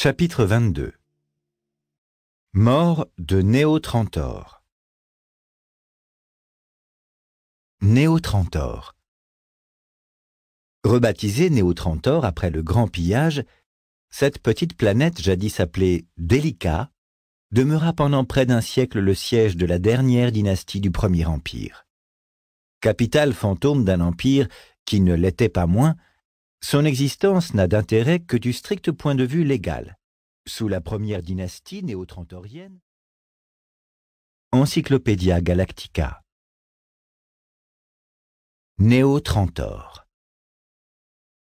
Chapitre 22 Mort de Néotrantor Trantor. Rebaptisée Trantor après le grand pillage, cette petite planète jadis appelée Delica demeura pendant près d'un siècle le siège de la dernière dynastie du Premier Empire. Capitale fantôme d'un empire qui ne l'était pas moins, son existence n'a d'intérêt que du strict point de vue légal. Sous la première dynastie néo trantorienne Encyclopédia Galactica néo trantor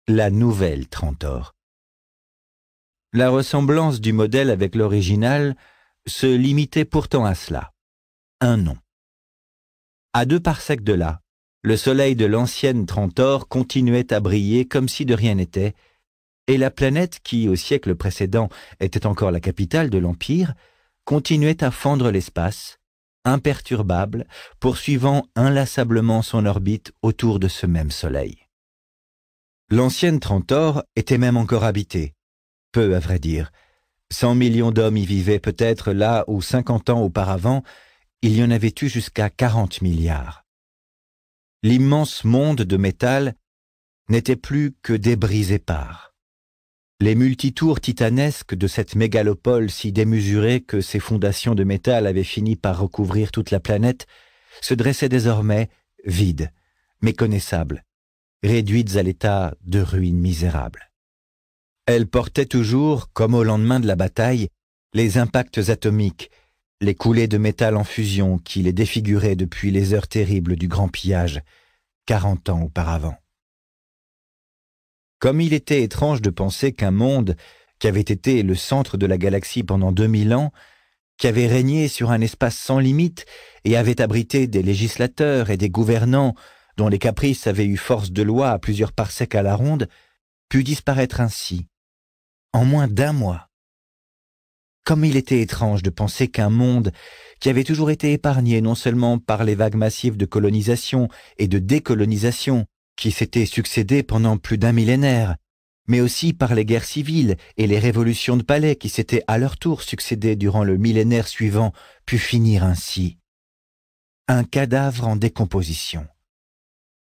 La nouvelle Trentor La ressemblance du modèle avec l'original se limitait pourtant à cela. Un nom. À deux parsecs de là, le soleil de l'ancienne Trentor continuait à briller comme si de rien n'était, et la planète qui, au siècle précédent, était encore la capitale de l'Empire, continuait à fendre l'espace, imperturbable, poursuivant inlassablement son orbite autour de ce même Soleil. L'ancienne Trentor était même encore habitée. Peu, à vrai dire. Cent millions d'hommes y vivaient peut-être là où cinquante ans auparavant, il y en avait eu jusqu'à quarante milliards. L'immense monde de métal n'était plus que débris épars. Les multitours titanesques de cette mégalopole si démesurée que ses fondations de métal avaient fini par recouvrir toute la planète se dressaient désormais vides, méconnaissables, réduites à l'état de ruines misérables. Elles portaient toujours, comme au lendemain de la bataille, les impacts atomiques, les coulées de métal en fusion qui les défiguraient depuis les heures terribles du grand pillage, quarante ans auparavant. Comme il était étrange de penser qu'un monde qui avait été le centre de la galaxie pendant deux mille ans, qui avait régné sur un espace sans limite et avait abrité des législateurs et des gouvernants dont les caprices avaient eu force de loi à plusieurs parsecs à la ronde, put disparaître ainsi, en moins d'un mois. Comme il était étrange de penser qu'un monde qui avait toujours été épargné non seulement par les vagues massives de colonisation et de décolonisation, qui s'étaient succédé pendant plus d'un millénaire, mais aussi par les guerres civiles et les révolutions de palais qui s'étaient à leur tour succédé durant le millénaire suivant, put finir ainsi. Un cadavre en décomposition.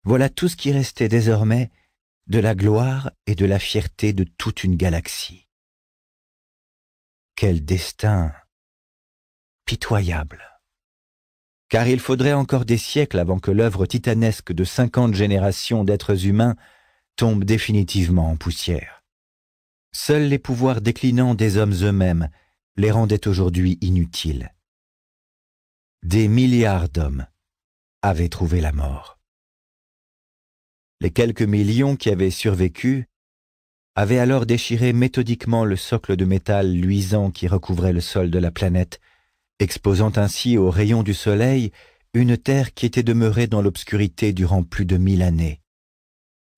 Voilà tout ce qui restait désormais de la gloire et de la fierté de toute une galaxie. Quel destin pitoyable car il faudrait encore des siècles avant que l'œuvre titanesque de cinquante générations d'êtres humains tombe définitivement en poussière. Seuls les pouvoirs déclinants des hommes eux-mêmes les rendaient aujourd'hui inutiles. Des milliards d'hommes avaient trouvé la mort. Les quelques millions qui avaient survécu avaient alors déchiré méthodiquement le socle de métal luisant qui recouvrait le sol de la planète exposant ainsi aux rayons du soleil une terre qui était demeurée dans l'obscurité durant plus de mille années.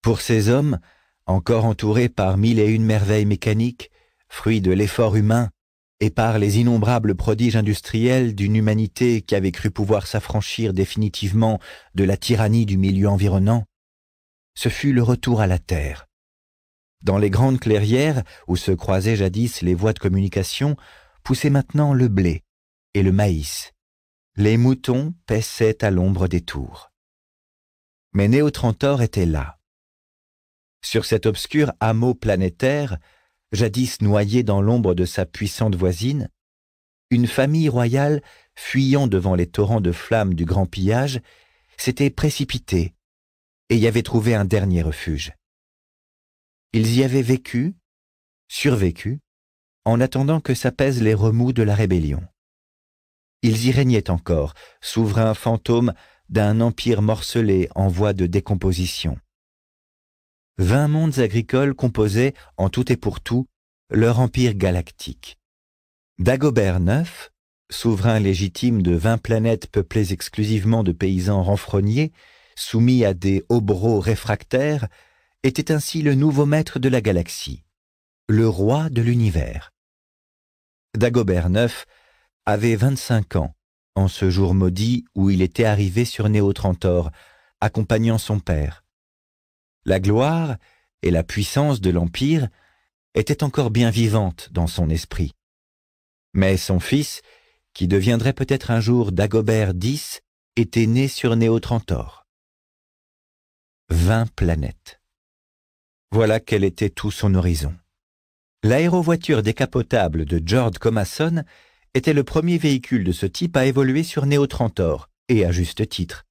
Pour ces hommes, encore entourés par mille et une merveilles mécaniques, fruits de l'effort humain, et par les innombrables prodiges industriels d'une humanité qui avait cru pouvoir s'affranchir définitivement de la tyrannie du milieu environnant, ce fut le retour à la terre. Dans les grandes clairières, où se croisaient jadis les voies de communication, poussait maintenant le blé, et le maïs. Les moutons paissaient à l'ombre des tours. Mais trantor était là. Sur cet obscur hameau planétaire, jadis noyé dans l'ombre de sa puissante voisine, une famille royale, fuyant devant les torrents de flammes du grand pillage, s'était précipitée et y avait trouvé un dernier refuge. Ils y avaient vécu, survécu, en attendant que s'apaisent les remous de la rébellion. Ils y régnaient encore, souverains fantômes d'un empire morcelé en voie de décomposition. Vingt mondes agricoles composaient, en tout et pour tout, leur empire galactique. Dagobert IX, souverain légitime de vingt planètes peuplées exclusivement de paysans renfrognés, soumis à des hobereaux réfractaires, était ainsi le nouveau maître de la galaxie, le roi de l'univers. Dagobert IX avait vingt-cinq ans, en ce jour maudit où il était arrivé sur Néotrentor, accompagnant son père. La gloire et la puissance de l'Empire étaient encore bien vivantes dans son esprit. Mais son fils, qui deviendrait peut-être un jour Dagobert X, était né sur Neo-Trentor. Vingt planètes. Voilà quel était tout son horizon. L'aérovoiture décapotable de George Comasson était le premier véhicule de ce type à évoluer sur néo et à juste titre.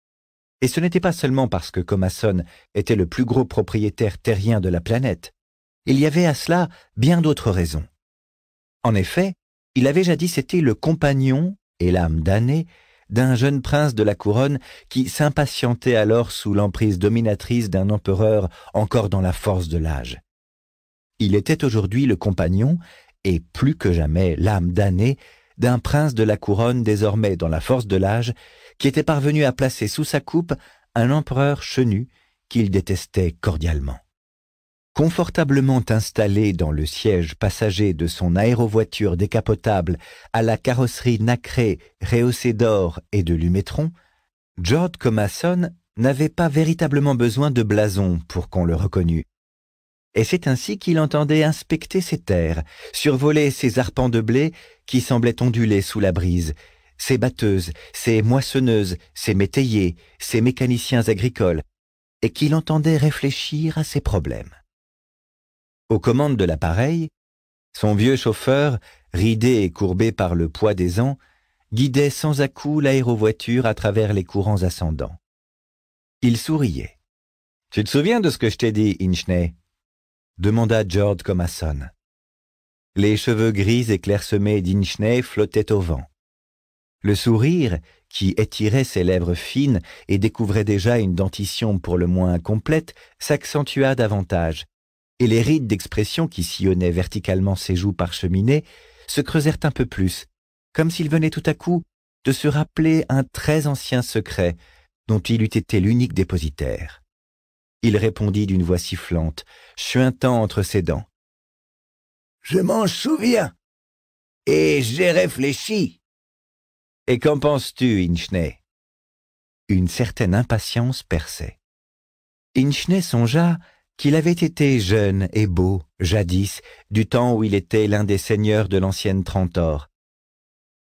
Et ce n'était pas seulement parce que Comasson était le plus gros propriétaire terrien de la planète. Il y avait à cela bien d'autres raisons. En effet, il avait jadis été le compagnon et l'âme damnée d'un jeune prince de la couronne qui s'impatientait alors sous l'emprise dominatrice d'un empereur encore dans la force de l'âge. Il était aujourd'hui le compagnon et plus que jamais l'âme damnée d'un prince de la couronne désormais dans la force de l'âge, qui était parvenu à placer sous sa coupe un empereur chenu qu'il détestait cordialement. Confortablement installé dans le siège passager de son aérovoiture décapotable à la carrosserie nacrée rehaussée d'or et de lumétron, George Comasson n'avait pas véritablement besoin de blason pour qu'on le reconnût, et c'est ainsi qu'il entendait inspecter ses terres, survoler ses arpents de blé qui semblaient onduler sous la brise, ses batteuses, ses moissonneuses, ses métayers, ses mécaniciens agricoles, et qu'il entendait réfléchir à ses problèmes. Aux commandes de l'appareil, son vieux chauffeur, ridé et courbé par le poids des ans, guidait sans à-coup l'aérovoiture à travers les courants ascendants. Il souriait. « Tu te souviens de ce que je t'ai dit, Inchney demanda George Comasson. Les cheveux gris éclairsemés d'Inchney flottaient au vent. Le sourire, qui étirait ses lèvres fines et découvrait déjà une dentition pour le moins incomplète, s'accentua davantage, et les rides d'expression qui sillonnaient verticalement ses joues parcheminées se creusèrent un peu plus, comme s'il venait tout à coup de se rappeler un très ancien secret dont il eût été l'unique dépositaire il répondit d'une voix sifflante, chuintant entre ses dents. Je m'en souviens. Et j'ai réfléchi. Et qu'en penses-tu, Inchney Une certaine impatience perçait. Inchney songea qu'il avait été jeune et beau, jadis, du temps où il était l'un des seigneurs de l'ancienne Trentor.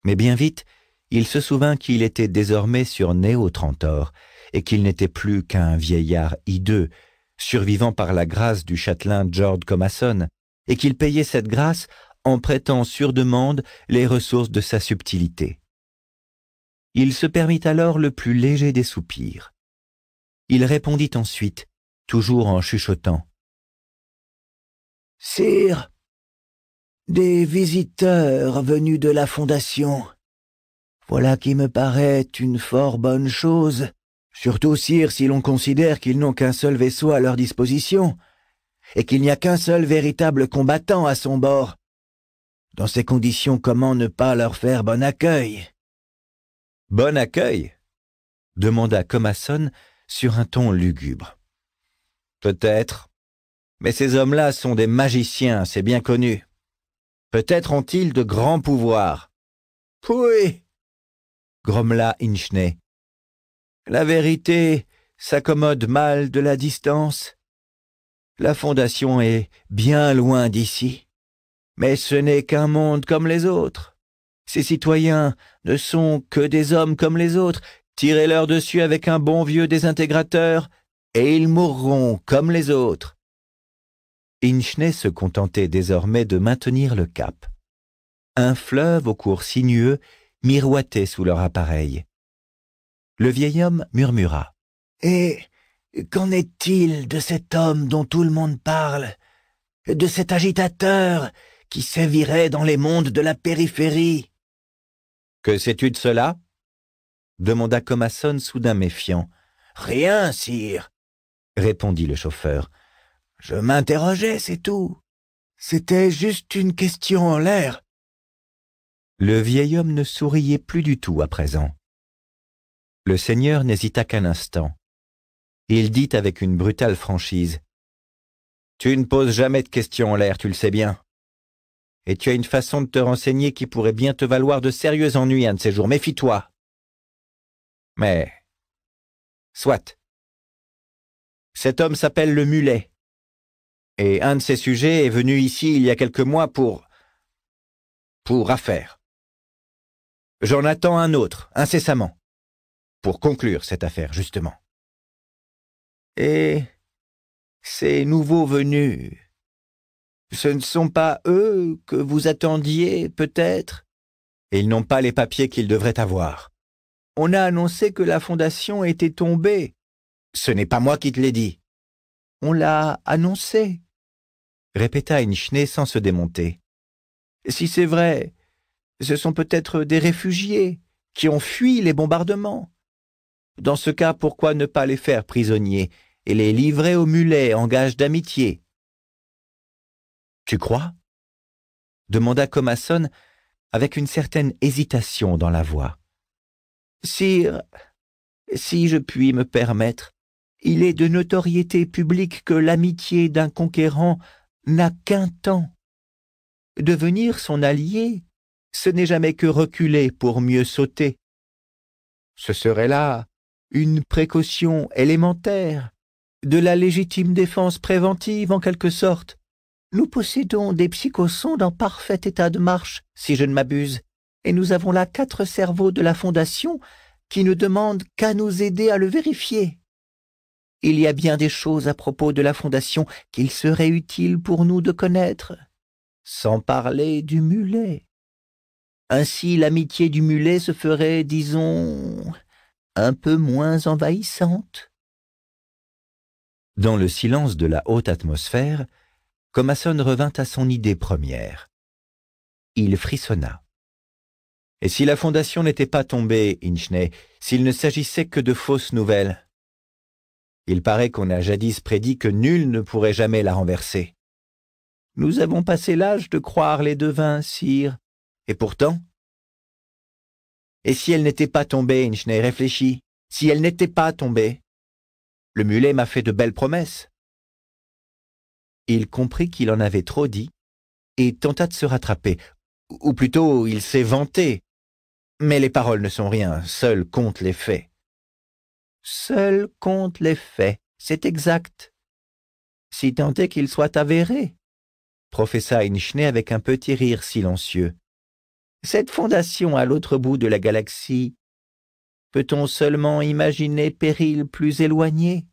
Mais bien vite, il se souvint qu'il était désormais sur Néo-Trentor, et qu'il n'était plus qu'un vieillard hideux, survivant par la grâce du châtelain George Comasson, et qu'il payait cette grâce en prêtant sur demande les ressources de sa subtilité. Il se permit alors le plus léger des soupirs. Il répondit ensuite, toujours en chuchotant. Sire, des visiteurs venus de la Fondation. Voilà qui me paraît une fort bonne chose, Surtout, sire, si l'on considère qu'ils n'ont qu'un seul vaisseau à leur disposition, et qu'il n'y a qu'un seul véritable combattant à son bord. Dans ces conditions, comment ne pas leur faire bon accueil Bon accueil demanda Commasson sur un ton lugubre. Peut-être. Mais ces hommes-là sont des magiciens, c'est bien connu. Peut-être ont-ils de grands pouvoirs. Oui grommela la vérité s'accommode mal de la distance. La fondation est bien loin d'ici. Mais ce n'est qu'un monde comme les autres. Ces citoyens ne sont que des hommes comme les autres. Tirez-leur dessus avec un bon vieux désintégrateur, et ils mourront comme les autres. Inchney se contentait désormais de maintenir le cap. Un fleuve au cours sinueux miroitait sous leur appareil. Le vieil homme murmura. Et qu'en est-il de cet homme dont tout le monde parle, de cet agitateur qui sévirait dans les mondes de la périphérie Que sais-tu de cela demanda Commasson soudain méfiant. Rien, sire, répondit le chauffeur. Je m'interrogeais, c'est tout. C'était juste une question en l'air. Le vieil homme ne souriait plus du tout à présent. Le Seigneur n'hésita qu'un instant. Il dit avec une brutale franchise. Tu ne poses jamais de questions en l'air, tu le sais bien. Et tu as une façon de te renseigner qui pourrait bien te valoir de sérieux ennuis un de ces jours. Méfie-toi. Mais. Soit. Cet homme s'appelle le mulet. Et un de ses sujets est venu ici il y a quelques mois pour. pour affaire. J'en attends un autre, incessamment pour conclure cette affaire, justement. Et ces nouveaux venus, ce ne sont pas eux que vous attendiez, peut-être Ils n'ont pas les papiers qu'ils devraient avoir. On a annoncé que la fondation était tombée. Ce n'est pas moi qui te l'ai dit. On l'a annoncé, répéta Inchné sans se démonter. Si c'est vrai, ce sont peut-être des réfugiés qui ont fui les bombardements. Dans ce cas, pourquoi ne pas les faire prisonniers et les livrer aux mulet en gage d'amitié Tu crois demanda Commasson avec une certaine hésitation dans la voix. Sire, si je puis me permettre, il est de notoriété publique que l'amitié d'un conquérant n'a qu'un temps. Devenir son allié, ce n'est jamais que reculer pour mieux sauter. Ce serait là une précaution élémentaire, de la légitime défense préventive en quelque sorte. Nous possédons des psychosondes en parfait état de marche, si je ne m'abuse, et nous avons là quatre cerveaux de la Fondation qui ne demandent qu'à nous aider à le vérifier. Il y a bien des choses à propos de la Fondation qu'il serait utile pour nous de connaître, sans parler du mulet. Ainsi l'amitié du mulet se ferait, disons, un peu moins envahissante Dans le silence de la haute atmosphère, Comasson revint à son idée première. Il frissonna. Et si la fondation n'était pas tombée, Inchney, s'il ne s'agissait que de fausses nouvelles Il paraît qu'on a jadis prédit que nul ne pourrait jamais la renverser. Nous avons passé l'âge de croire les devins, sire, et pourtant et si elle n'était pas tombée, Inchney réfléchit, si elle n'était pas tombée Le mulet m'a fait de belles promesses. Il comprit qu'il en avait trop dit et tenta de se rattraper, ou plutôt il s'est vanté. Mais les paroles ne sont rien, seul comptent les faits. Seul compte les faits, c'est exact. Si tant est qu'il soit avéré, » professa Inchney avec un petit rire silencieux. Cette fondation à l'autre bout de la galaxie, peut-on seulement imaginer péril plus éloigné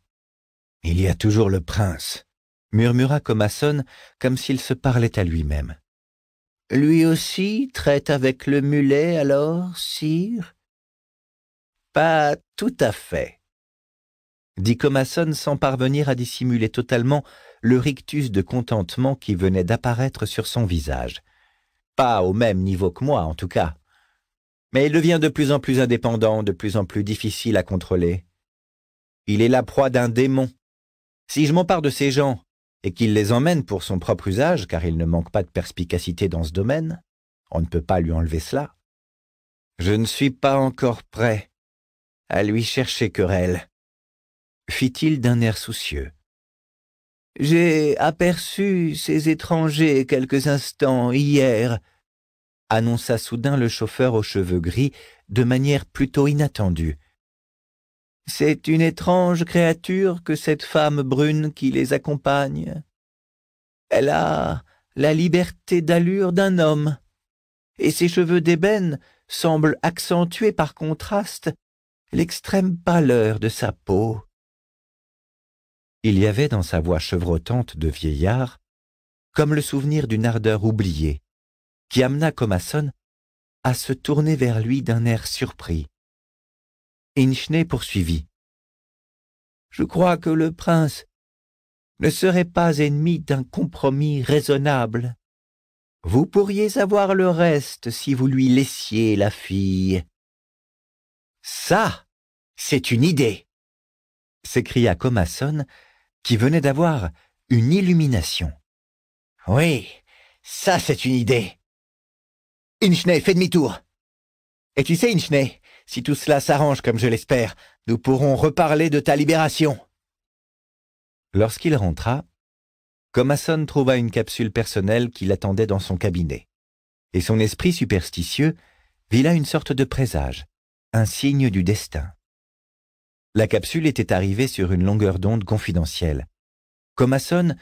Il y a toujours le prince, murmura Comasson comme s'il se parlait à lui-même. Lui aussi traite avec le mulet alors, sire Pas tout à fait, dit Comasson sans parvenir à dissimuler totalement le rictus de contentement qui venait d'apparaître sur son visage pas au même niveau que moi, en tout cas. Mais il devient de plus en plus indépendant, de plus en plus difficile à contrôler. Il est la proie d'un démon. Si je m'empare de ces gens et qu'il les emmène pour son propre usage, car il ne manque pas de perspicacité dans ce domaine, on ne peut pas lui enlever cela. Je ne suis pas encore prêt à lui chercher querelle, fit-il d'un air soucieux. J'ai aperçu ces étrangers quelques instants hier, annonça soudain le chauffeur aux cheveux gris de manière plutôt inattendue. C'est une étrange créature que cette femme brune qui les accompagne. Elle a la liberté d'allure d'un homme, et ses cheveux d'ébène semblent accentuer par contraste l'extrême pâleur de sa peau. Il y avait dans sa voix chevrotante de vieillard comme le souvenir d'une ardeur oubliée, qui amena Comasson à se tourner vers lui d'un air surpris. Inchney poursuivit. Je crois que le prince ne serait pas ennemi d'un compromis raisonnable. Vous pourriez avoir le reste si vous lui laissiez la fille. Ça, c'est une idée s'écria Commasson qui venait d'avoir une illumination. Oui, ça c'est une idée. Inchney, fais demi-tour. Et tu sais, Inchney, si tout cela s'arrange comme je l'espère, nous pourrons reparler de ta libération. Lorsqu'il rentra, Comasson trouva une capsule personnelle qui l'attendait dans son cabinet, et son esprit superstitieux vit là une sorte de présage, un signe du destin. La capsule était arrivée sur une longueur d'onde confidentielle. Comasson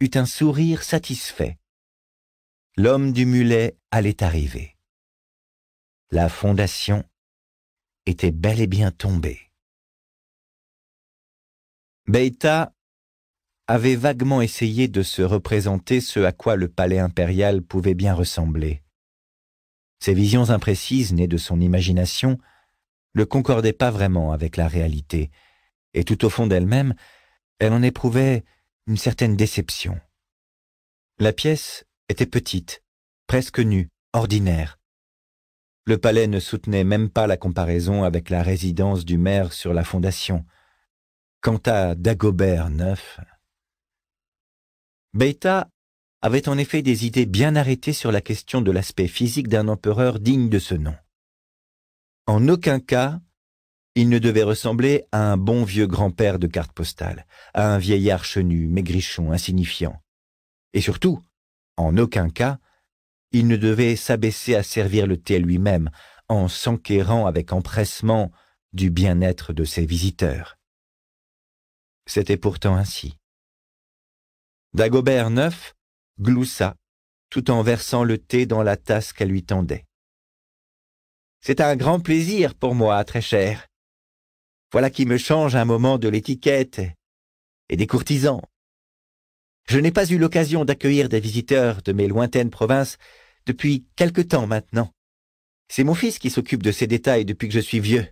eut un sourire satisfait. L'homme du mulet allait arriver. La fondation était bel et bien tombée. Beta avait vaguement essayé de se représenter ce à quoi le palais impérial pouvait bien ressembler. Ses visions imprécises nées de son imagination ne concordait pas vraiment avec la réalité, et tout au fond d'elle-même, elle en éprouvait une certaine déception. La pièce était petite, presque nue, ordinaire. Le palais ne soutenait même pas la comparaison avec la résidence du maire sur la fondation. Quant à Dagobert IX... Beta avait en effet des idées bien arrêtées sur la question de l'aspect physique d'un empereur digne de ce nom. En aucun cas, il ne devait ressembler à un bon vieux grand-père de carte postale, à un vieillard chenu, maigrichon, insignifiant. Et surtout, en aucun cas, il ne devait s'abaisser à servir le thé lui-même, en s'enquérant avec empressement du bien-être de ses visiteurs. C'était pourtant ainsi. Dagobert neuf gloussa, tout en versant le thé dans la tasse qu'elle lui tendait. C'est un grand plaisir pour moi, très cher. Voilà qui me change un moment de l'étiquette et des courtisans. Je n'ai pas eu l'occasion d'accueillir des visiteurs de mes lointaines provinces depuis quelque temps maintenant. C'est mon fils qui s'occupe de ces détails depuis que je suis vieux.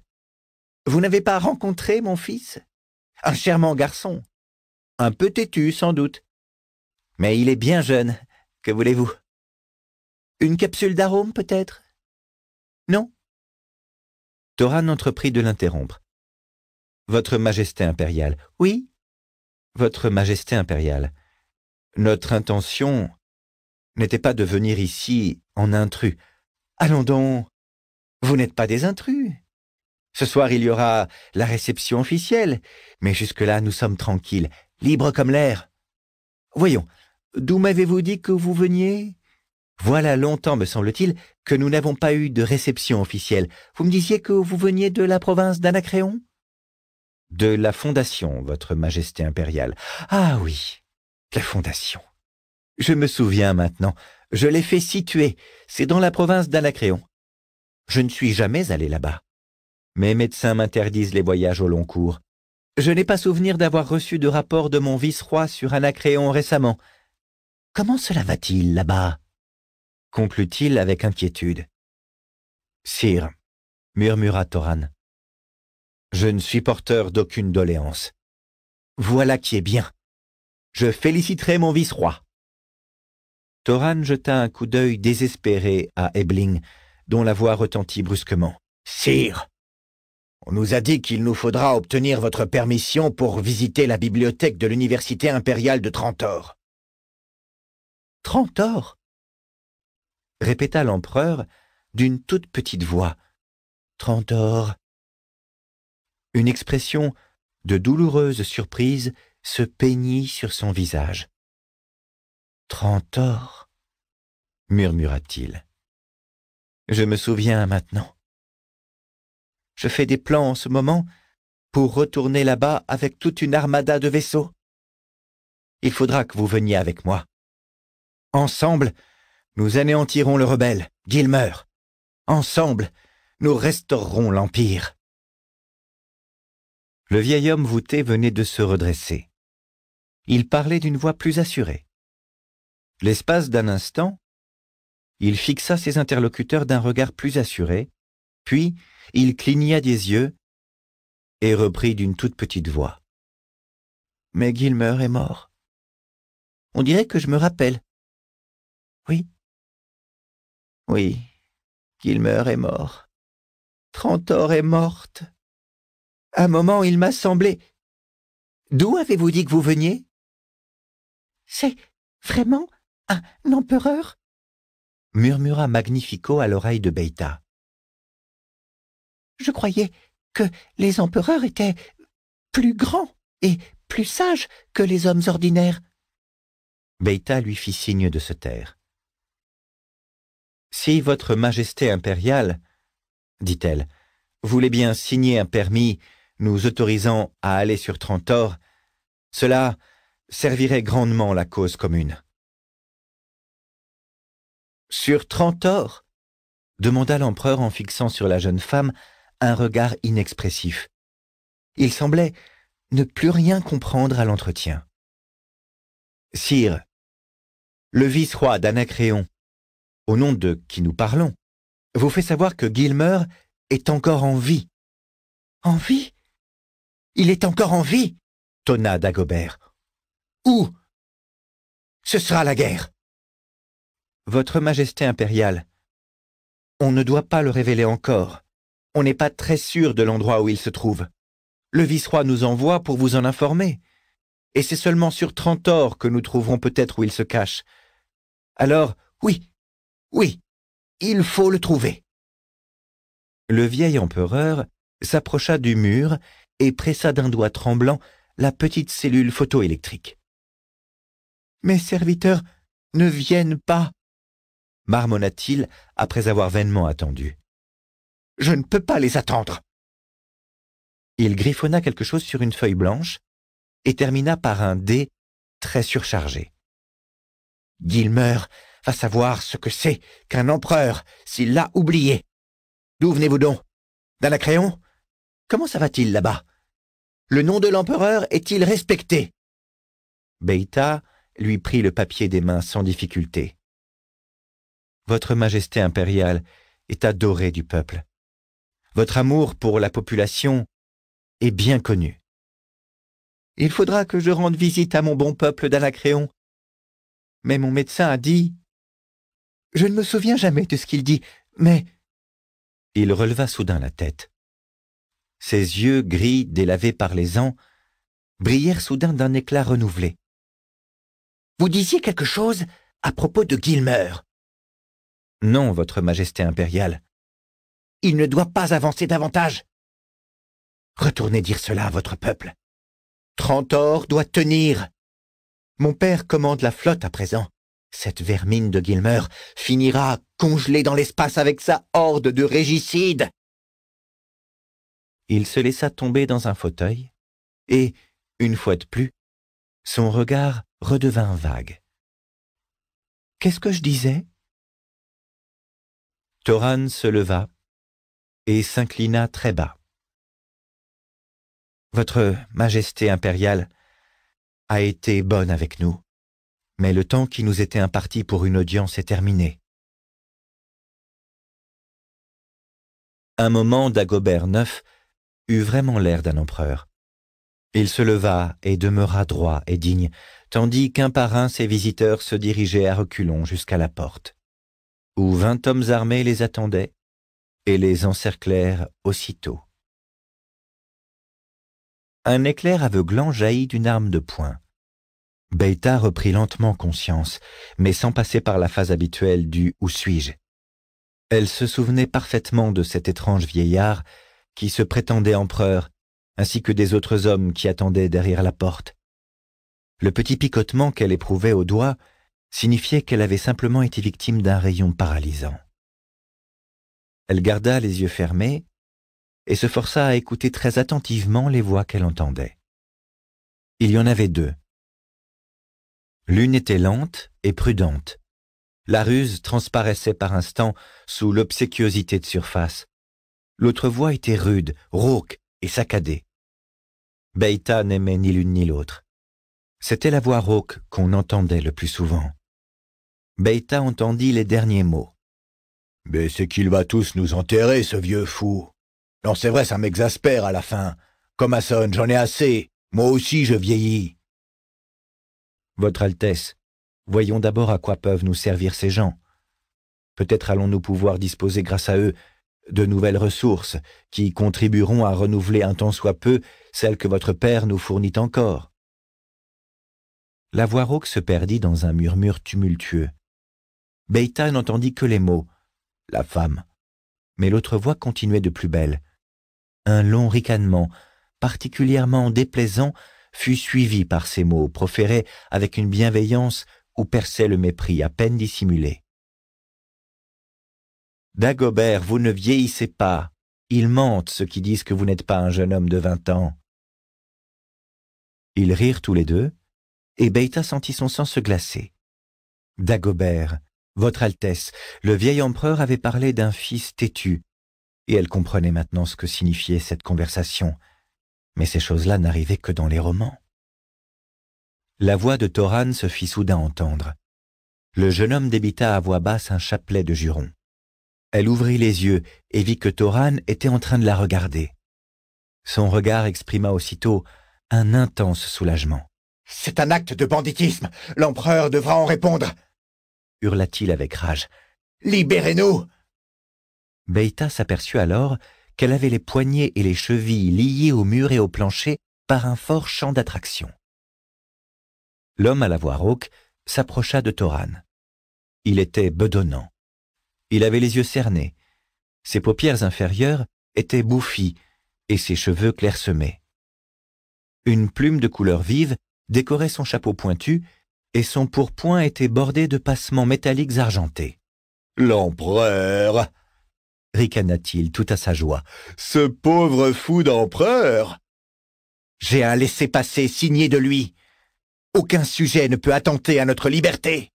Vous n'avez pas rencontré mon fils Un charmant garçon. Un peu têtu, sans doute. Mais il est bien jeune. Que voulez-vous Une capsule d'arôme, peut-être Non Doran entreprit de l'interrompre. Votre Majesté impériale. Oui Votre Majesté impériale. Notre intention n'était pas de venir ici en intrus. Allons donc. Vous n'êtes pas des intrus. Ce soir, il y aura la réception officielle, mais jusque-là, nous sommes tranquilles, libres comme l'air. Voyons, d'où m'avez-vous dit que vous veniez voilà longtemps, me semble-t-il, que nous n'avons pas eu de réception officielle. Vous me disiez que vous veniez de la province d'Anacréon De la Fondation, Votre Majesté impériale. Ah oui, la Fondation. Je me souviens maintenant. Je l'ai fait situer. C'est dans la province d'Anacréon. Je ne suis jamais allé là-bas. Mes médecins m'interdisent les voyages au long cours. Je n'ai pas souvenir d'avoir reçu de rapport de mon vice-roi sur Anacréon récemment. Comment cela va-t-il là-bas conclut-il avec inquiétude. Sire, murmura Thoran, je ne suis porteur d'aucune doléance. Voilà qui est bien. Je féliciterai mon vice-roi. Thoran jeta un coup d'œil désespéré à Ebling, dont la voix retentit brusquement. Sire, on nous a dit qu'il nous faudra obtenir votre permission pour visiter la bibliothèque de l'Université impériale de Trentor. Trentor répéta l'empereur d'une toute petite voix. Trente Une expression de douloureuse surprise se peignit sur son visage. Trente murmura-t-il. Je me souviens maintenant. Je fais des plans en ce moment pour retourner là-bas avec toute une armada de vaisseaux. Il faudra que vous veniez avec moi. Ensemble, nous anéantirons le rebelle, Gilmer. Ensemble, nous restaurerons l'Empire. Le vieil homme voûté venait de se redresser. Il parlait d'une voix plus assurée. L'espace d'un instant, il fixa ses interlocuteurs d'un regard plus assuré, puis il cligna des yeux et reprit d'une toute petite voix. Mais Gilmer est mort. On dirait que je me rappelle. Oui, oui, meurt est mort. Trentor est morte. un moment, il m'a semblé. D'où avez-vous dit que vous veniez C'est vraiment un empereur murmura Magnifico à l'oreille de Beita. Je croyais que les empereurs étaient plus grands et plus sages que les hommes ordinaires. Beta lui fit signe de se taire. Si Votre Majesté impériale, dit-elle, voulait bien signer un permis nous autorisant à aller sur Trentor, cela servirait grandement la cause commune. Sur Trentor demanda l'empereur en fixant sur la jeune femme un regard inexpressif. Il semblait ne plus rien comprendre à l'entretien. Sire, le vice-roi d'Anacréon au nom de qui nous parlons, vous fait savoir que Gilmer est encore en vie. En vie Il est encore en vie tonna Dagobert. Où Ce sera la guerre. Votre Majesté impériale, on ne doit pas le révéler encore. On n'est pas très sûr de l'endroit où il se trouve. Le vice-roi nous envoie pour vous en informer. Et c'est seulement sur Trentor que nous trouverons peut-être où il se cache. Alors, oui, oui, il faut le trouver. Le vieil empereur s'approcha du mur et pressa d'un doigt tremblant la petite cellule photoélectrique. Mes serviteurs ne viennent pas, marmonna-t-il après avoir vainement attendu. Je ne peux pas les attendre. Il griffonna quelque chose sur une feuille blanche et termina par un dé très surchargé. « Va savoir ce que c'est qu'un empereur s'il l'a oublié. D'où venez-vous donc D'Anacréon Comment ça va-t-il là-bas Le nom de l'empereur est-il respecté Beita lui prit le papier des mains sans difficulté. Votre Majesté impériale est adorée du peuple. Votre amour pour la population est bien connu. Il faudra que je rende visite à mon bon peuple d'Anacréon. Mais mon médecin a dit je ne me souviens jamais de ce qu'il dit, mais... Il releva soudain la tête. Ses yeux gris délavés par les ans brillèrent soudain d'un éclat renouvelé. Vous disiez quelque chose à propos de Gilmer. Non, Votre Majesté impériale. Il ne doit pas avancer davantage. Retournez dire cela à votre peuple. Trentor doit tenir. Mon père commande la flotte à présent. Cette vermine de Gilmer finira congelée dans l'espace avec sa horde de régicides. Il se laissa tomber dans un fauteuil, et, une fois de plus, son regard redevint vague. Qu'est-ce que je disais Toran se leva et s'inclina très bas. Votre Majesté impériale a été bonne avec nous mais le temps qui nous était imparti pour une audience est terminé. Un moment, Dagobert IX eut vraiment l'air d'un empereur. Il se leva et demeura droit et digne, tandis qu'un par un ses visiteurs se dirigeaient à reculons jusqu'à la porte, où vingt hommes armés les attendaient et les encerclèrent aussitôt. Un éclair aveuglant jaillit d'une arme de poing. Beita reprit lentement conscience, mais sans passer par la phase habituelle du « où suis-je ». Elle se souvenait parfaitement de cet étrange vieillard qui se prétendait empereur, ainsi que des autres hommes qui attendaient derrière la porte. Le petit picotement qu'elle éprouvait au doigt signifiait qu'elle avait simplement été victime d'un rayon paralysant. Elle garda les yeux fermés et se força à écouter très attentivement les voix qu'elle entendait. Il y en avait deux, L'une était lente et prudente. La ruse transparaissait par instants sous l'obséquiosité de surface. L'autre voix était rude, rauque et saccadée. Beïta n'aimait ni l'une ni l'autre. C'était la voix rauque qu'on entendait le plus souvent. Beïta entendit les derniers mots. Mais c'est qu'il va tous nous enterrer, ce vieux fou. Non, c'est vrai, ça m'exaspère à la fin. Comme à j'en ai assez. Moi aussi, je vieillis. Votre Altesse, voyons d'abord à quoi peuvent nous servir ces gens. Peut-être allons-nous pouvoir disposer grâce à eux de nouvelles ressources qui contribueront à renouveler un tant soit peu celles que votre Père nous fournit encore. La voix rauque se perdit dans un murmure tumultueux. Beïta n'entendit que les mots « la femme », mais l'autre voix continuait de plus belle. Un long ricanement, particulièrement déplaisant, fut suivi par ces mots proférés avec une bienveillance où perçait le mépris à peine dissimulé. Dagobert, vous ne vieillissez pas. Ils mentent ceux qui disent que vous n'êtes pas un jeune homme de vingt ans. Ils rirent tous les deux, et Beïta sentit son sang se glacer. Dagobert, votre Altesse, le vieil empereur avait parlé d'un fils têtu, et elle comprenait maintenant ce que signifiait cette conversation mais ces choses-là n'arrivaient que dans les romans. La voix de Thoran se fit soudain entendre. Le jeune homme débita à voix basse un chapelet de jurons. Elle ouvrit les yeux et vit que Thoran était en train de la regarder. Son regard exprima aussitôt un intense soulagement. C'est un acte de banditisme. L'empereur devra en répondre. hurla-t-il avec rage. Libérez-nous. Beita s'aperçut alors qu'elle avait les poignets et les chevilles liés au mur et au plancher par un fort champ d'attraction. L'homme à la voix rauque s'approcha de Toran. Il était bedonnant. Il avait les yeux cernés. Ses paupières inférieures étaient bouffies et ses cheveux clairsemés. Une plume de couleur vive décorait son chapeau pointu et son pourpoint était bordé de passements métalliques argentés. L'empereur ricana-t-il tout à sa joie. Ce pauvre fou d'empereur J'ai un laisser passer signé de lui. Aucun sujet ne peut attenter à notre liberté.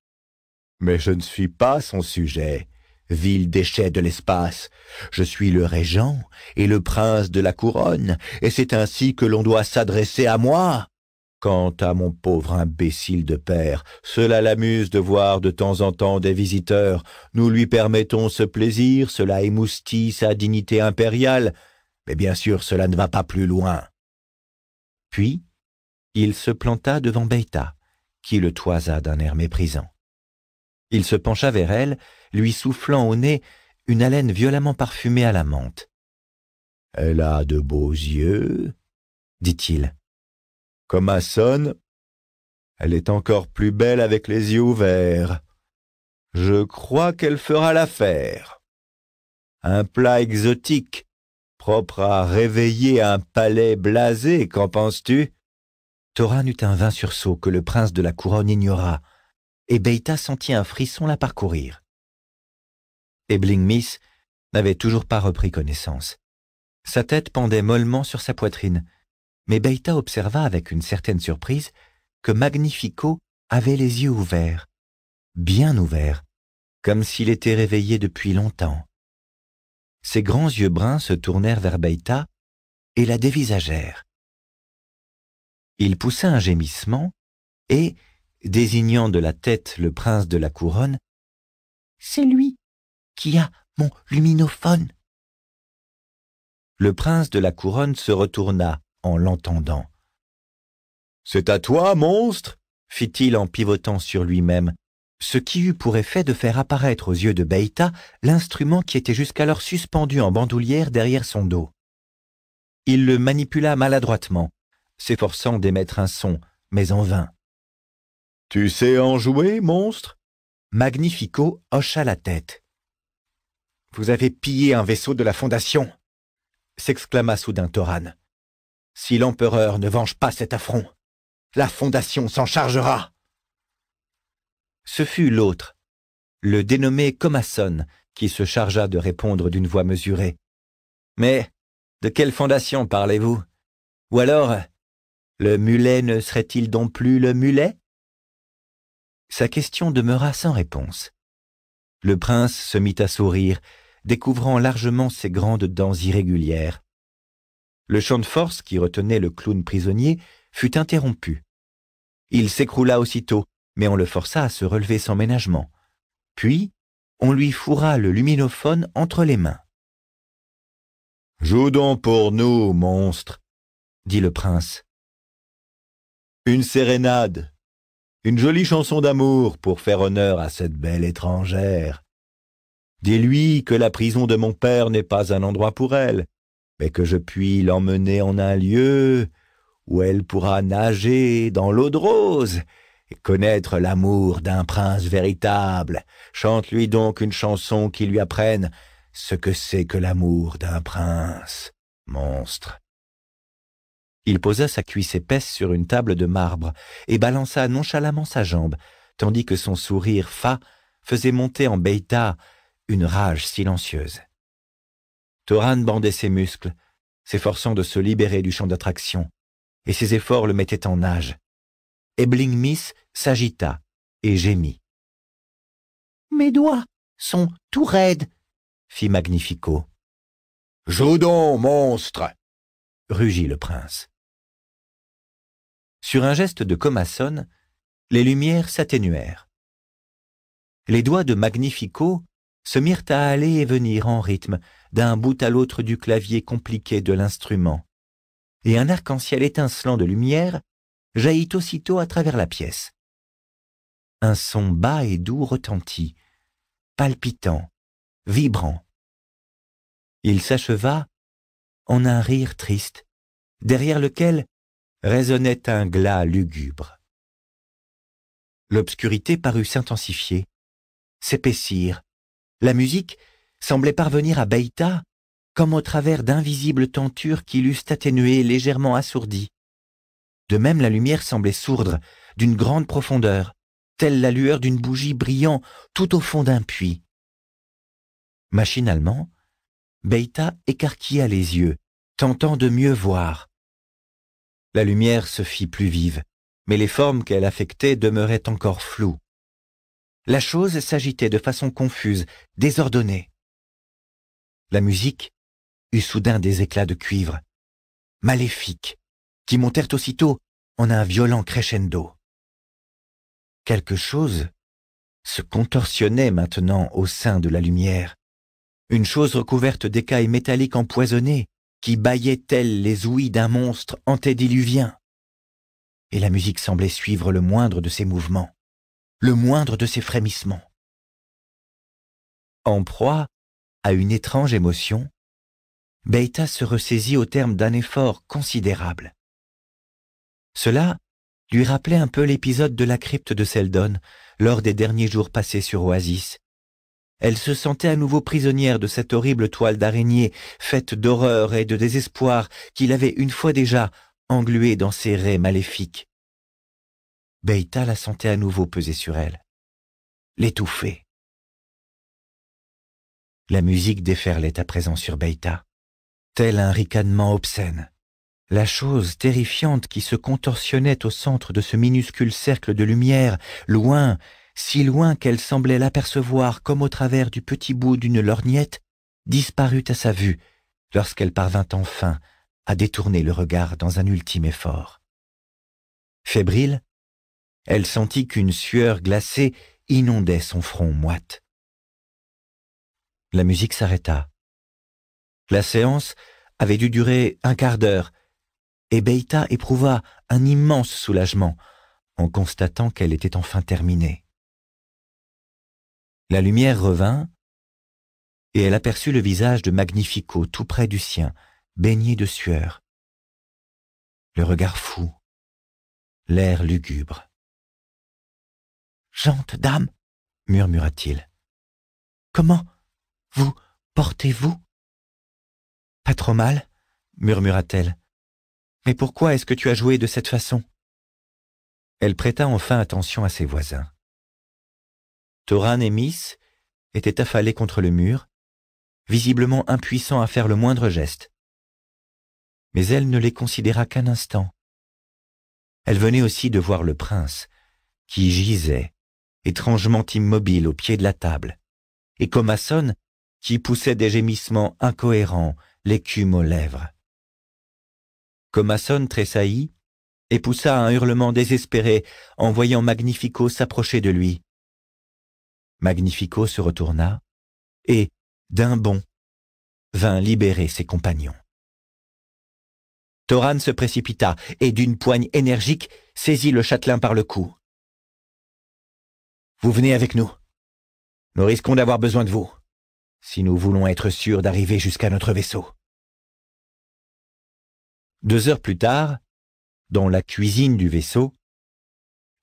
Mais je ne suis pas son sujet, vil déchet de l'espace. Je suis le régent et le prince de la couronne, et c'est ainsi que l'on doit s'adresser à moi. Quant à mon pauvre imbécile de père, cela l'amuse de voir de temps en temps des visiteurs. Nous lui permettons ce plaisir, cela émoustille sa dignité impériale, mais bien sûr cela ne va pas plus loin. Puis, il se planta devant Beita, qui le toisa d'un air méprisant. Il se pencha vers elle, lui soufflant au nez une haleine violemment parfumée à la menthe. Elle a de beaux yeux, dit-il. Comme à elle est encore plus belle avec les yeux ouverts. Je crois qu'elle fera l'affaire. Un plat exotique, propre à réveiller un palais blasé, qu'en penses-tu Thorin eut un vain sursaut que le prince de la couronne ignora, et Beita sentit un frisson la parcourir. Ebling Miss n'avait toujours pas repris connaissance. Sa tête pendait mollement sur sa poitrine, mais Beita observa avec une certaine surprise que Magnifico avait les yeux ouverts, bien ouverts, comme s'il était réveillé depuis longtemps. Ses grands yeux bruns se tournèrent vers Beita et la dévisagèrent. Il poussa un gémissement et, désignant de la tête le prince de la couronne, « C'est lui qui a mon luminophone !» Le prince de la couronne se retourna en l'entendant. C'est à toi, monstre fit-il en pivotant sur lui-même, ce qui eut pour effet de faire apparaître aux yeux de Beita l'instrument qui était jusqu'alors suspendu en bandoulière derrière son dos. Il le manipula maladroitement, s'efforçant d'émettre un son, mais en vain. Tu sais en jouer, monstre Magnifico hocha la tête. Vous avez pillé un vaisseau de la Fondation s'exclama soudain Toran si l'empereur ne venge pas cet affront. La Fondation s'en chargera. Ce fut l'autre, le dénommé Commasson, qui se chargea de répondre d'une voix mesurée. Mais de quelle fondation parlez-vous Ou alors, le mulet ne serait-il donc plus le mulet Sa question demeura sans réponse. Le prince se mit à sourire, découvrant largement ses grandes dents irrégulières. Le champ de force qui retenait le clown prisonnier fut interrompu. Il s'écroula aussitôt, mais on le força à se relever sans ménagement. Puis, on lui fourra le luminophone entre les mains. Joue donc pour nous, monstre, dit le prince. Une sérénade, une jolie chanson d'amour pour faire honneur à cette belle étrangère. Dis-lui que la prison de mon père n'est pas un endroit pour elle, mais que je puis l'emmener en un lieu où elle pourra nager dans l'eau de rose et connaître l'amour d'un prince véritable. Chante-lui donc une chanson qui lui apprenne ce que c'est que l'amour d'un prince, monstre. Il posa sa cuisse épaisse sur une table de marbre et balança nonchalamment sa jambe, tandis que son sourire fat faisait monter en bêta une rage silencieuse. Thoran bandait ses muscles, s'efforçant de se libérer du champ d'attraction, et ses efforts le mettaient en nage. Ebling Miss s'agita et gémit. Mes doigts sont tout raides, fit Magnifico. Joudon, monstre rugit le prince. Sur un geste de Comasson, les lumières s'atténuèrent. Les doigts de Magnifico se mirent à aller et venir en rythme d'un bout à l'autre du clavier compliqué de l'instrument, et un arc-en-ciel étincelant de lumière jaillit aussitôt à travers la pièce. Un son bas et doux retentit, palpitant, vibrant. Il s'acheva en un rire triste, derrière lequel résonnait un glas lugubre. L'obscurité parut s'intensifier, s'épaissir, la musique semblait parvenir à Beïta comme au travers d'invisibles tentures qui l'eussent atténuée légèrement assourdie. De même la lumière semblait sourdre, d'une grande profondeur, telle la lueur d'une bougie brillant tout au fond d'un puits. Machinalement, Beita écarquilla les yeux, tentant de mieux voir. La lumière se fit plus vive, mais les formes qu'elle affectait demeuraient encore floues la chose s'agitait de façon confuse, désordonnée. La musique eut soudain des éclats de cuivre, maléfiques, qui montèrent aussitôt en un violent crescendo. Quelque chose se contorsionnait maintenant au sein de la lumière, une chose recouverte d'écailles métalliques empoisonnées qui bâillait telles les ouïes d'un monstre antédiluvien. Et la musique semblait suivre le moindre de ses mouvements le moindre de ses frémissements. En proie à une étrange émotion, Beta se ressaisit au terme d'un effort considérable. Cela lui rappelait un peu l'épisode de la crypte de Seldon lors des derniers jours passés sur Oasis. Elle se sentait à nouveau prisonnière de cette horrible toile d'araignée faite d'horreur et de désespoir qu'il avait une fois déjà engluée dans ses raies maléfiques. Beïta la sentait à nouveau peser sur elle, l'étouffer. La musique déferlait à présent sur Beïta, tel un ricanement obscène. La chose terrifiante qui se contorsionnait au centre de ce minuscule cercle de lumière, loin, si loin qu'elle semblait l'apercevoir comme au travers du petit bout d'une lorgnette, disparut à sa vue lorsqu'elle parvint enfin à détourner le regard dans un ultime effort. Fébrile, elle sentit qu'une sueur glacée inondait son front moite. La musique s'arrêta. La séance avait dû durer un quart d'heure, et Beita éprouva un immense soulagement en constatant qu'elle était enfin terminée. La lumière revint, et elle aperçut le visage de Magnifico tout près du sien, baigné de sueur. Le regard fou, l'air lugubre. Gente dame, murmura-t-il. Comment vous portez-vous Pas trop mal, murmura-t-elle. Mais pourquoi est-ce que tu as joué de cette façon Elle prêta enfin attention à ses voisins. Thoran et Miss étaient affalés contre le mur, visiblement impuissants à faire le moindre geste. Mais elle ne les considéra qu'un instant. Elle venait aussi de voir le prince, qui gisait, étrangement immobile au pied de la table, et comme qui poussait des gémissements incohérents, l'écume aux lèvres. Comasson tressaillit et poussa un hurlement désespéré en voyant Magnifico s'approcher de lui. Magnifico se retourna et, d'un bond, vint libérer ses compagnons. Toran se précipita et d'une poigne énergique saisit le châtelain par le cou. Vous venez avec nous. Nous risquons d'avoir besoin de vous, si nous voulons être sûrs d'arriver jusqu'à notre vaisseau. Deux heures plus tard, dans la cuisine du vaisseau,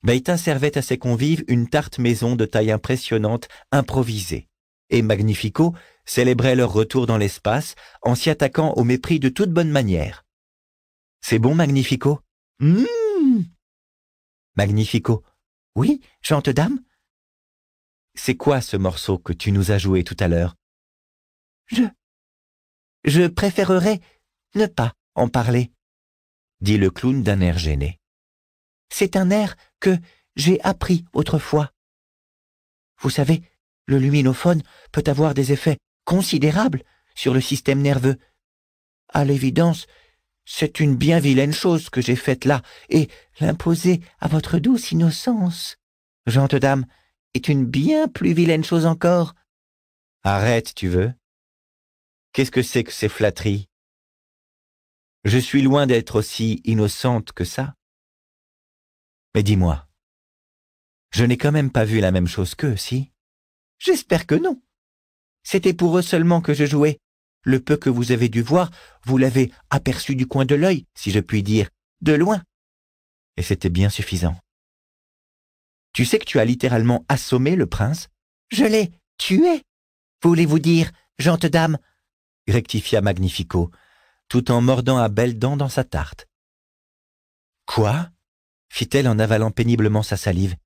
Beita servait à ses convives une tarte maison de taille impressionnante, improvisée, et Magnifico célébrait leur retour dans l'espace en s'y attaquant au mépris de toute bonne manière. C'est bon, Magnifico mmh. Magnifico. Oui, chante dame, c'est quoi ce morceau que tu nous as joué tout à l'heure Je... Je préférerais ne pas en parler, dit le clown d'un air gêné. C'est un air que j'ai appris autrefois. Vous savez, le luminophone peut avoir des effets considérables sur le système nerveux. À l'évidence, c'est une bien vilaine chose que j'ai faite là, et l'imposer à votre douce innocence. dame, est une bien plus vilaine chose encore. Arrête, tu veux. Qu'est-ce que c'est que ces flatteries Je suis loin d'être aussi innocente que ça. Mais dis-moi, je n'ai quand même pas vu la même chose qu'eux, si J'espère que non. C'était pour eux seulement que je jouais. Le peu que vous avez dû voir, vous l'avez aperçu du coin de l'œil, si je puis dire, de loin. Et c'était bien suffisant. Tu sais que tu as littéralement assommé le prince Je l'ai tué. Voulez-vous dire, gente dame rectifia Magnifico, tout en mordant à belles dents dans sa tarte. Quoi fit-elle en avalant péniblement sa salive.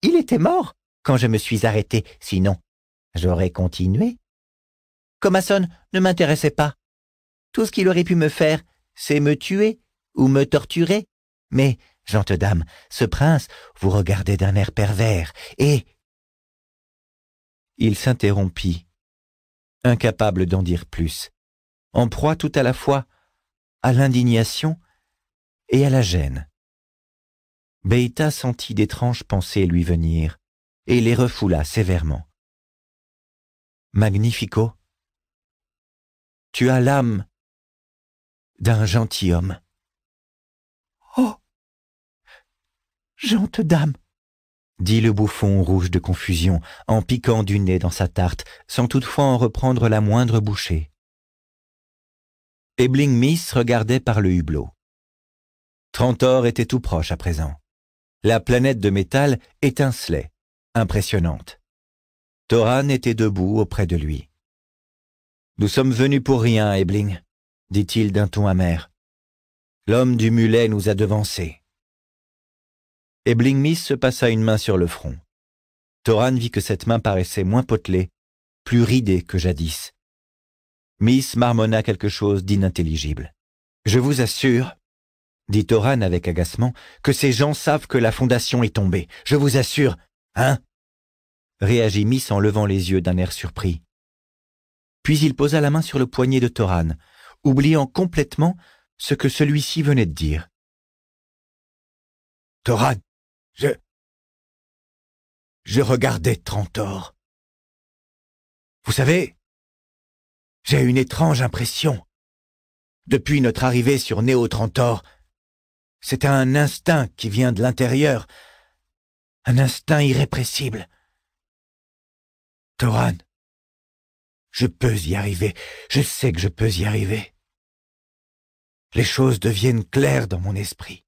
Il était mort quand je me suis arrêtée, sinon j'aurais continué. Comasson ne m'intéressait pas. Tout ce qu'il aurait pu me faire, c'est me tuer ou me torturer, mais Gente dame, ce prince vous regardait d'un air pervers, et... Il s'interrompit, incapable d'en dire plus, en proie tout à la fois à l'indignation et à la gêne. Beita sentit d'étranges pensées lui venir, et les refoula sévèrement. Magnifico, tu as l'âme d'un gentilhomme. Oh « Jante dame dit le bouffon rouge de confusion, en piquant du nez dans sa tarte, sans toutefois en reprendre la moindre bouchée. Ebling Miss regardait par le hublot. Trentor était tout proche à présent. La planète de métal étincelait, impressionnante. Toran était debout auprès de lui. Nous sommes venus pour rien, Ebling, dit-il d'un ton amer. L'homme du mulet nous a devancés et Miss se passa une main sur le front. Thoran vit que cette main paraissait moins potelée, plus ridée que jadis. Miss marmonna quelque chose d'inintelligible. Je vous assure, dit Thoran avec agacement, que ces gens savent que la fondation est tombée. Je vous assure, hein réagit Miss en levant les yeux d'un air surpris. Puis il posa la main sur le poignet de Thoran, oubliant complètement ce que celui-ci venait de dire. Je... Je regardais Trantor. Vous savez, j'ai une étrange impression. Depuis notre arrivée sur Néo Trantor, c'est un instinct qui vient de l'intérieur, un instinct irrépressible. Toran, je peux y arriver, je sais que je peux y arriver. Les choses deviennent claires dans mon esprit.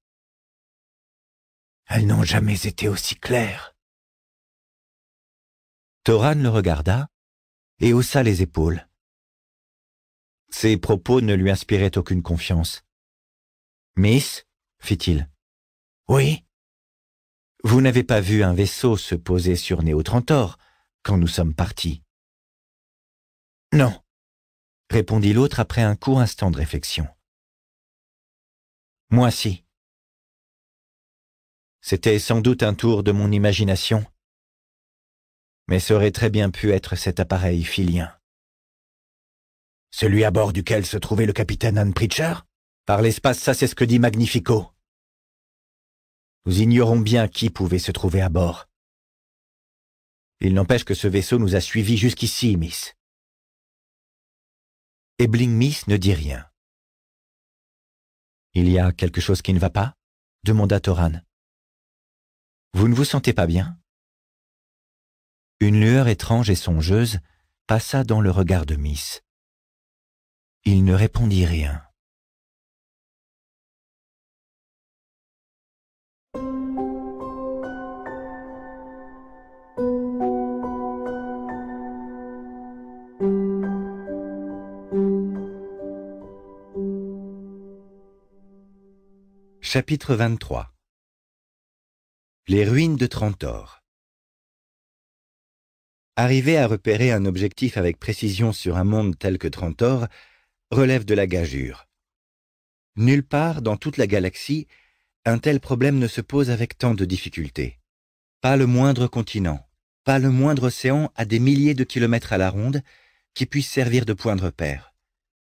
Elles n'ont jamais été aussi claires. Thoran le regarda et haussa les épaules. Ses propos ne lui inspiraient aucune confiance. Miss, fit-il. Oui. Vous n'avez pas vu un vaisseau se poser sur Néotrantor quand nous sommes partis. Non, répondit l'autre après un court instant de réflexion. Moi si. C'était sans doute un tour de mon imagination, mais ça aurait très bien pu être cet appareil filien. Celui à bord duquel se trouvait le capitaine Anne Pritcher Par l'espace, ça c'est ce que dit Magnifico. Nous ignorons bien qui pouvait se trouver à bord. Il n'empêche que ce vaisseau nous a suivis jusqu'ici, Miss. Ebling Miss ne dit rien. Il y a quelque chose qui ne va pas demanda Toran. Vous ne vous sentez pas bien Une lueur étrange et songeuse passa dans le regard de Miss. Il ne répondit rien. Chapitre 23 les ruines de Trantor. Arriver à repérer un objectif avec précision sur un monde tel que Trantor relève de la gageure. Nulle part dans toute la galaxie, un tel problème ne se pose avec tant de difficultés. Pas le moindre continent, pas le moindre océan à des milliers de kilomètres à la ronde qui puisse servir de point de repère.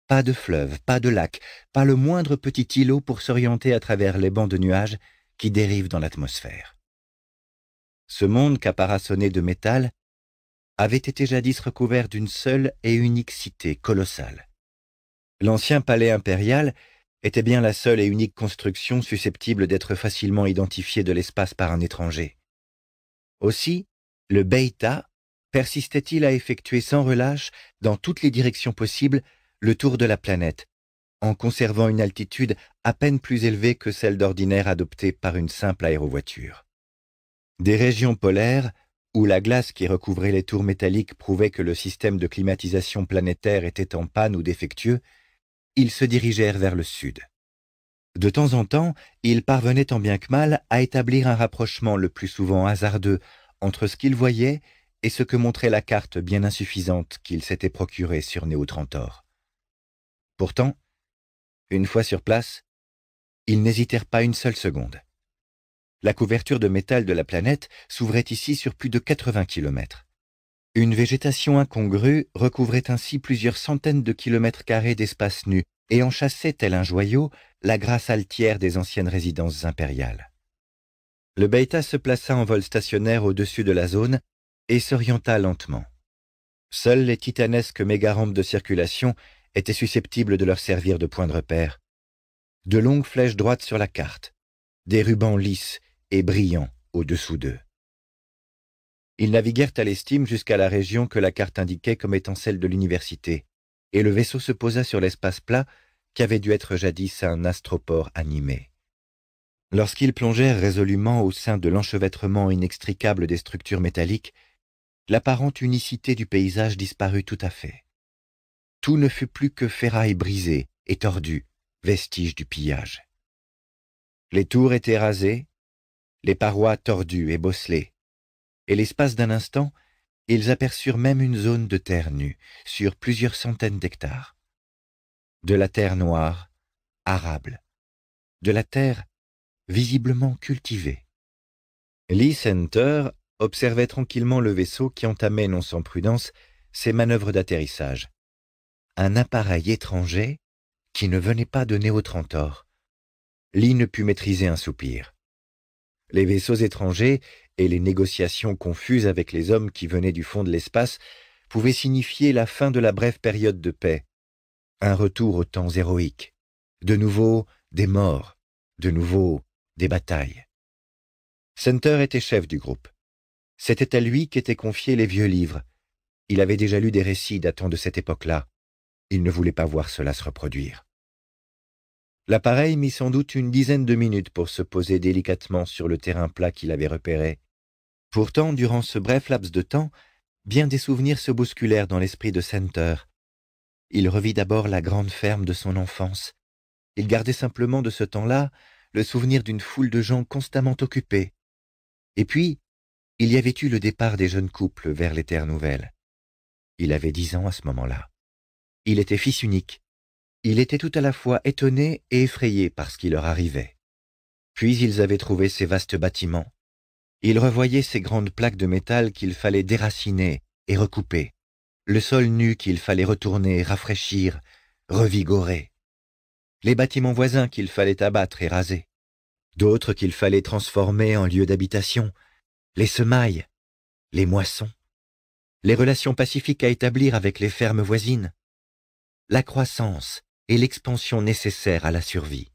Pas de fleuve, pas de lac, pas le moindre petit îlot pour s'orienter à travers les bancs de nuages qui dérivent dans l'atmosphère ce monde caparaçonné de métal, avait été jadis recouvert d'une seule et unique cité colossale. L'ancien palais impérial était bien la seule et unique construction susceptible d'être facilement identifiée de l'espace par un étranger. Aussi, le Beïta persistait-il à effectuer sans relâche, dans toutes les directions possibles, le tour de la planète, en conservant une altitude à peine plus élevée que celle d'ordinaire adoptée par une simple aérovoiture. Des régions polaires, où la glace qui recouvrait les tours métalliques prouvait que le système de climatisation planétaire était en panne ou défectueux, ils se dirigèrent vers le sud. De temps en temps, ils parvenaient tant bien que mal à établir un rapprochement le plus souvent hasardeux entre ce qu'ils voyaient et ce que montrait la carte bien insuffisante qu'ils s'étaient procurée sur Néotrantor. Pourtant, une fois sur place, ils n'hésitèrent pas une seule seconde. La couverture de métal de la planète s'ouvrait ici sur plus de 80 kilomètres. Une végétation incongrue recouvrait ainsi plusieurs centaines de kilomètres carrés d'espace nu et enchassait tel un joyau, la grâce altière des anciennes résidences impériales. Le Beta se plaça en vol stationnaire au-dessus de la zone et s'orienta lentement. Seules les titanesques mégarampes de circulation étaient susceptibles de leur servir de point de repère. De longues flèches droites sur la carte, des rubans lisses et brillant au-dessous d'eux. Ils naviguèrent à l'estime jusqu'à la région que la carte indiquait comme étant celle de l'université, et le vaisseau se posa sur l'espace plat qui avait dû être jadis un astroport animé. Lorsqu'ils plongèrent résolument au sein de l'enchevêtrement inextricable des structures métalliques, l'apparente unicité du paysage disparut tout à fait. Tout ne fut plus que ferraille brisée et tordue, vestige du pillage. Les tours étaient rasées, les parois tordues et bosselées, et l'espace d'un instant, ils aperçurent même une zone de terre nue, sur plusieurs centaines d'hectares. De la terre noire, arable. De la terre visiblement cultivée. Lee Center observait tranquillement le vaisseau qui entamait non sans prudence ses manœuvres d'atterrissage. Un appareil étranger qui ne venait pas de Néotrantor. Lee ne put maîtriser un soupir. Les vaisseaux étrangers et les négociations confuses avec les hommes qui venaient du fond de l'espace pouvaient signifier la fin de la brève période de paix. Un retour aux temps héroïques. De nouveau, des morts. De nouveau, des batailles. Center était chef du groupe. C'était à lui qu'étaient confiés les vieux livres. Il avait déjà lu des récits datant de cette époque-là. Il ne voulait pas voir cela se reproduire. L'appareil mit sans doute une dizaine de minutes pour se poser délicatement sur le terrain plat qu'il avait repéré. Pourtant, durant ce bref laps de temps, bien des souvenirs se bousculèrent dans l'esprit de Center. Il revit d'abord la grande ferme de son enfance. Il gardait simplement de ce temps-là le souvenir d'une foule de gens constamment occupés. Et puis, il y avait eu le départ des jeunes couples vers les terres nouvelles. Il avait dix ans à ce moment-là. Il était fils unique, il était tout à la fois étonné et effrayé par ce qui leur arrivait. Puis ils avaient trouvé ces vastes bâtiments. Ils revoyaient ces grandes plaques de métal qu'il fallait déraciner et recouper, le sol nu qu'il fallait retourner, rafraîchir, revigorer, les bâtiments voisins qu'il fallait abattre et raser, d'autres qu'il fallait transformer en lieux d'habitation, les semailles, les moissons, les relations pacifiques à établir avec les fermes voisines, la croissance et l'expansion nécessaire à la survie.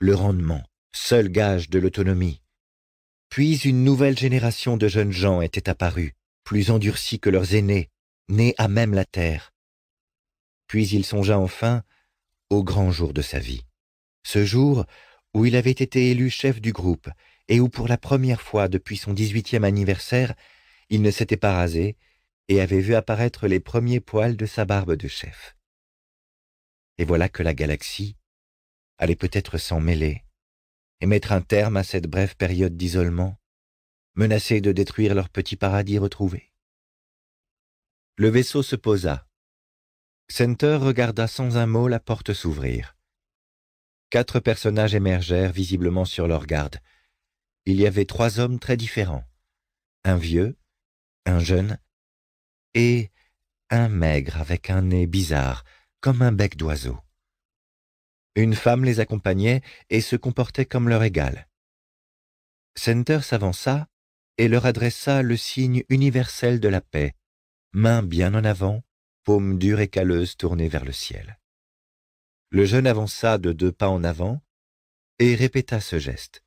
Le rendement, seul gage de l'autonomie. Puis une nouvelle génération de jeunes gens était apparue, plus endurcis que leurs aînés, nés à même la terre. Puis il songea enfin au grand jour de sa vie. Ce jour où il avait été élu chef du groupe et où pour la première fois depuis son dix-huitième anniversaire, il ne s'était pas rasé et avait vu apparaître les premiers poils de sa barbe de chef et voilà que la galaxie allait peut-être s'en mêler et mettre un terme à cette brève période d'isolement, menacée de détruire leur petit paradis retrouvé. Le vaisseau se posa. Center regarda sans un mot la porte s'ouvrir. Quatre personnages émergèrent visiblement sur leur garde. Il y avait trois hommes très différents. Un vieux, un jeune et un maigre avec un nez bizarre, comme un bec d'oiseau. Une femme les accompagnait et se comportait comme leur égale. Center s'avança et leur adressa le signe universel de la paix, main bien en avant, paume dure et calleuse tournée vers le ciel. Le jeune avança de deux pas en avant et répéta ce geste.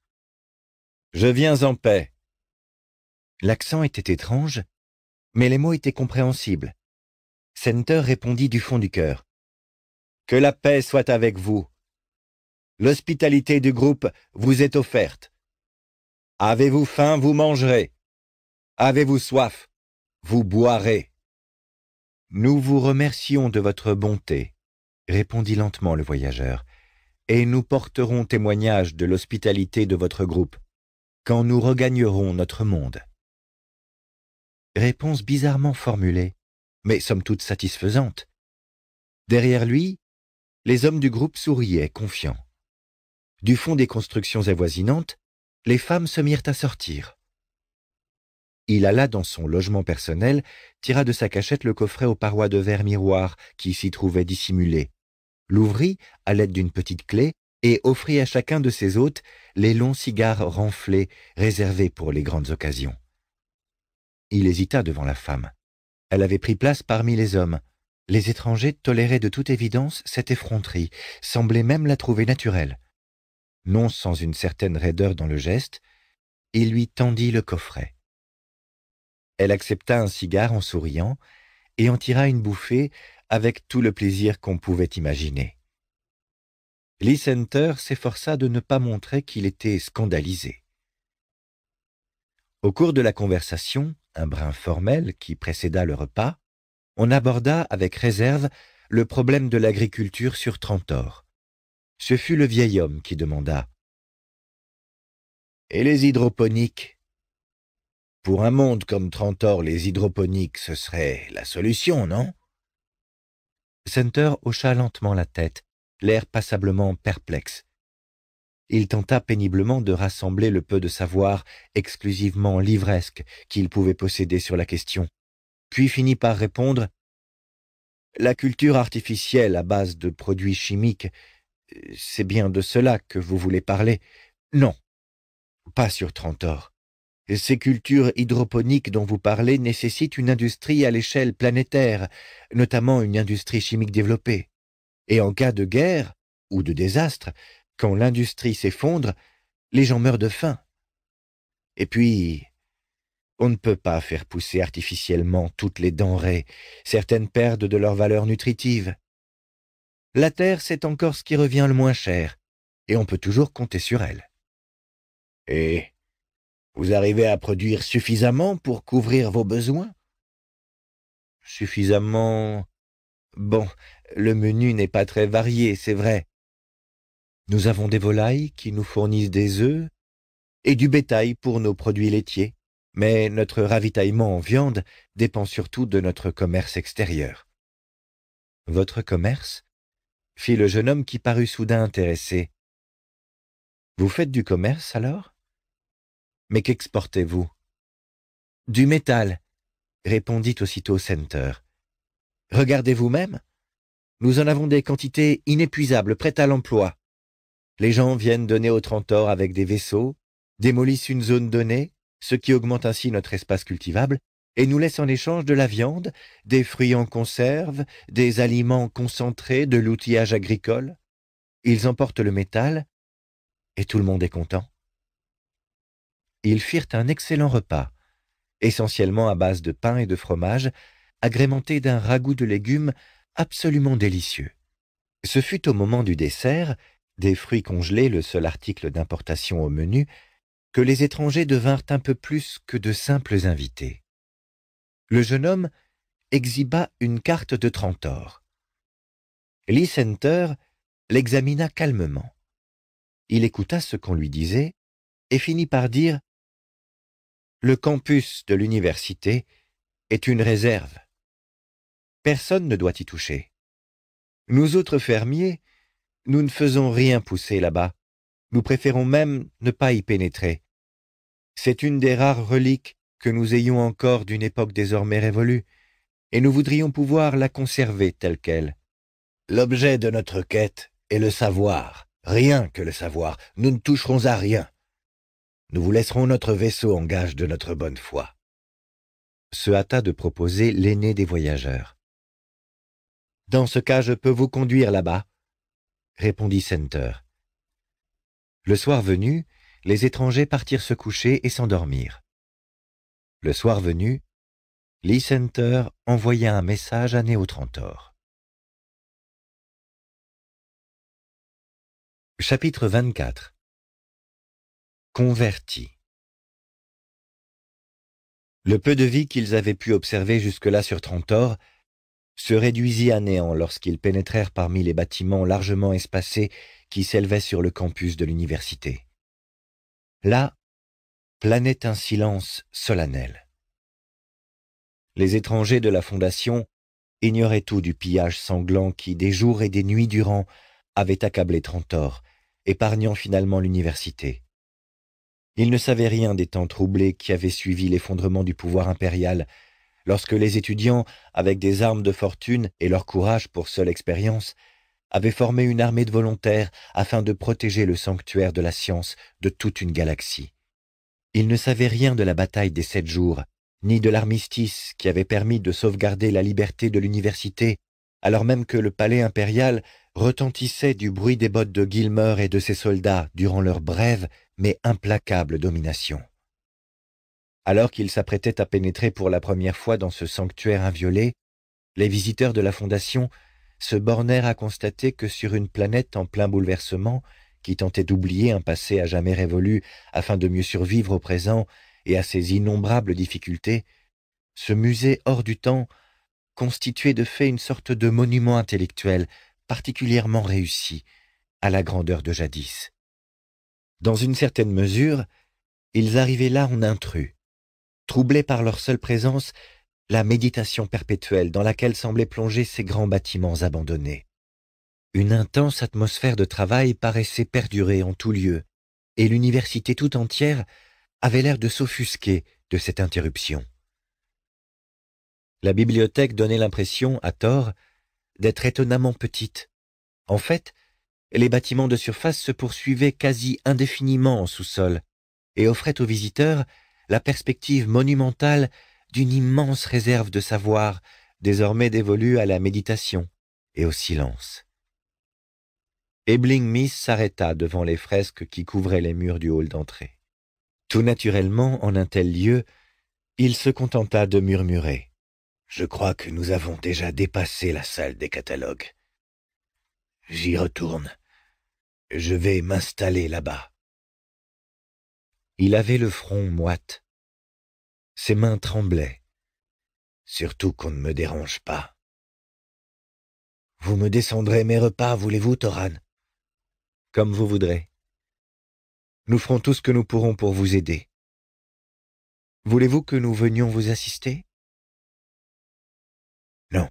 Je viens en paix. L'accent était étrange, mais les mots étaient compréhensibles. Center répondit du fond du cœur. Que la paix soit avec vous. L'hospitalité du groupe vous est offerte. Avez-vous faim, vous mangerez. Avez-vous soif, vous boirez. Nous vous remercions de votre bonté, répondit lentement le voyageur, et nous porterons témoignage de l'hospitalité de votre groupe, quand nous regagnerons notre monde. Réponse bizarrement formulée, mais somme toute satisfaisante. Derrière lui, les hommes du groupe souriaient, confiants. Du fond des constructions avoisinantes, les femmes se mirent à sortir. Il alla dans son logement personnel, tira de sa cachette le coffret aux parois de verre miroir qui s'y trouvait dissimulé, l'ouvrit à l'aide d'une petite clé et offrit à chacun de ses hôtes les longs cigares renflés réservés pour les grandes occasions. Il hésita devant la femme. Elle avait pris place parmi les hommes, les étrangers toléraient de toute évidence cette effronterie, semblaient même la trouver naturelle. Non sans une certaine raideur dans le geste, il lui tendit le coffret. Elle accepta un cigare en souriant et en tira une bouffée avec tout le plaisir qu'on pouvait imaginer. Lee Center s'efforça de ne pas montrer qu'il était scandalisé. Au cours de la conversation, un brin formel qui précéda le repas, on aborda avec réserve le problème de l'agriculture sur Trentor. Ce fut le vieil homme qui demanda Et les hydroponiques Pour un monde comme Trentor, les hydroponiques, ce serait la solution, non Center hocha lentement la tête, l'air passablement perplexe. Il tenta péniblement de rassembler le peu de savoir exclusivement livresque qu'il pouvait posséder sur la question puis finit par répondre La culture artificielle à base de produits chimiques, c'est bien de cela que vous voulez parler. Non, pas sur Trentor. Ces cultures hydroponiques dont vous parlez nécessitent une industrie à l'échelle planétaire, notamment une industrie chimique développée. Et en cas de guerre ou de désastre, quand l'industrie s'effondre, les gens meurent de faim. Et puis, on ne peut pas faire pousser artificiellement toutes les denrées, certaines perdent de leur valeur nutritive. La terre, c'est encore ce qui revient le moins cher, et on peut toujours compter sur elle. Et vous arrivez à produire suffisamment pour couvrir vos besoins Suffisamment... Bon, le menu n'est pas très varié, c'est vrai. Nous avons des volailles qui nous fournissent des œufs et du bétail pour nos produits laitiers mais notre ravitaillement en viande dépend surtout de notre commerce extérieur. Votre commerce fit le jeune homme qui parut soudain intéressé. Vous faites du commerce alors Mais qu'exportez-vous Du métal, répondit aussitôt Center. Regardez-vous même Nous en avons des quantités inépuisables prêtes à l'emploi. Les gens viennent donner au Trentor avec des vaisseaux, démolissent une zone donnée, ce qui augmente ainsi notre espace cultivable et nous laisse en échange de la viande, des fruits en conserve, des aliments concentrés, de l'outillage agricole. Ils emportent le métal, et tout le monde est content. Ils firent un excellent repas, essentiellement à base de pain et de fromage, agrémenté d'un ragoût de légumes absolument délicieux. Ce fut au moment du dessert, des fruits congelés le seul article d'importation au menu, que les étrangers devinrent un peu plus que de simples invités. Le jeune homme exhiba une carte de Trentor. Center l'examina calmement. Il écouta ce qu'on lui disait et finit par dire Le campus de l'université est une réserve. Personne ne doit y toucher. Nous autres fermiers, nous ne faisons rien pousser là-bas, nous préférons même ne pas y pénétrer. C'est une des rares reliques que nous ayons encore d'une époque désormais révolue, et nous voudrions pouvoir la conserver telle qu'elle. L'objet de notre quête est le savoir, rien que le savoir, nous ne toucherons à rien. Nous vous laisserons notre vaisseau en gage de notre bonne foi. Se hâta de proposer l'aîné des voyageurs. Dans ce cas, je peux vous conduire là-bas, répondit Center. Le soir venu, les étrangers partirent se coucher et s'endormirent. Le soir venu, Lee Center envoya un message à Trentor. Chapitre 24 Converti Le peu de vie qu'ils avaient pu observer jusque-là sur Trantor se réduisit à néant lorsqu'ils pénétrèrent parmi les bâtiments largement espacés qui s'élevaient sur le campus de l'université. Là, planait un silence solennel. Les étrangers de la Fondation ignoraient tout du pillage sanglant qui, des jours et des nuits durant, avait accablé Trentor, épargnant finalement l'université. Ils ne savaient rien des temps troublés qui avaient suivi l'effondrement du pouvoir impérial lorsque les étudiants, avec des armes de fortune et leur courage pour seule expérience, avaient formé une armée de volontaires afin de protéger le sanctuaire de la science de toute une galaxie. Ils ne savaient rien de la bataille des sept jours, ni de l'armistice qui avait permis de sauvegarder la liberté de l'université, alors même que le palais impérial retentissait du bruit des bottes de Gilmer et de ses soldats durant leur brève mais implacable domination. Alors qu'ils s'apprêtaient à pénétrer pour la première fois dans ce sanctuaire inviolé, les visiteurs de la Fondation se bornèrent à constater que sur une planète en plein bouleversement, qui tentait d'oublier un passé à jamais révolu afin de mieux survivre au présent et à ses innombrables difficultés, ce musée hors du temps constituait de fait une sorte de monument intellectuel particulièrement réussi à la grandeur de jadis. Dans une certaine mesure, ils arrivaient là en intrus, Troublée par leur seule présence la méditation perpétuelle dans laquelle semblaient plonger ces grands bâtiments abandonnés. Une intense atmosphère de travail paraissait perdurer en tout lieu, et l'université tout entière avait l'air de s'offusquer de cette interruption. La bibliothèque donnait l'impression, à tort, d'être étonnamment petite. En fait, les bâtiments de surface se poursuivaient quasi indéfiniment en sous-sol et offraient aux visiteurs la perspective monumentale d'une immense réserve de savoir désormais dévolue à la méditation et au silence. Ebling Miss s'arrêta devant les fresques qui couvraient les murs du hall d'entrée. Tout naturellement, en un tel lieu, il se contenta de murmurer. Je crois que nous avons déjà dépassé la salle des catalogues. J'y retourne. Je vais m'installer là-bas. Il avait le front moite. Ses mains tremblaient. Surtout qu'on ne me dérange pas. Vous me descendrez mes repas, voulez-vous, Toran Comme vous voudrez. Nous ferons tout ce que nous pourrons pour vous aider. Voulez-vous que nous venions vous assister Non.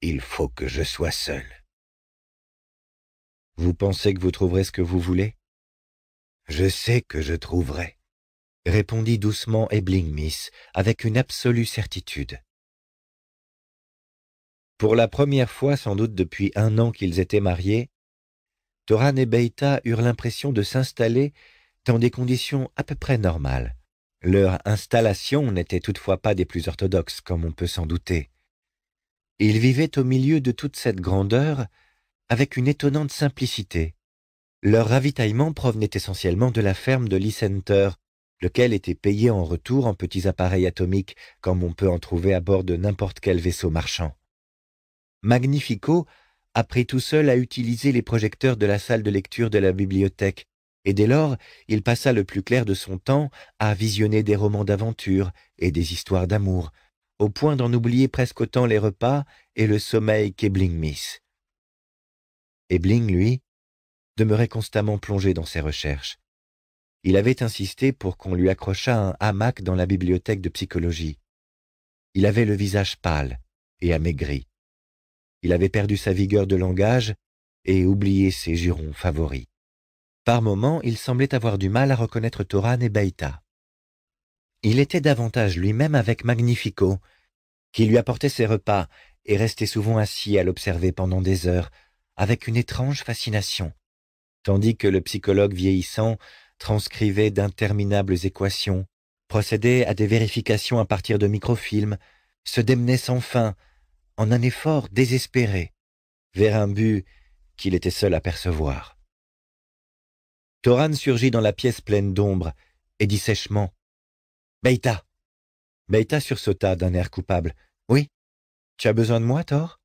Il faut que je sois seul. Vous pensez que vous trouverez ce que vous voulez je sais que je trouverai, répondit doucement Ebling Miss avec une absolue certitude. Pour la première fois sans doute depuis un an qu'ils étaient mariés, Toran et Beita eurent l'impression de s'installer dans des conditions à peu près normales. Leur installation n'était toutefois pas des plus orthodoxes, comme on peut s'en douter. Ils vivaient au milieu de toute cette grandeur avec une étonnante simplicité, leur ravitaillement provenait essentiellement de la ferme de Lee lequel était payé en retour en petits appareils atomiques, comme on peut en trouver à bord de n'importe quel vaisseau marchand. Magnifico apprit tout seul à utiliser les projecteurs de la salle de lecture de la bibliothèque, et dès lors il passa le plus clair de son temps à visionner des romans d'aventure et des histoires d'amour, au point d'en oublier presque autant les repas et le sommeil qu'Ebling Miss. Ebling, lui, demeurait constamment plongé dans ses recherches. Il avait insisté pour qu'on lui accrochât un hamac dans la bibliothèque de psychologie. Il avait le visage pâle et amaigri. Il avait perdu sa vigueur de langage et oublié ses jurons favoris. Par moments, il semblait avoir du mal à reconnaître Toran et Baïta. Il était davantage lui-même avec Magnifico, qui lui apportait ses repas et restait souvent assis à l'observer pendant des heures, avec une étrange fascination tandis que le psychologue vieillissant transcrivait d'interminables équations, procédait à des vérifications à partir de microfilms, se démenait sans fin, en un effort désespéré, vers un but qu'il était seul à percevoir. Toran surgit dans la pièce pleine d'ombre et dit sèchement Beïta !» Beïta sursauta d'un air coupable. Oui Tu as besoin de moi, Thor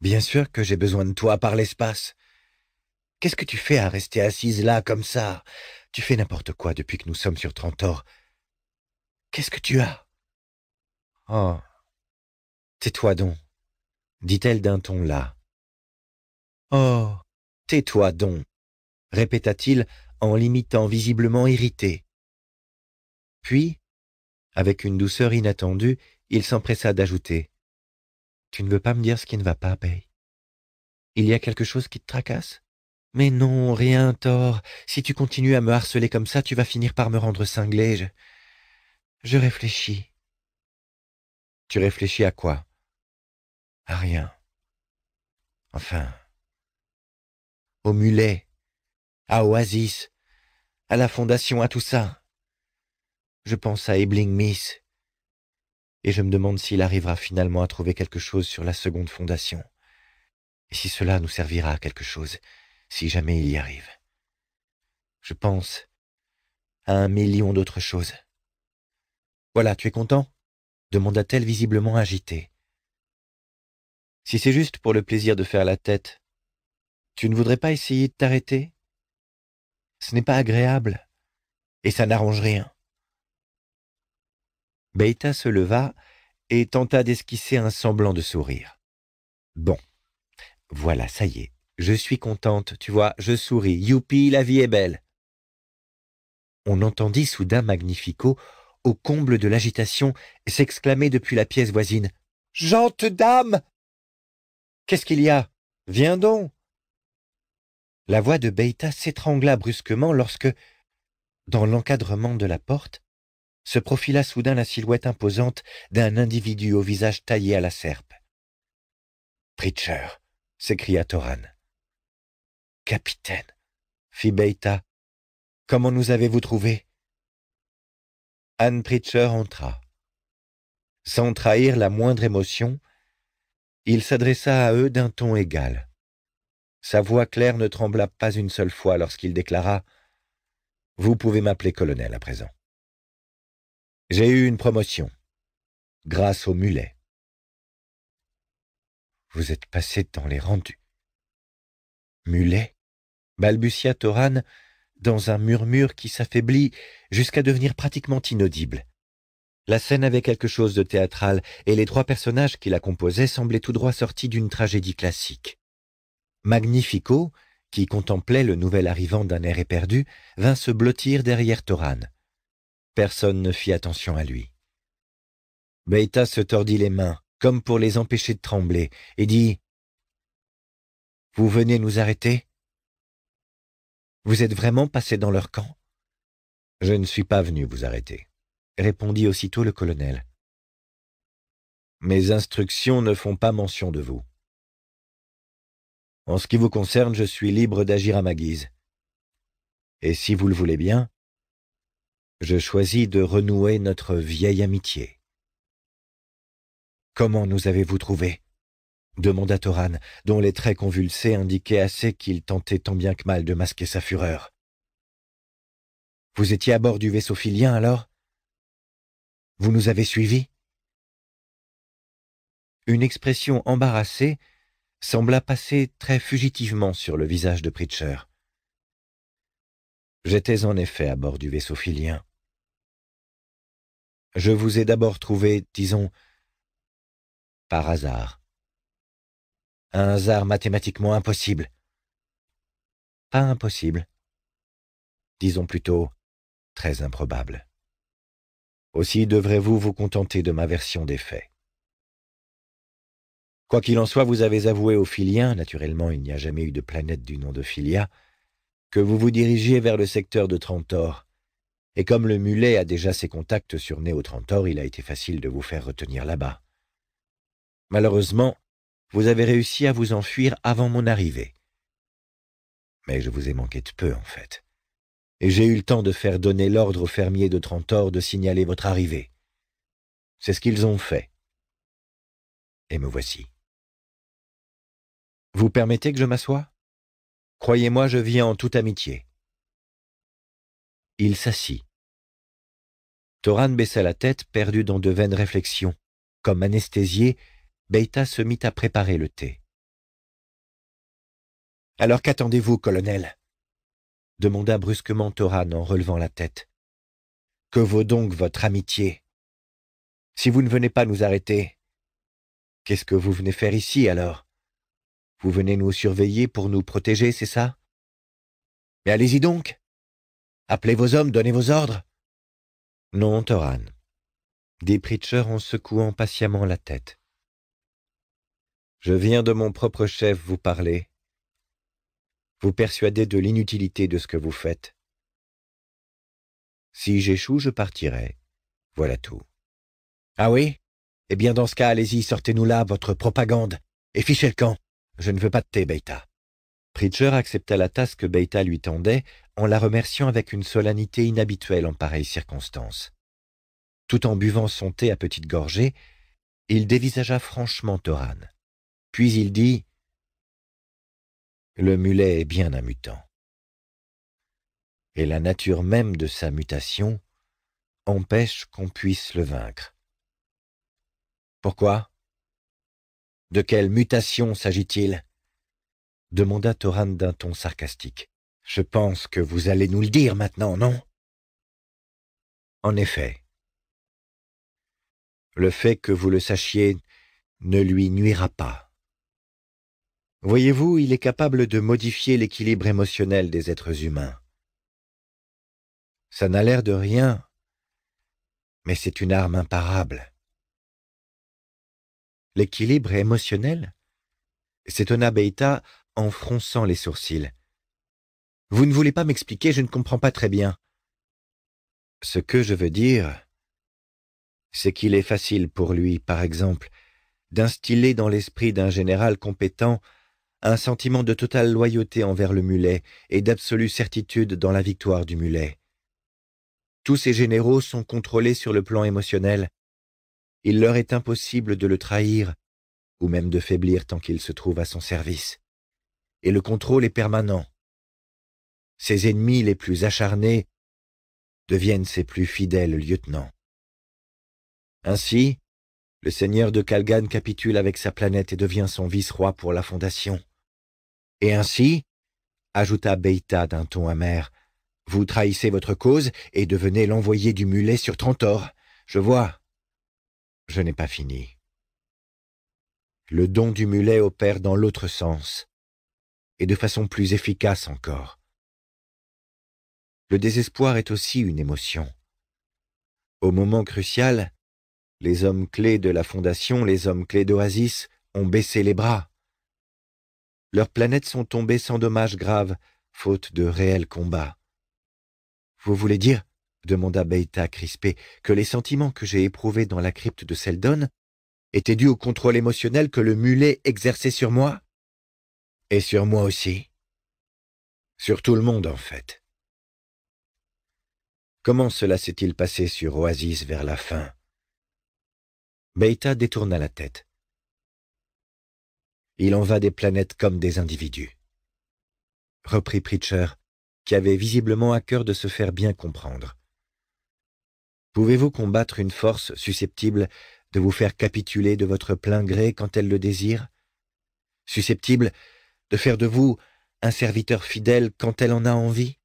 Bien sûr que j'ai besoin de toi par l'espace. Qu'est-ce que tu fais à rester assise là, comme ça Tu fais n'importe quoi depuis que nous sommes sur Trentor. Qu'est-ce que tu as Oh. Tais-toi donc, dit-elle d'un ton là. Oh. Tais-toi donc, répéta-t-il en l'imitant visiblement irrité. Puis, avec une douceur inattendue, il s'empressa d'ajouter. Tu ne veux pas me dire ce qui ne va pas, Bay Il y a quelque chose qui te tracasse mais non, rien, tort. Si tu continues à me harceler comme ça, tu vas finir par me rendre cinglé. Je, je réfléchis. Tu réfléchis à quoi À rien. Enfin. Au mulet, à Oasis, à la fondation, à tout ça. Je pense à Ebling Miss. Et je me demande s'il arrivera finalement à trouver quelque chose sur la seconde fondation. Et si cela nous servira à quelque chose si jamais il y arrive. Je pense à un million d'autres choses. Voilà, tu es content demanda-t-elle visiblement agitée. Si c'est juste pour le plaisir de faire la tête, tu ne voudrais pas essayer de t'arrêter Ce n'est pas agréable, et ça n'arrange rien. Beta se leva et tenta d'esquisser un semblant de sourire. Bon, voilà, ça y est, je suis contente, tu vois, je souris. Youpi, la vie est belle. On entendit soudain Magnifico, au comble de l'agitation, s'exclamer depuis la pièce voisine. Jante dame Qu'est-ce qu'il y a Viens donc La voix de Beïta s'étrangla brusquement lorsque, dans l'encadrement de la porte, se profila soudain la silhouette imposante d'un individu au visage taillé à la serpe. Pritcher! s'écria Toran. Capitaine, fit Beta. comment nous avez-vous trouvé Anne Pritcher entra. Sans trahir la moindre émotion, il s'adressa à eux d'un ton égal. Sa voix claire ne trembla pas une seule fois lorsqu'il déclara « Vous pouvez m'appeler colonel à présent. J'ai eu une promotion, grâce au mulet. Vous êtes passé dans les rendus. Mulet balbutia Toran dans un murmure qui s'affaiblit jusqu'à devenir pratiquement inaudible. La scène avait quelque chose de théâtral, et les trois personnages qui la composaient semblaient tout droit sortis d'une tragédie classique. Magnifico, qui contemplait le nouvel arrivant d'un air éperdu, vint se blottir derrière Toran. Personne ne fit attention à lui. Beta se tordit les mains, comme pour les empêcher de trembler, et dit vous venez nous arrêter Vous êtes vraiment passé dans leur camp Je ne suis pas venu vous arrêter, répondit aussitôt le colonel. Mes instructions ne font pas mention de vous. En ce qui vous concerne, je suis libre d'agir à ma guise. Et si vous le voulez bien, je choisis de renouer notre vieille amitié. Comment nous avez-vous trouvés demanda Toran, dont les traits convulsés indiquaient assez qu'il tentait tant bien que mal de masquer sa fureur. Vous étiez à bord du vaisseau philien alors Vous nous avez suivis Une expression embarrassée sembla passer très fugitivement sur le visage de Pritcher. J'étais en effet à bord du vaisseau philien. Je vous ai d'abord trouvé, disons, par hasard un hasard mathématiquement impossible. Pas impossible. Disons plutôt très improbable. Aussi devrez-vous vous contenter de ma version des faits. Quoi qu'il en soit, vous avez avoué aux Philiens, naturellement il n'y a jamais eu de planète du nom de Philia, que vous vous dirigiez vers le secteur de Trentor, et comme le mulet a déjà ses contacts sur Néo-Trentor, il a été facile de vous faire retenir là-bas. Malheureusement, vous avez réussi à vous enfuir avant mon arrivée. Mais je vous ai manqué de peu, en fait. Et j'ai eu le temps de faire donner l'ordre aux fermiers de Trentor de signaler votre arrivée. C'est ce qu'ils ont fait. Et me voici. Vous permettez que je m'assoie Croyez-moi, je viens en toute amitié. Il s'assit. Toran baissa la tête, perdu dans de vaines réflexions, comme anesthésié Beïta se mit à préparer le thé. Alors qu'attendez-vous, colonel demanda brusquement Toran en relevant la tête. Que vaut donc votre amitié Si vous ne venez pas nous arrêter, qu'est-ce que vous venez faire ici alors Vous venez nous surveiller pour nous protéger, c'est ça Mais allez-y donc Appelez vos hommes, donnez vos ordres Non, Toran, dit Pritcher en secouant patiemment la tête. Je viens de mon propre chef vous parler, vous persuader de l'inutilité de ce que vous faites. Si j'échoue, je partirai. Voilà tout. Ah oui Eh bien, dans ce cas, allez-y, sortez-nous là votre propagande et fichez le camp. Je ne veux pas de thé, Beta. Pritcher accepta la tasse que Beta lui tendait en la remerciant avec une solennité inhabituelle en pareille circonstance. Tout en buvant son thé à petites gorgées, il dévisagea franchement Toran. Puis il dit Le mulet est bien un mutant. Et la nature même de sa mutation empêche qu'on puisse le vaincre. Pourquoi De quelle mutation s'agit-il demanda Toran d'un ton sarcastique. Je pense que vous allez nous le dire maintenant, non En effet. Le fait que vous le sachiez ne lui nuira pas. Voyez-vous, il est capable de modifier l'équilibre émotionnel des êtres humains. Ça n'a l'air de rien, mais c'est une arme imparable. L'équilibre émotionnel s'étonna Beïta en fronçant les sourcils. Vous ne voulez pas m'expliquer, je ne comprends pas très bien. Ce que je veux dire, c'est qu'il est facile pour lui, par exemple, d'instiller dans l'esprit d'un général compétent un sentiment de totale loyauté envers le mulet et d'absolue certitude dans la victoire du mulet. Tous ces généraux sont contrôlés sur le plan émotionnel. Il leur est impossible de le trahir, ou même de faiblir tant qu'il se trouve à son service. Et le contrôle est permanent. Ses ennemis les plus acharnés deviennent ses plus fidèles lieutenants. Ainsi, le seigneur de Kalgan capitule avec sa planète et devient son vice-roi pour la Fondation. Et ainsi, ajouta Beïta d'un ton amer, vous trahissez votre cause et devenez l'envoyé du mulet sur Trentor. Je vois. Je n'ai pas fini. Le don du mulet opère dans l'autre sens, et de façon plus efficace encore. Le désespoir est aussi une émotion. Au moment crucial, les hommes clés de la Fondation, les hommes clés d'Oasis, ont baissé les bras leurs planètes sont tombées sans dommages graves, faute de réels combats. Vous voulez dire, demanda Beita crispée, que les sentiments que j'ai éprouvés dans la crypte de Seldon étaient dus au contrôle émotionnel que le mulet exerçait sur moi Et sur moi aussi Sur tout le monde, en fait. Comment cela s'est-il passé sur Oasis vers la fin Beita détourna la tête. Il en va des planètes comme des individus. Reprit Pritchard, qui avait visiblement à cœur de se faire bien comprendre. Pouvez-vous combattre une force susceptible de vous faire capituler de votre plein gré quand elle le désire Susceptible de faire de vous un serviteur fidèle quand elle en a envie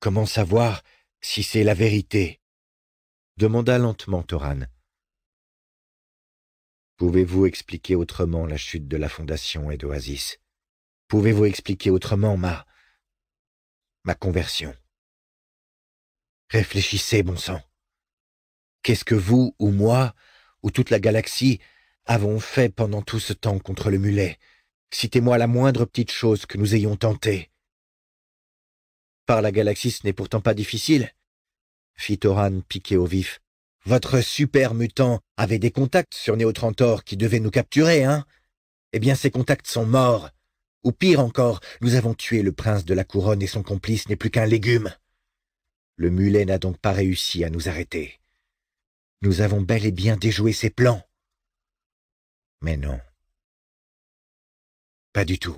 Comment savoir si c'est la vérité demanda lentement Toran. Pouvez-vous expliquer autrement la chute de la Fondation et d'Oasis Pouvez-vous expliquer autrement ma... ma conversion Réfléchissez, bon sang. Qu'est-ce que vous, ou moi, ou toute la galaxie, avons fait pendant tout ce temps contre le mulet Citez-moi la moindre petite chose que nous ayons tentée. Par la galaxie, ce n'est pourtant pas difficile, fit Oran piqué au vif. Votre super mutant avait des contacts sur Néotrantor qui devaient nous capturer, hein Eh bien, ces contacts sont morts. Ou pire encore, nous avons tué le prince de la couronne et son complice n'est plus qu'un légume. Le mulet n'a donc pas réussi à nous arrêter. Nous avons bel et bien déjoué ses plans. Mais non. Pas du tout.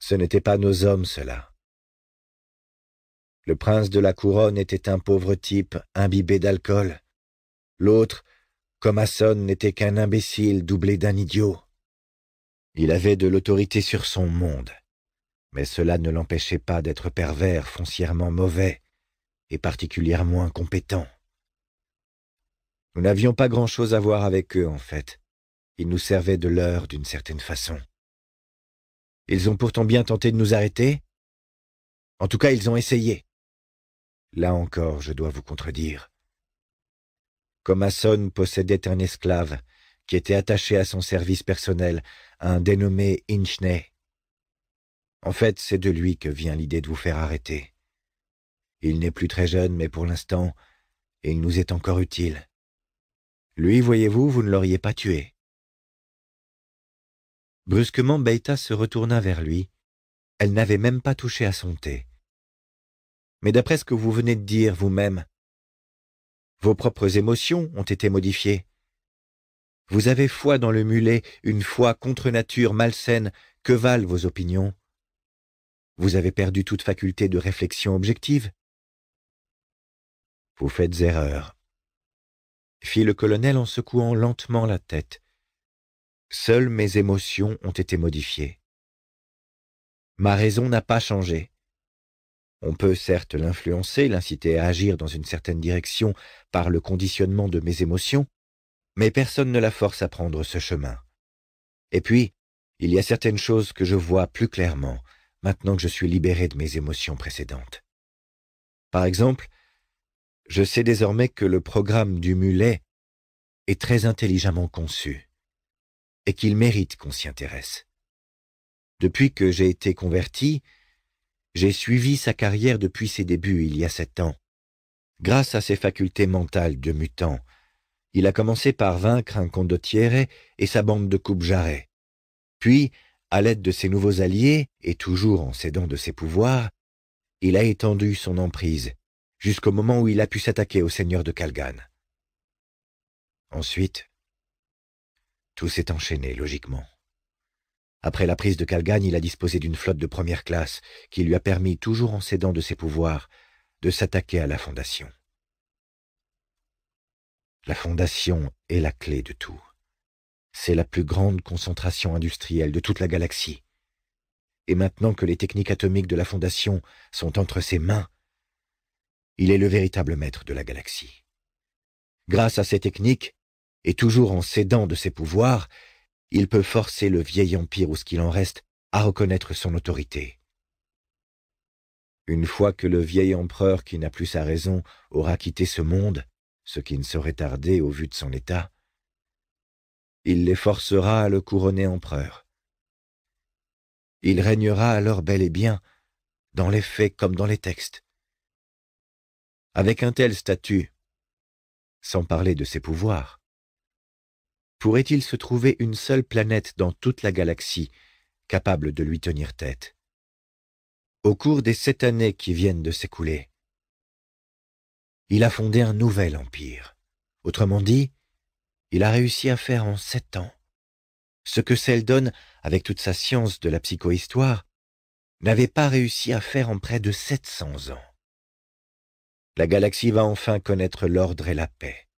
Ce n'étaient pas nos hommes, cela. Le prince de la couronne était un pauvre type imbibé d'alcool. L'autre, comme Asson, n'était qu'un imbécile doublé d'un idiot. Il avait de l'autorité sur son monde, mais cela ne l'empêchait pas d'être pervers, foncièrement mauvais et particulièrement incompétent. Nous n'avions pas grand-chose à voir avec eux, en fait. Ils nous servaient de l'heure d'une certaine façon. Ils ont pourtant bien tenté de nous arrêter. En tout cas, ils ont essayé. Là encore, je dois vous contredire. Comme possédait un esclave qui était attaché à son service personnel, un dénommé Inchney. En fait, c'est de lui que vient l'idée de vous faire arrêter. Il n'est plus très jeune, mais pour l'instant, il nous est encore utile. Lui, voyez-vous, vous ne l'auriez pas tué. Brusquement, Beita se retourna vers lui. Elle n'avait même pas touché à son thé mais d'après ce que vous venez de dire vous-même. Vos propres émotions ont été modifiées. Vous avez foi dans le mulet, une foi contre nature malsaine, que valent vos opinions Vous avez perdu toute faculté de réflexion objective Vous faites erreur, fit le colonel en secouant lentement la tête. Seules mes émotions ont été modifiées. Ma raison n'a pas changé. On peut certes l'influencer, l'inciter à agir dans une certaine direction par le conditionnement de mes émotions, mais personne ne la force à prendre ce chemin. Et puis, il y a certaines choses que je vois plus clairement maintenant que je suis libéré de mes émotions précédentes. Par exemple, je sais désormais que le programme du mulet est très intelligemment conçu et qu'il mérite qu'on s'y intéresse. Depuis que j'ai été converti, j'ai suivi sa carrière depuis ses débuts il y a sept ans. Grâce à ses facultés mentales de mutant, il a commencé par vaincre un condottiere et sa bande de coupe-jarret. Puis, à l'aide de ses nouveaux alliés, et toujours en s'aidant de ses pouvoirs, il a étendu son emprise, jusqu'au moment où il a pu s'attaquer au seigneur de Kalgan. Ensuite, tout s'est enchaîné logiquement. Après la prise de Calgagne, il a disposé d'une flotte de première classe qui lui a permis, toujours en cédant de ses pouvoirs, de s'attaquer à la Fondation. La Fondation est la clé de tout. C'est la plus grande concentration industrielle de toute la galaxie. Et maintenant que les techniques atomiques de la Fondation sont entre ses mains, il est le véritable maître de la galaxie. Grâce à ces techniques, et toujours en cédant de ses pouvoirs, il peut forcer le vieil empire ou ce qu'il en reste à reconnaître son autorité. Une fois que le vieil empereur qui n'a plus sa raison aura quitté ce monde, ce qui ne saurait tarder au vu de son état, il les forcera à le couronner empereur. Il régnera alors bel et bien, dans les faits comme dans les textes. Avec un tel statut, sans parler de ses pouvoirs, pourrait-il se trouver une seule planète dans toute la galaxie capable de lui tenir tête Au cours des sept années qui viennent de s'écouler, il a fondé un nouvel empire. Autrement dit, il a réussi à faire en sept ans ce que Seldon, avec toute sa science de la psychohistoire, n'avait pas réussi à faire en près de sept cents ans. La galaxie va enfin connaître l'ordre et la paix.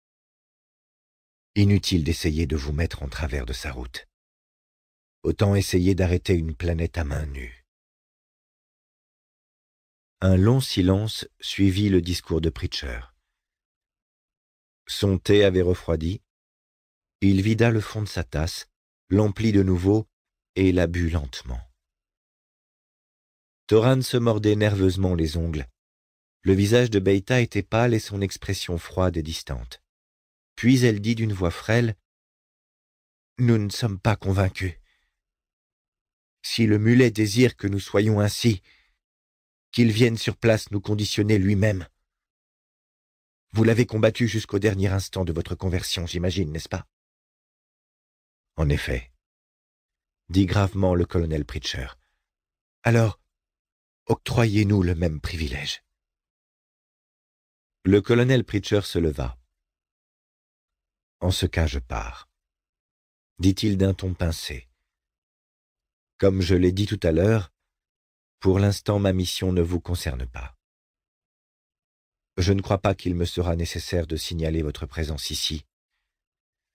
Inutile d'essayer de vous mettre en travers de sa route. Autant essayer d'arrêter une planète à main nue. Un long silence suivit le discours de Pritcher. Son thé avait refroidi. Il vida le fond de sa tasse, l'emplit de nouveau et la but lentement. Toran se mordait nerveusement les ongles. Le visage de Beita était pâle et son expression froide et distante. Puis elle dit d'une voix frêle Nous ne sommes pas convaincus. Si le mulet désire que nous soyons ainsi, qu'il vienne sur place nous conditionner lui-même. Vous l'avez combattu jusqu'au dernier instant de votre conversion, j'imagine, n'est-ce pas En effet, dit gravement le colonel Pritcher. Alors, octroyez-nous le même privilège. Le colonel Pritcher se leva. En ce cas, je pars, dit-il d'un ton pincé. Comme je l'ai dit tout à l'heure, pour l'instant ma mission ne vous concerne pas. Je ne crois pas qu'il me sera nécessaire de signaler votre présence ici.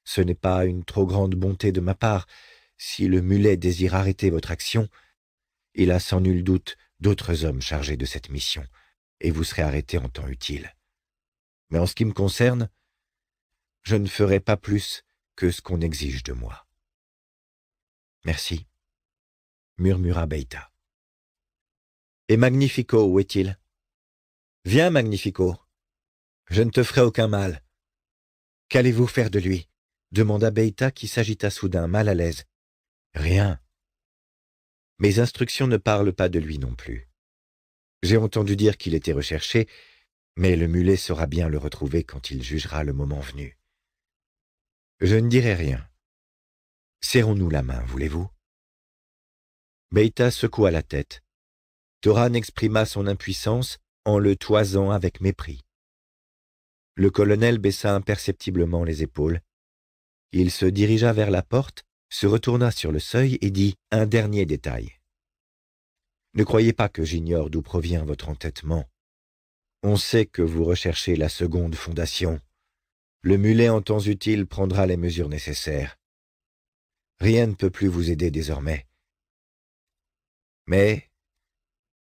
Ce n'est pas une trop grande bonté de ma part. Si le mulet désire arrêter votre action, il a sans nul doute d'autres hommes chargés de cette mission, et vous serez arrêté en temps utile. Mais en ce qui me concerne, je ne ferai pas plus que ce qu'on exige de moi. Merci, murmura Beita. Et Magnifico, où est-il Viens, Magnifico. Je ne te ferai aucun mal. Qu'allez-vous faire de lui demanda Beita qui s'agita soudain, mal à l'aise. Rien. Mes instructions ne parlent pas de lui non plus. J'ai entendu dire qu'il était recherché, mais le mulet saura bien le retrouver quand il jugera le moment venu. Je ne dirai rien. Serrons-nous la main, voulez-vous Beïta secoua la tête. Toran exprima son impuissance en le toisant avec mépris. Le colonel baissa imperceptiblement les épaules. Il se dirigea vers la porte, se retourna sur le seuil et dit un dernier détail. Ne croyez pas que j'ignore d'où provient votre entêtement. On sait que vous recherchez la seconde fondation. Le mulet en temps utile prendra les mesures nécessaires. Rien ne peut plus vous aider désormais. Mais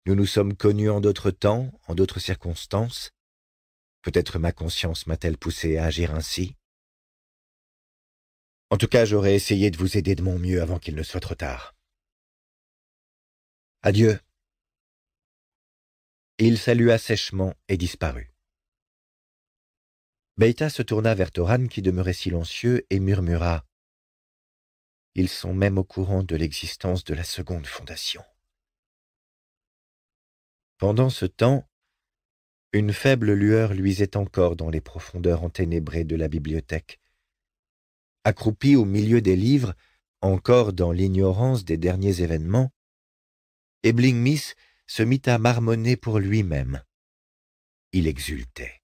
nous nous sommes connus en d'autres temps, en d'autres circonstances. Peut-être ma conscience m'a-t-elle poussé à agir ainsi. En tout cas, j'aurais essayé de vous aider de mon mieux avant qu'il ne soit trop tard. Adieu. Il salua sèchement et disparut. Beïta se tourna vers Toran qui demeurait silencieux et murmura Ils sont même au courant de l'existence de la seconde fondation. Pendant ce temps, une faible lueur luisait encore dans les profondeurs enténébrées de la bibliothèque. Accroupi au milieu des livres, encore dans l'ignorance des derniers événements, Ebling Miss se mit à marmonner pour lui-même. Il exultait.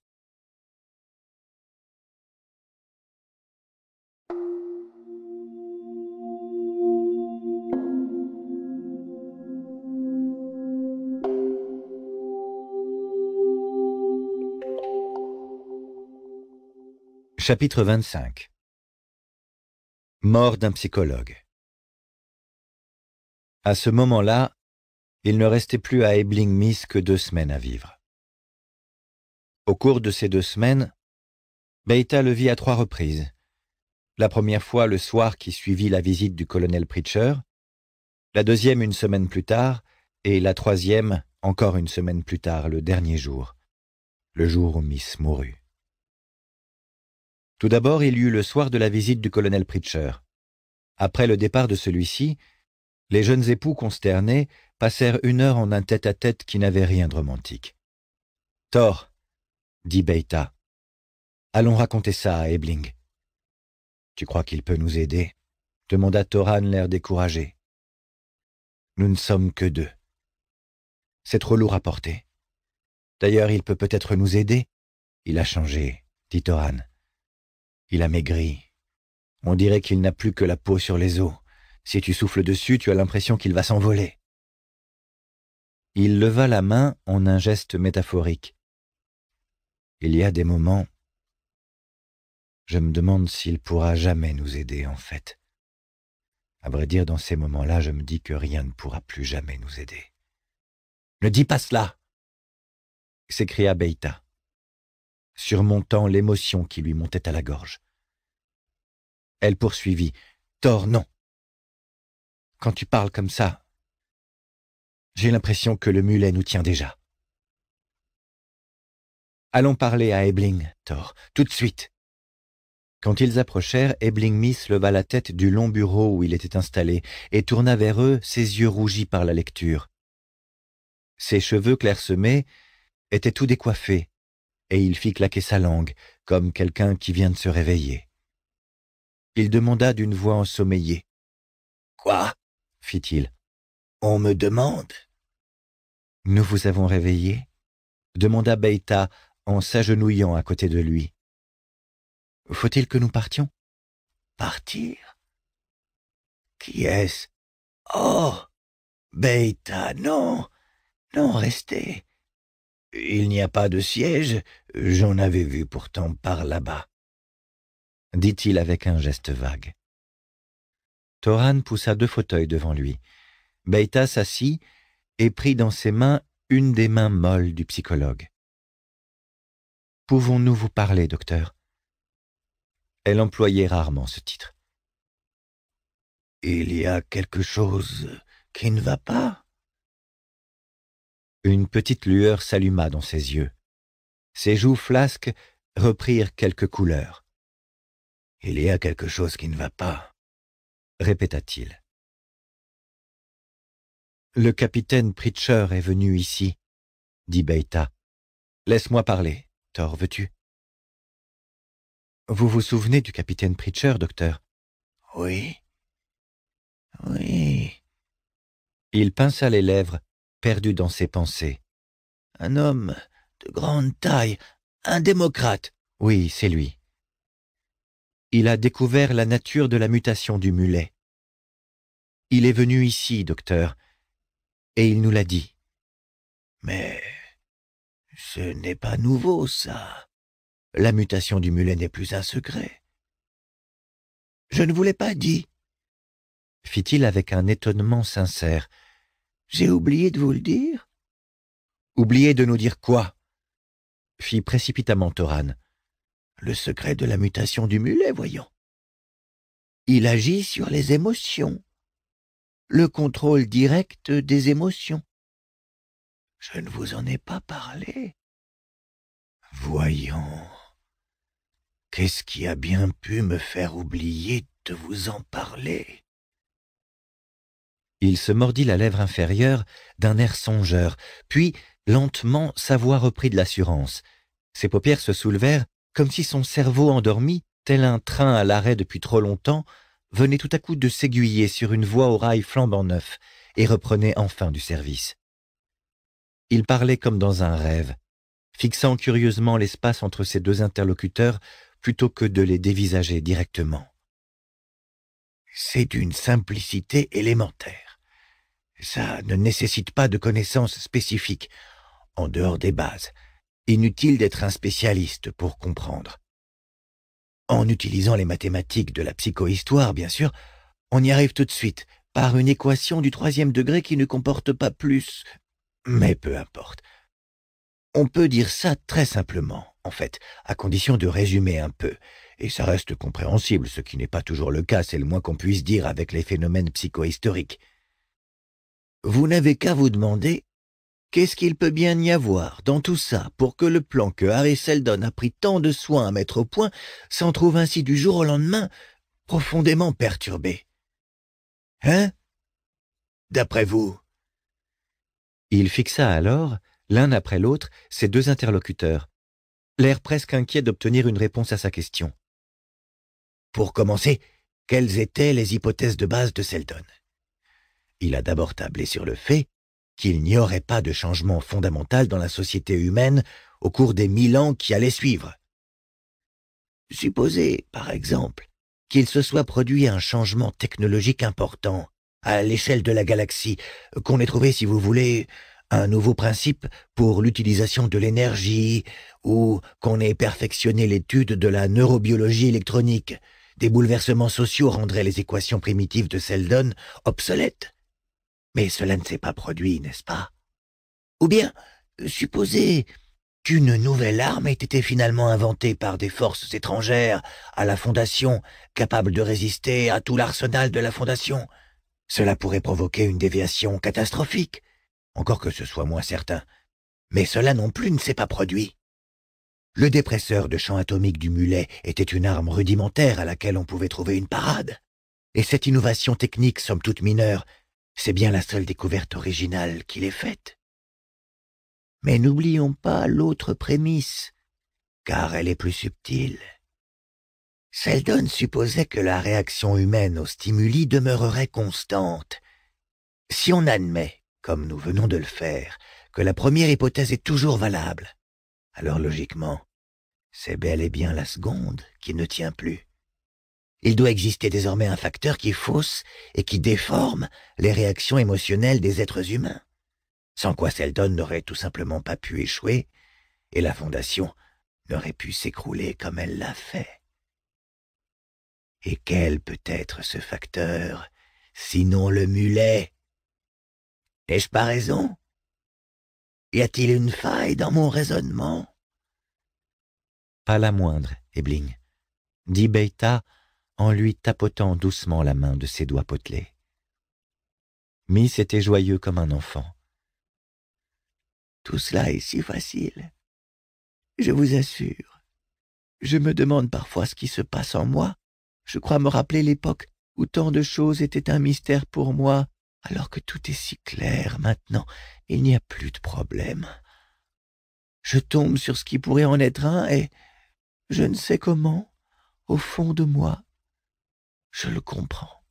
Chapitre 25 Mort d'un psychologue À ce moment-là, il ne restait plus à Ebling Miss que deux semaines à vivre. Au cours de ces deux semaines, Beita le vit à trois reprises. La première fois le soir qui suivit la visite du colonel Pritcher, la deuxième une semaine plus tard, et la troisième encore une semaine plus tard le dernier jour, le jour où Miss mourut. Tout d'abord, il y eut le soir de la visite du colonel Pritcher. Après le départ de celui-ci, les jeunes époux consternés passèrent une heure en un tête-à-tête qui n'avait rien de romantique. Thor, dit Beita, allons raconter ça à Ebling. Tu crois qu'il peut nous aider demanda Thoran l'air découragé. Nous ne sommes que deux. C'est trop lourd à porter. D'ailleurs, il peut peut-être nous aider. Il a changé, dit Thoran. Il a maigri. On dirait qu'il n'a plus que la peau sur les os. Si tu souffles dessus, tu as l'impression qu'il va s'envoler. Il leva la main en un geste métaphorique. Il y a des moments. Je me demande s'il pourra jamais nous aider, en fait. À vrai dire, dans ces moments-là, je me dis que rien ne pourra plus jamais nous aider. Ne dis pas cela s'écria Beïta, surmontant l'émotion qui lui montait à la gorge. Elle poursuivit. Thor, non. Quand tu parles comme ça, j'ai l'impression que le mulet nous tient déjà. Allons parler à Ebling, Thor, tout de suite. Quand ils approchèrent, Ebling Miss leva la tête du long bureau où il était installé et tourna vers eux ses yeux rougis par la lecture. Ses cheveux clairsemés étaient tout décoiffés, et il fit claquer sa langue, comme quelqu'un qui vient de se réveiller il demanda d'une voix ensommeillée. Quoi fit-il. On me demande Nous vous avons réveillé demanda Beïta en s'agenouillant à côté de lui. Faut-il que nous partions Partir Qui est-ce Oh Beïta, non Non, restez. Il n'y a pas de siège, j'en avais vu pourtant par là-bas dit-il avec un geste vague. Toran poussa deux fauteuils devant lui. Beta s'assit et prit dans ses mains une des mains molles du psychologue. Pouvons-nous vous parler, docteur Elle employait rarement ce titre. Il y a quelque chose qui ne va pas Une petite lueur s'alluma dans ses yeux. Ses joues flasques reprirent quelques couleurs. Il y a quelque chose qui ne va pas, répéta-t-il. Le capitaine Pritcher est venu ici, dit Beita. Laisse-moi parler, Thor, veux-tu Vous vous souvenez du capitaine Pritcher, docteur Oui. Oui. Il pinça les lèvres, perdu dans ses pensées. Un homme de grande taille, un démocrate. Oui, c'est lui il a découvert la nature de la mutation du mulet. Il est venu ici, docteur, et il nous l'a dit. Mais ce n'est pas nouveau, ça. La mutation du mulet n'est plus un secret. Je ne vous l'ai pas dit, fit-il avec un étonnement sincère. J'ai oublié de vous le dire. Oublié de nous dire quoi fit précipitamment Toran le secret de la mutation du mulet, voyons. Il agit sur les émotions, le contrôle direct des émotions. Je ne vous en ai pas parlé. Voyons. Qu'est-ce qui a bien pu me faire oublier de vous en parler Il se mordit la lèvre inférieure d'un air songeur, puis, lentement, sa voix reprit de l'assurance. Ses paupières se soulevèrent comme si son cerveau endormi, tel un train à l'arrêt depuis trop longtemps, venait tout à coup de s'aiguiller sur une voie au rail flambant neuf et reprenait enfin du service. Il parlait comme dans un rêve, fixant curieusement l'espace entre ses deux interlocuteurs plutôt que de les dévisager directement. C'est d'une simplicité élémentaire. Ça ne nécessite pas de connaissances spécifiques, en dehors des bases. Inutile d'être un spécialiste pour comprendre. En utilisant les mathématiques de la psychohistoire, bien sûr, on y arrive tout de suite par une équation du troisième degré qui ne comporte pas plus. Mais peu importe. On peut dire ça très simplement, en fait, à condition de résumer un peu. Et ça reste compréhensible, ce qui n'est pas toujours le cas, c'est le moins qu'on puisse dire avec les phénomènes psychohistoriques. Vous n'avez qu'à vous demander Qu'est-ce qu'il peut bien y avoir dans tout ça pour que le plan que Harry Seldon a pris tant de soin à mettre au point s'en trouve ainsi du jour au lendemain profondément perturbé Hein D'après vous Il fixa alors, l'un après l'autre, ses deux interlocuteurs, l'air presque inquiet d'obtenir une réponse à sa question. Pour commencer, quelles étaient les hypothèses de base de Seldon Il a d'abord tablé sur le fait qu'il n'y aurait pas de changement fondamental dans la société humaine au cours des mille ans qui allaient suivre. Supposez, par exemple, qu'il se soit produit un changement technologique important à l'échelle de la galaxie, qu'on ait trouvé, si vous voulez, un nouveau principe pour l'utilisation de l'énergie, ou qu'on ait perfectionné l'étude de la neurobiologie électronique. Des bouleversements sociaux rendraient les équations primitives de Seldon obsolètes. Mais cela ne s'est pas produit, n'est-ce pas Ou bien, supposez qu'une nouvelle arme ait été finalement inventée par des forces étrangères à la Fondation, capable de résister à tout l'arsenal de la Fondation. Cela pourrait provoquer une déviation catastrophique, encore que ce soit moins certain. Mais cela non plus ne s'est pas produit. Le dépresseur de champ atomique du mulet était une arme rudimentaire à laquelle on pouvait trouver une parade. Et cette innovation technique, somme toute mineure, c'est bien la seule découverte originale qu'il ait faite. Mais n'oublions pas l'autre prémisse, car elle est plus subtile. Seldon supposait que la réaction humaine aux stimuli demeurerait constante. Si on admet, comme nous venons de le faire, que la première hypothèse est toujours valable, alors logiquement, c'est bel et bien la seconde qui ne tient plus. Il doit exister désormais un facteur qui fausse et qui déforme les réactions émotionnelles des êtres humains, sans quoi Seldon n'aurait tout simplement pas pu échouer, et la Fondation n'aurait pu s'écrouler comme elle l'a fait. Et quel peut être ce facteur, sinon le mulet N'ai-je pas raison Y a-t-il une faille dans mon raisonnement Pas la moindre, Ebling. Dit Beta, en lui tapotant doucement la main de ses doigts potelés. Miss était joyeux comme un enfant. Tout cela est si facile. Je vous assure. Je me demande parfois ce qui se passe en moi. Je crois me rappeler l'époque où tant de choses étaient un mystère pour moi, alors que tout est si clair maintenant, il n'y a plus de problème. Je tombe sur ce qui pourrait en être un et, je ne sais comment, au fond de moi, je le comprends.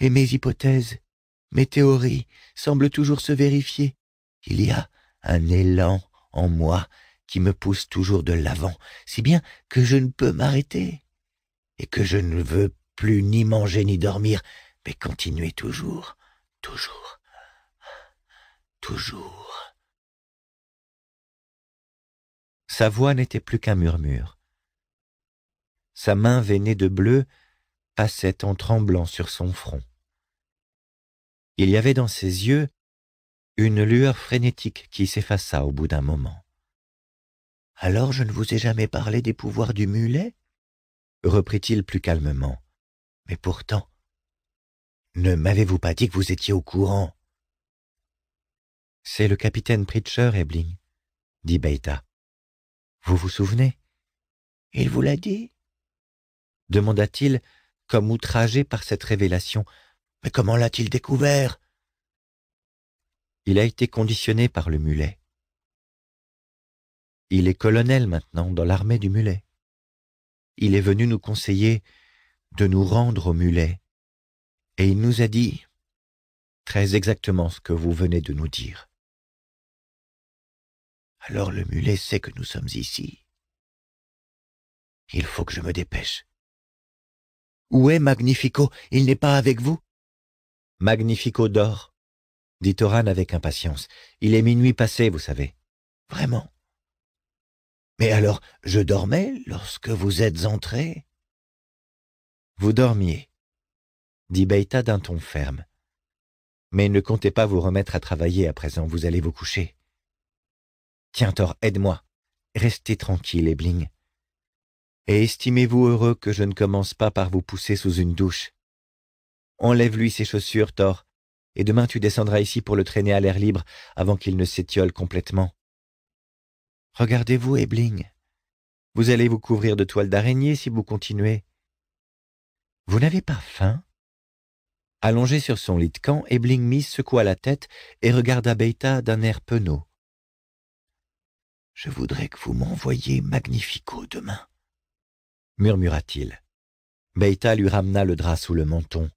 Et mes hypothèses, mes théories semblent toujours se vérifier. Il y a un élan en moi qui me pousse toujours de l'avant, si bien que je ne peux m'arrêter, et que je ne veux plus ni manger ni dormir, mais continuer toujours, toujours, toujours. Sa voix n'était plus qu'un murmure. Sa main veinée de bleu passait en tremblant sur son front. Il y avait dans ses yeux une lueur frénétique qui s'effaça au bout d'un moment. Alors je ne vous ai jamais parlé des pouvoirs du mulet reprit-il plus calmement. Mais pourtant, ne m'avez-vous pas dit que vous étiez au courant C'est le capitaine Pritcher, Ebling, dit Beta. Vous vous souvenez Il vous l'a dit demanda-t-il comme outragé par cette révélation. Mais comment l'a-t-il découvert Il a été conditionné par le mulet. Il est colonel maintenant dans l'armée du mulet. Il est venu nous conseiller de nous rendre au mulet, et il nous a dit très exactement ce que vous venez de nous dire. Alors le mulet sait que nous sommes ici. Il faut que je me dépêche. Où est Magnifico Il n'est pas avec vous Magnifico dort, dit Toran avec impatience. Il est minuit passé, vous savez. Vraiment Mais alors, je dormais lorsque vous êtes entré Vous dormiez, dit Beita d'un ton ferme. Mais ne comptez pas vous remettre à travailler à présent, vous allez vous coucher. Tiens, Thor, aide-moi. Restez tranquille, Ebling et estimez-vous heureux que je ne commence pas par vous pousser sous une douche. Enlève-lui ses chaussures, Thor, et demain tu descendras ici pour le traîner à l'air libre avant qu'il ne s'étiole complètement. Regardez-vous, Ebling. Vous allez vous couvrir de toiles d'araignée si vous continuez. Vous n'avez pas faim Allongé sur son lit de camp, Ebling Miss secoua la tête et regarda Beita d'un air penaud. Je voudrais que vous m'envoyiez Magnifico demain murmura-t-il. Beïta lui ramena le drap sous le menton.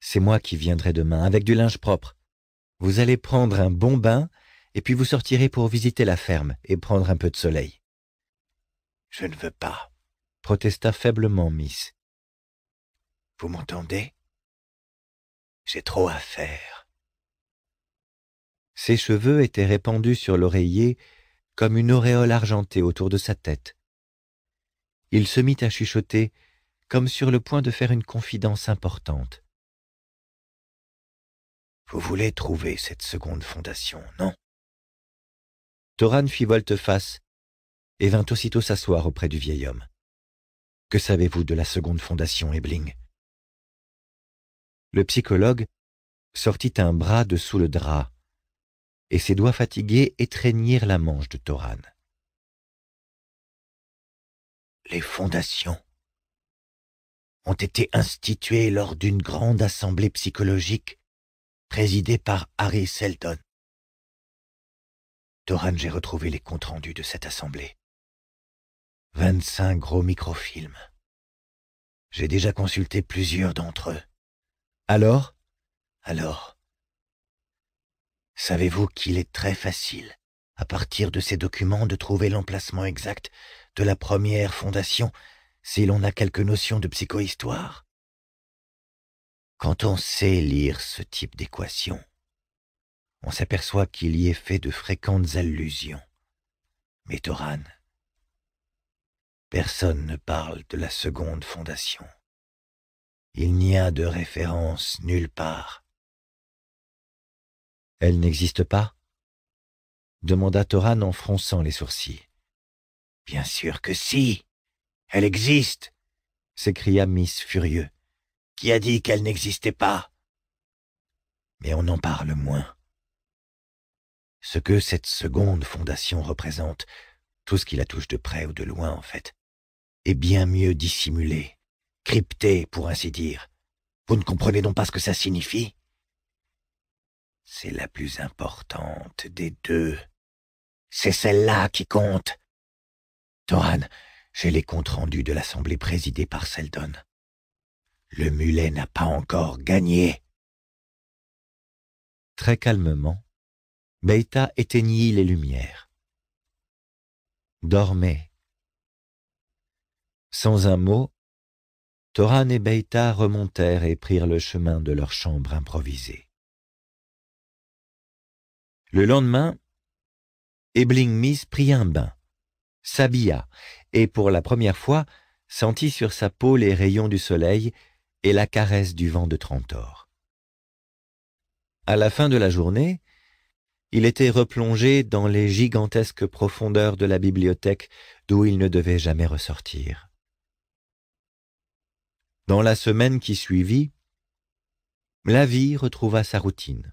C'est moi qui viendrai demain, avec du linge propre. Vous allez prendre un bon bain, et puis vous sortirez pour visiter la ferme et prendre un peu de soleil. Je ne veux pas, protesta faiblement Miss. Vous m'entendez J'ai trop à faire. Ses cheveux étaient répandus sur l'oreiller comme une auréole argentée autour de sa tête il se mit à chuchoter, comme sur le point de faire une confidence importante. Vous voulez trouver cette seconde fondation, non Toran fit volte-face et vint aussitôt s'asseoir auprès du vieil homme. Que savez-vous de la seconde fondation, Ebling Le psychologue sortit un bras de sous le drap, et ses doigts fatigués étreignirent la manche de Toran les fondations ont été instituées lors d'une grande assemblée psychologique présidée par Harry Seldon. Doran, j'ai retrouvé les comptes rendus de cette assemblée. »« Vingt-cinq gros microfilms. J'ai déjà consulté plusieurs d'entre eux. Alors Alors Savez-vous qu'il est très facile, à partir de ces documents, de trouver l'emplacement exact de la première fondation, si l'on a quelques notions de psychohistoire. Quand on sait lire ce type d'équation, on s'aperçoit qu'il y est fait de fréquentes allusions. Mais Toran, personne ne parle de la seconde fondation. Il n'y a de référence nulle part. Elle n'existe pas demanda Toran en fronçant les sourcils. Bien sûr que si. Elle existe, s'écria Miss Furieux. Qui a dit qu'elle n'existait pas Mais on en parle moins. Ce que cette seconde fondation représente, tout ce qui la touche de près ou de loin en fait, est bien mieux dissimulé, crypté pour ainsi dire. Vous ne comprenez donc pas ce que ça signifie C'est la plus importante des deux. C'est celle-là qui compte. Toran, j'ai les comptes rendus de l'assemblée présidée par Seldon. Le mulet n'a pas encore gagné. Très calmement, Beta éteignit les lumières. Dormait. Sans un mot, Toran et Beta remontèrent et prirent le chemin de leur chambre improvisée. Le lendemain, Ebling Miss prit un bain s'habilla, et pour la première fois sentit sur sa peau les rayons du soleil et la caresse du vent de Trentor. À la fin de la journée, il était replongé dans les gigantesques profondeurs de la bibliothèque d'où il ne devait jamais ressortir. Dans la semaine qui suivit, la vie retrouva sa routine.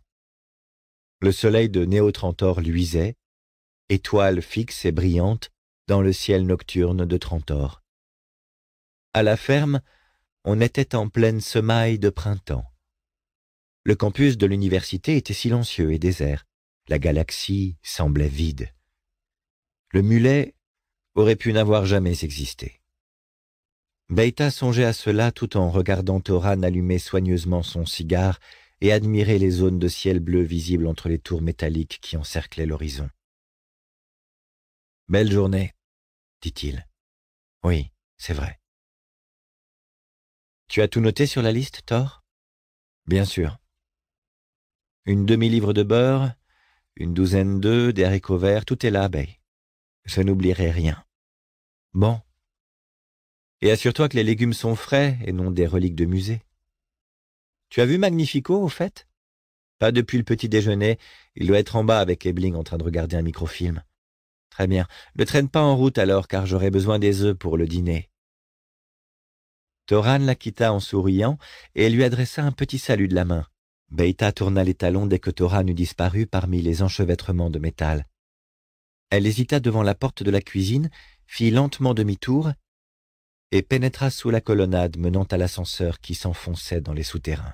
Le soleil de Néotrentor luisait, étoile fixe et brillante, dans le ciel nocturne de Trentor. À la ferme, on était en pleine semaille de printemps. Le campus de l'université était silencieux et désert. La galaxie semblait vide. Le mulet aurait pu n'avoir jamais existé. Beita songeait à cela tout en regardant Toran allumer soigneusement son cigare et admirer les zones de ciel bleu visibles entre les tours métalliques qui encerclaient l'horizon. Belle journée, dit-il. Oui, c'est vrai. Tu as tout noté sur la liste, Thor Bien sûr. Une demi-livre de beurre, une douzaine d'œufs, des haricots verts, tout est là, Bay. Je n'oublierai rien. Bon. Et assure-toi que les légumes sont frais et non des reliques de musée. Tu as vu Magnifico, au fait Pas depuis le petit déjeuner, il doit être en bas avec Ebling en train de regarder un microfilm. Très bien. Ne traîne pas en route alors, car j'aurai besoin des œufs pour le dîner. Toran la quitta en souriant et lui adressa un petit salut de la main. Beïta tourna les talons dès que Toran eut disparu parmi les enchevêtrements de métal. Elle hésita devant la porte de la cuisine, fit lentement demi-tour et pénétra sous la colonnade menant à l'ascenseur qui s'enfonçait dans les souterrains.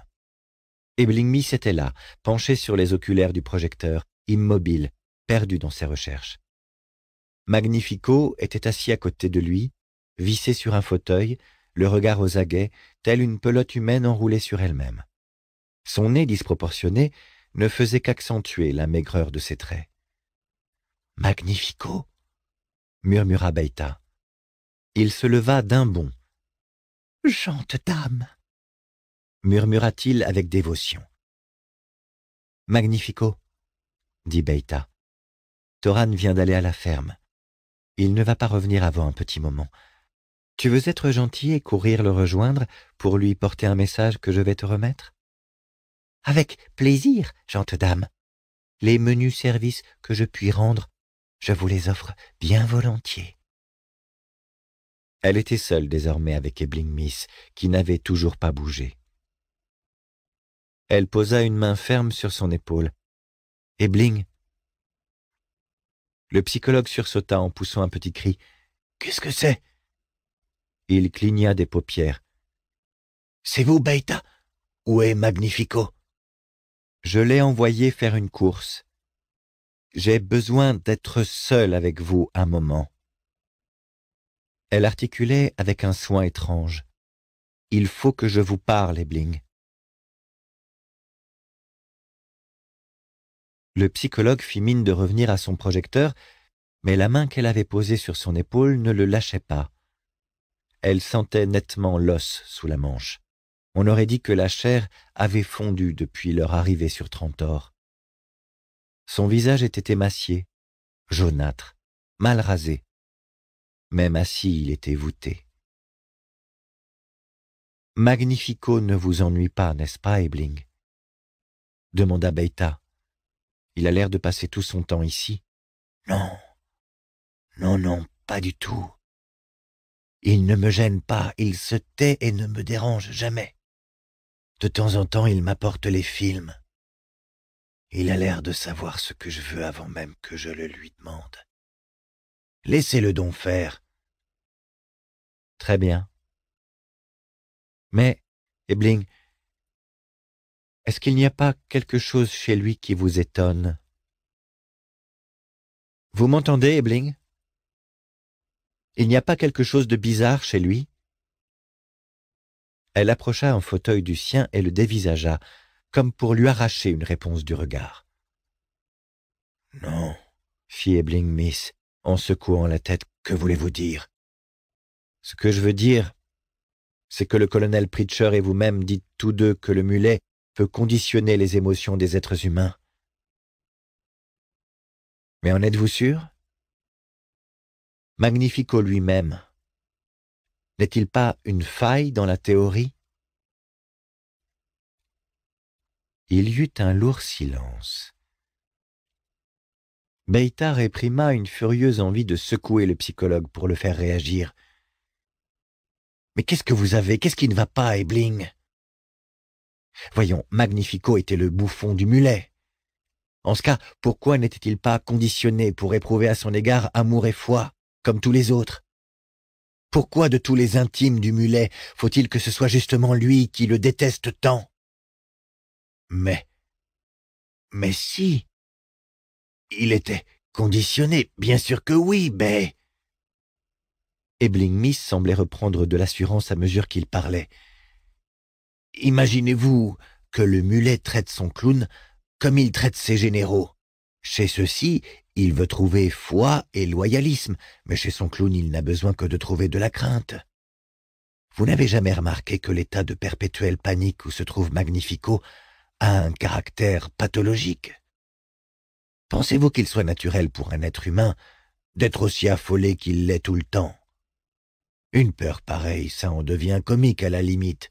Eblingmi s'était là, penché sur les oculaires du projecteur, immobile, perdu dans ses recherches. Magnifico était assis à côté de lui, vissé sur un fauteuil, le regard aux aguets, tel une pelote humaine enroulée sur elle-même. Son nez disproportionné ne faisait qu'accentuer la maigreur de ses traits. Magnifico murmura Beita. Il se leva d'un bond. Chante dame murmura-t-il avec dévotion. Magnifico, dit Beita. Toran vient d'aller à la ferme. Il ne va pas revenir avant un petit moment. Tu veux être gentil et courir le rejoindre pour lui porter un message que je vais te remettre Avec plaisir, gente dame. Les menus services que je puis rendre, je vous les offre bien volontiers. Elle était seule désormais avec Ebling Miss, qui n'avait toujours pas bougé. Elle posa une main ferme sur son épaule. Ebling, le psychologue sursauta en poussant un petit cri. Qu'est-ce que c'est Il cligna des paupières. C'est vous, Beta Où est Magnifico Je l'ai envoyé faire une course. J'ai besoin d'être seul avec vous un moment. Elle articulait avec un soin étrange. Il faut que je vous parle, Ebling. Le psychologue fit mine de revenir à son projecteur, mais la main qu'elle avait posée sur son épaule ne le lâchait pas. Elle sentait nettement l'os sous la manche. On aurait dit que la chair avait fondu depuis leur arrivée sur Trentor. Son visage était émacié, jaunâtre, mal rasé. Même assis, il était voûté. Magnifico ne vous ennuie pas, n'est-ce pas, Ebling demanda Beita il a l'air de passer tout son temps ici. Non, non, non, pas du tout. Il ne me gêne pas, il se tait et ne me dérange jamais. De temps en temps, il m'apporte les films. Il a l'air de savoir ce que je veux avant même que je le lui demande. Laissez-le donc faire. Très bien. Mais, Ebling, est-ce qu'il n'y a pas quelque chose chez lui qui vous étonne Vous m'entendez, Ebling Il n'y a pas quelque chose de bizarre chez lui Elle approcha un fauteuil du sien et le dévisagea, comme pour lui arracher une réponse du regard. Non, fit Ebling Miss, en secouant la tête, que voulez-vous dire Ce que je veux dire, c'est que le colonel Pritcher et vous-même dites tous deux que le mulet conditionner les émotions des êtres humains. Mais en êtes-vous sûr Magnifico lui-même, n'est-il pas une faille dans la théorie Il y eut un lourd silence. Beita réprima une furieuse envie de secouer le psychologue pour le faire réagir. Mais qu'est-ce que vous avez Qu'est-ce qui ne va pas, Ebling Voyons, Magnifico était le bouffon du mulet. En ce cas, pourquoi n'était-il pas conditionné pour éprouver à son égard amour et foi, comme tous les autres Pourquoi de tous les intimes du mulet faut-il que ce soit justement lui qui le déteste tant Mais... Mais si Il était conditionné, bien sûr que oui, mais... Ebling Miss semblait reprendre de l'assurance à mesure qu'il parlait. Imaginez-vous que le mulet traite son clown comme il traite ses généraux. Chez ceux-ci, il veut trouver foi et loyalisme, mais chez son clown il n'a besoin que de trouver de la crainte. Vous n'avez jamais remarqué que l'état de perpétuelle panique où se trouve Magnifico a un caractère pathologique Pensez-vous qu'il soit naturel pour un être humain d'être aussi affolé qu'il l'est tout le temps Une peur pareille, ça en devient comique à la limite,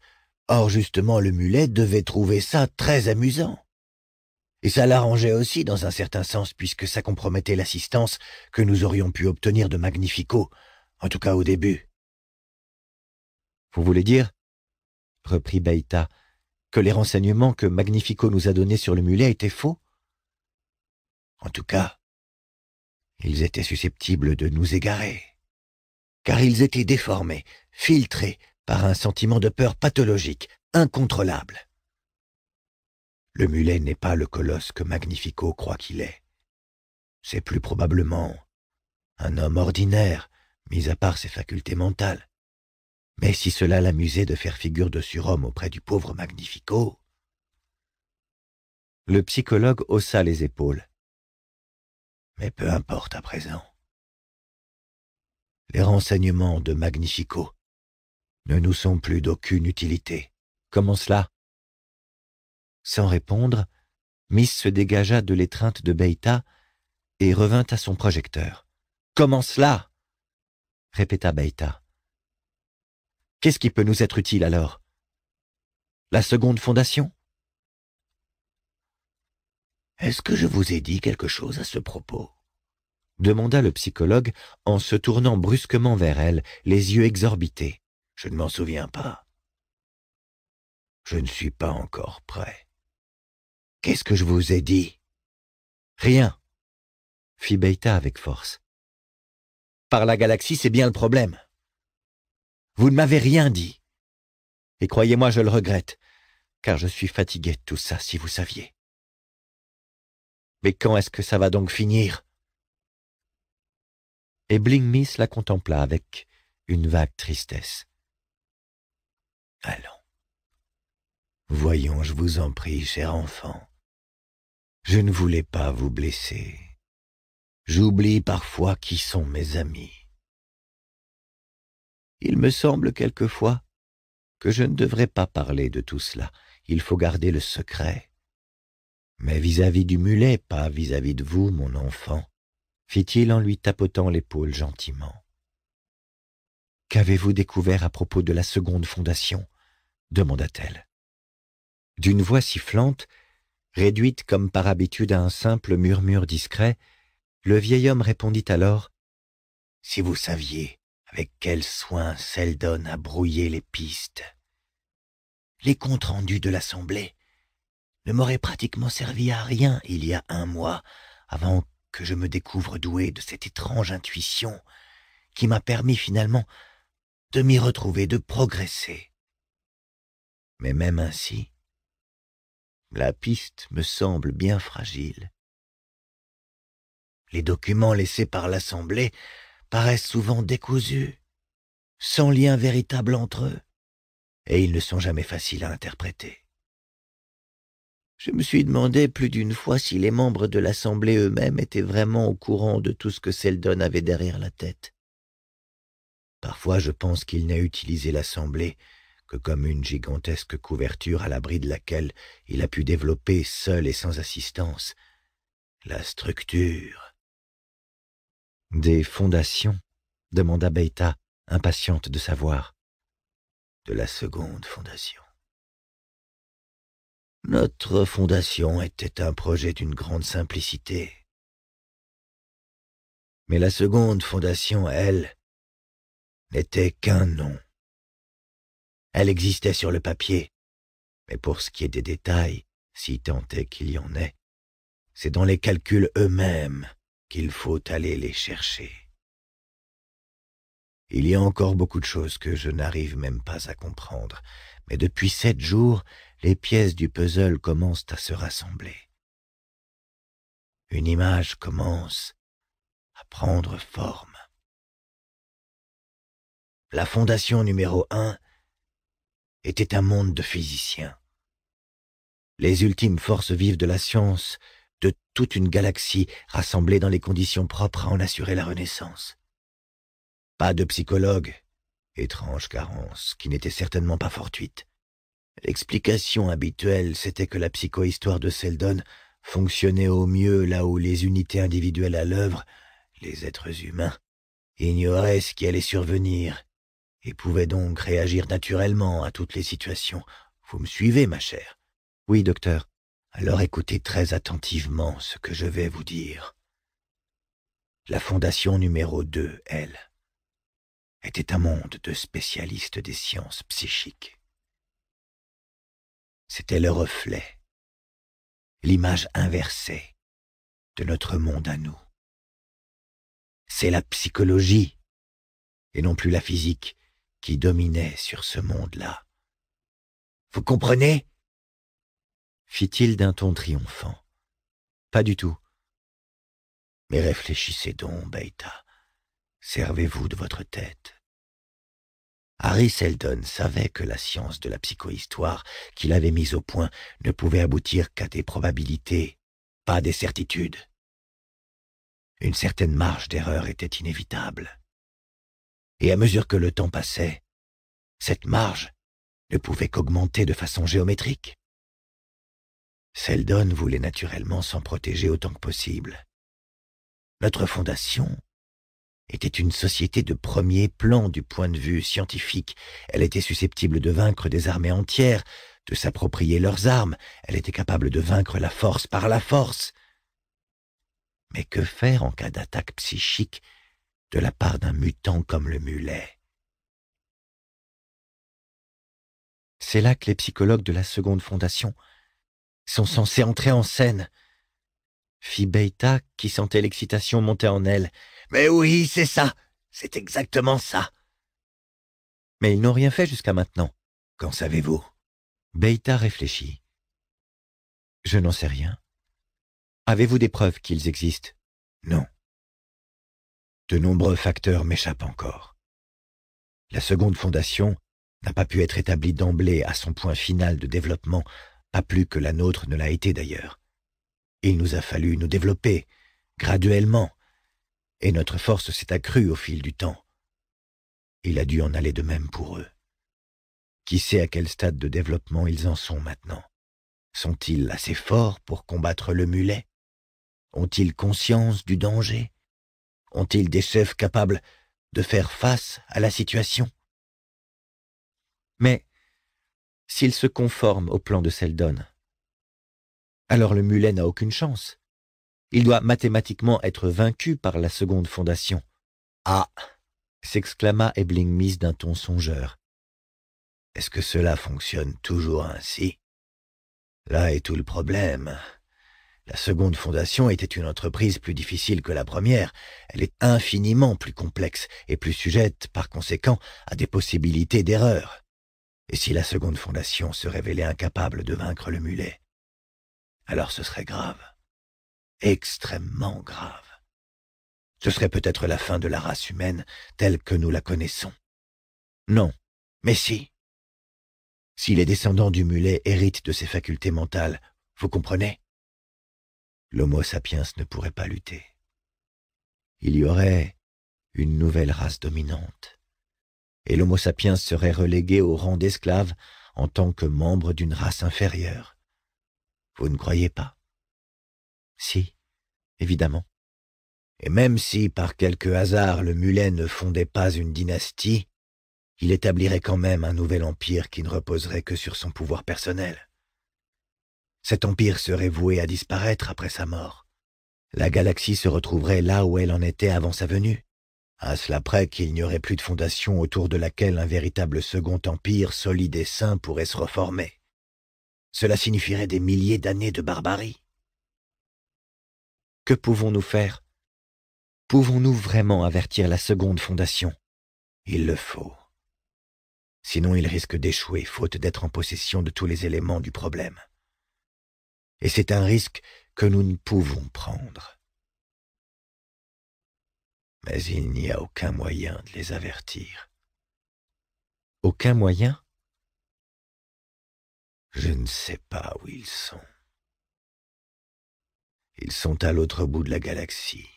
Or justement le mulet devait trouver ça très amusant. Et ça l'arrangeait aussi dans un certain sens puisque ça compromettait l'assistance que nous aurions pu obtenir de Magnifico, en tout cas au début. Vous voulez dire, reprit Beïta, « que les renseignements que Magnifico nous a donnés sur le mulet étaient faux En tout cas, ils étaient susceptibles de nous égarer, car ils étaient déformés, filtrés, par un sentiment de peur pathologique, incontrôlable. Le mulet n'est pas le colosse que Magnifico croit qu'il est. C'est plus probablement un homme ordinaire, mis à part ses facultés mentales. Mais si cela l'amusait de faire figure de surhomme auprès du pauvre Magnifico. Le psychologue haussa les épaules. Mais peu importe à présent. Les renseignements de Magnifico ne nous sont plus d'aucune utilité. Comment cela Sans répondre, Miss se dégagea de l'étreinte de Beïta et revint à son projecteur. Comment cela répéta Beïta. Qu'est-ce qui peut nous être utile alors La seconde fondation Est-ce que je vous ai dit quelque chose à ce propos demanda le psychologue en se tournant brusquement vers elle, les yeux exorbités. Je ne m'en souviens pas. Je ne suis pas encore prêt. Qu'est-ce que je vous ai dit Rien, fit Beta avec force. Par la galaxie, c'est bien le problème. Vous ne m'avez rien dit. Et croyez-moi, je le regrette, car je suis fatigué de tout ça, si vous saviez. Mais quand est-ce que ça va donc finir Et Bling la contempla avec une vague tristesse. Allons. Voyons, je vous en prie, cher enfant. Je ne voulais pas vous blesser. J'oublie parfois qui sont mes amis. Il me semble quelquefois que je ne devrais pas parler de tout cela. Il faut garder le secret. Mais vis-à-vis du mulet, pas vis à -vis de vous, mon enfant, fit-il en lui tapotant l'épaule gentiment. Qu'avez-vous découvert à propos de la seconde fondation demanda-t-elle. D'une voix sifflante, réduite comme par habitude à un simple murmure discret, le vieil homme répondit alors « Si vous saviez avec quel soin Seldon a brouillé les pistes. Les comptes rendus de l'Assemblée ne m'auraient pratiquement servi à rien il y a un mois avant que je me découvre doué de cette étrange intuition qui m'a permis finalement de m'y retrouver, de progresser. Mais même ainsi, la piste me semble bien fragile. Les documents laissés par l'Assemblée paraissent souvent décousus, sans lien véritable entre eux, et ils ne sont jamais faciles à interpréter. Je me suis demandé plus d'une fois si les membres de l'Assemblée eux-mêmes étaient vraiment au courant de tout ce que Seldon avait derrière la tête. Parfois je pense qu'il n'a utilisé l'assemblée que comme une gigantesque couverture à l'abri de laquelle il a pu développer seul et sans assistance la structure. Des fondations demanda Beta, impatiente de savoir. De la seconde fondation. Notre fondation était un projet d'une grande simplicité. Mais la seconde fondation, elle, n'était qu'un nom. Elle existait sur le papier, mais pour ce qui est des détails, si tant est qu'il y en ait, c'est dans les calculs eux-mêmes qu'il faut aller les chercher. Il y a encore beaucoup de choses que je n'arrive même pas à comprendre, mais depuis sept jours, les pièces du puzzle commencent à se rassembler. Une image commence à prendre forme la fondation numéro un était un monde de physiciens. Les ultimes forces vives de la science, de toute une galaxie rassemblée dans les conditions propres à en assurer la renaissance. Pas de psychologue, étrange carence qui n'était certainement pas fortuite. L'explication habituelle, c'était que la psychohistoire de Seldon fonctionnait au mieux là où les unités individuelles à l'œuvre, les êtres humains, ignoraient ce qui allait survenir et pouvait donc réagir naturellement à toutes les situations. Vous me suivez, ma chère Oui, docteur. Alors écoutez très attentivement ce que je vais vous dire. La fondation numéro 2, elle, était un monde de spécialistes des sciences psychiques. C'était le reflet, l'image inversée de notre monde à nous. C'est la psychologie, et non plus la physique, qui dominait sur ce monde-là. Vous comprenez fit-il d'un ton triomphant. Pas du tout. Mais réfléchissez donc, Beta. Servez-vous de votre tête. Harry Seldon savait que la science de la psychohistoire qu'il avait mise au point ne pouvait aboutir qu'à des probabilités, pas des certitudes. Une certaine marge d'erreur était inévitable et à mesure que le temps passait, cette marge ne pouvait qu'augmenter de façon géométrique. Seldon voulait naturellement s'en protéger autant que possible. Notre fondation était une société de premier plan du point de vue scientifique. Elle était susceptible de vaincre des armées entières, de s'approprier leurs armes, elle était capable de vaincre la force par la force. Mais que faire en cas d'attaque psychique de la part d'un mutant comme le mulet. C'est là que les psychologues de la seconde fondation sont censés entrer en scène. Fit Beta, qui sentait l'excitation monter en elle. Mais oui, c'est ça. C'est exactement ça. Mais ils n'ont rien fait jusqu'à maintenant. Qu'en savez-vous Beta réfléchit. Je n'en sais rien. Avez-vous des preuves qu'ils existent Non de nombreux facteurs m'échappent encore. La seconde fondation n'a pas pu être établie d'emblée à son point final de développement, pas plus que la nôtre ne l'a été d'ailleurs. Il nous a fallu nous développer, graduellement, et notre force s'est accrue au fil du temps. Il a dû en aller de même pour eux. Qui sait à quel stade de développement ils en sont maintenant Sont-ils assez forts pour combattre le mulet Ont-ils conscience du danger ont-ils des chefs capables de faire face à la situation Mais s'ils se conforment au plan de Seldon, alors le mulet n'a aucune chance. Il doit mathématiquement être vaincu par la seconde fondation. Ah s'exclama Ebling Miss d'un ton songeur. Est-ce que cela fonctionne toujours ainsi Là est tout le problème. La seconde fondation était une entreprise plus difficile que la première, elle est infiniment plus complexe et plus sujette, par conséquent, à des possibilités d'erreur. Et si la seconde fondation se révélait incapable de vaincre le mulet, alors ce serait grave, extrêmement grave. Ce serait peut-être la fin de la race humaine telle que nous la connaissons. Non, mais si. Si les descendants du mulet héritent de ses facultés mentales, vous comprenez l'Homo sapiens ne pourrait pas lutter. Il y aurait une nouvelle race dominante, et l'Homo sapiens serait relégué au rang d'esclave en tant que membre d'une race inférieure. Vous ne croyez pas Si, évidemment. Et même si, par quelque hasard, le mulet ne fondait pas une dynastie, il établirait quand même un nouvel empire qui ne reposerait que sur son pouvoir personnel. Cet empire serait voué à disparaître après sa mort. La galaxie se retrouverait là où elle en était avant sa venue. À cela près qu'il n'y aurait plus de fondation autour de laquelle un véritable second empire solide et sain pourrait se reformer. Cela signifierait des milliers d'années de barbarie. Que pouvons-nous faire Pouvons-nous vraiment avertir la seconde fondation Il le faut. Sinon il risque d'échouer faute d'être en possession de tous les éléments du problème et c'est un risque que nous ne pouvons prendre. Mais il n'y a aucun moyen de les avertir. Aucun moyen Je ne sais pas où ils sont. Ils sont à l'autre bout de la galaxie.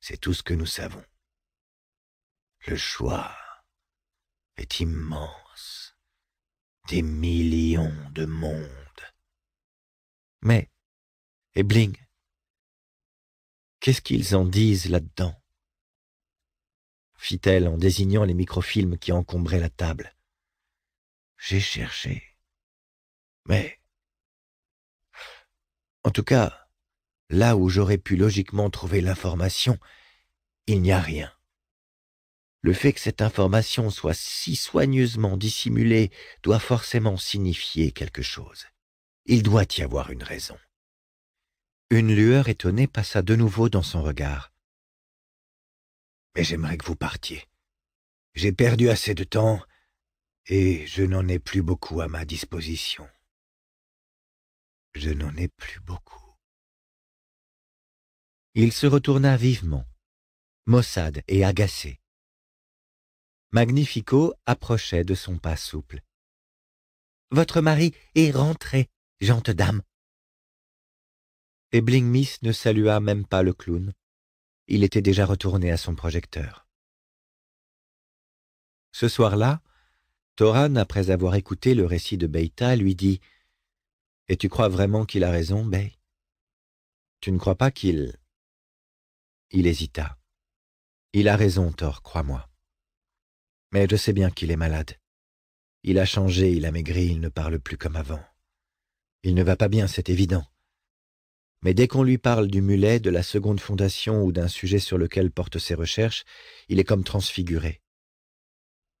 C'est tout ce que nous savons. Le choix est immense. Des millions de mondes mais, Ebling, qu'est-ce qu'ils en disent là-dedans fit-elle en désignant les microfilms qui encombraient la table. J'ai cherché. Mais... En tout cas, là où j'aurais pu logiquement trouver l'information, il n'y a rien. Le fait que cette information soit si soigneusement dissimulée doit forcément signifier quelque chose. Il doit y avoir une raison. Une lueur étonnée passa de nouveau dans son regard. Mais j'aimerais que vous partiez. J'ai perdu assez de temps, et je n'en ai plus beaucoup à ma disposition. Je n'en ai plus beaucoup. Il se retourna vivement, maussade et agacé. Magnifico approchait de son pas souple. Votre mari est rentré, Gentes dames. Et Bling Miss ne salua même pas le clown. Il était déjà retourné à son projecteur. Ce soir-là, Thoran, après avoir écouté le récit de Beita, lui dit « Et tu crois vraiment qu'il a raison, Bey Tu ne crois pas qu'il... » Il hésita. « Il a raison, Thor, crois-moi. Mais je sais bien qu'il est malade. Il a changé, il a maigri, il ne parle plus comme avant. Il ne va pas bien, c'est évident. Mais dès qu'on lui parle du mulet, de la seconde fondation ou d'un sujet sur lequel porte ses recherches, il est comme transfiguré.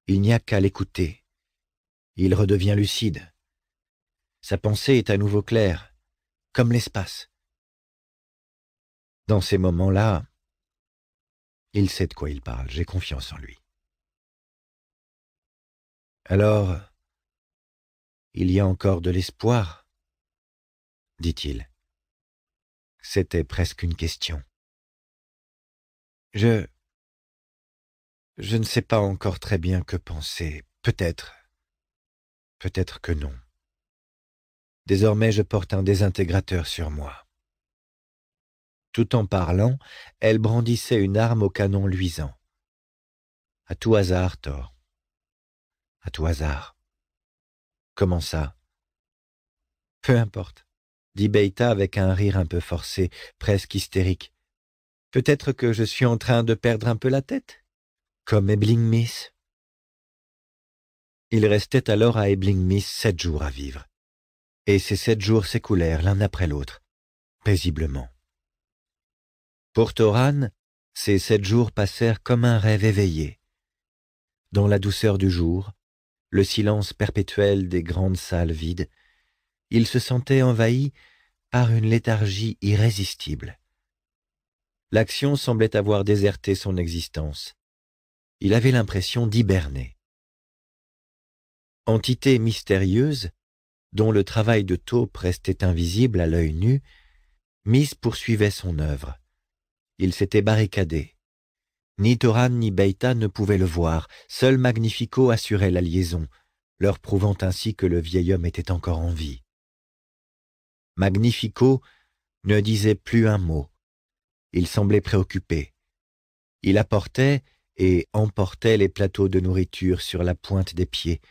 Il n'y a qu'à l'écouter. Il redevient lucide. Sa pensée est à nouveau claire, comme l'espace. Dans ces moments-là, il sait de quoi il parle, j'ai confiance en lui. Alors, il y a encore de l'espoir dit-il. C'était presque une question. Je. Je ne sais pas encore très bien que penser. Peut-être. Peut-être que non. Désormais, je porte un désintégrateur sur moi. Tout en parlant, elle brandissait une arme au canon luisant. À tout hasard, Thor. À tout hasard. Comment ça Peu importe dit avec un rire un peu forcé, presque hystérique. Peut-être que je suis en train de perdre un peu la tête Comme Ebling Il restait alors à Ebling Miss sept jours à vivre. Et ces sept jours s'écoulèrent l'un après l'autre, paisiblement. Pour Toran, ces sept jours passèrent comme un rêve éveillé. Dans la douceur du jour, le silence perpétuel des grandes salles vides, il se sentait envahi par une léthargie irrésistible. L'action semblait avoir déserté son existence. Il avait l'impression d'hiberner. Entité mystérieuse, dont le travail de taupe restait invisible à l'œil nu, Miss poursuivait son œuvre. Il s'était barricadé. Ni Toran ni Beita ne pouvaient le voir, seul Magnifico assurait la liaison, leur prouvant ainsi que le vieil homme était encore en vie. Magnifico ne disait plus un mot. Il semblait préoccupé. Il apportait et emportait les plateaux de nourriture sur la pointe des pieds.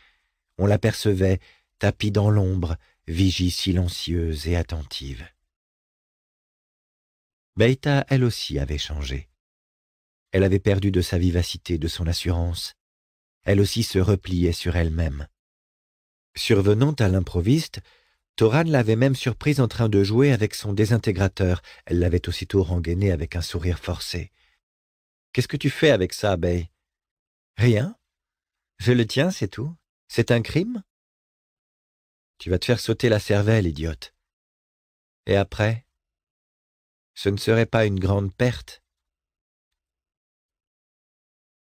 On l'apercevait, tapis dans l'ombre, vigie silencieuse et attentive. Beita, elle aussi, avait changé. Elle avait perdu de sa vivacité, de son assurance. Elle aussi se repliait sur elle-même. Survenant à l'improviste, Toran l'avait même surprise en train de jouer avec son désintégrateur. Elle l'avait aussitôt rengainé avec un sourire forcé. Qu'est-ce que tu fais avec ça, Bay Rien. Je le tiens, c'est tout. C'est un crime Tu vas te faire sauter la cervelle, idiote. Et après Ce ne serait pas une grande perte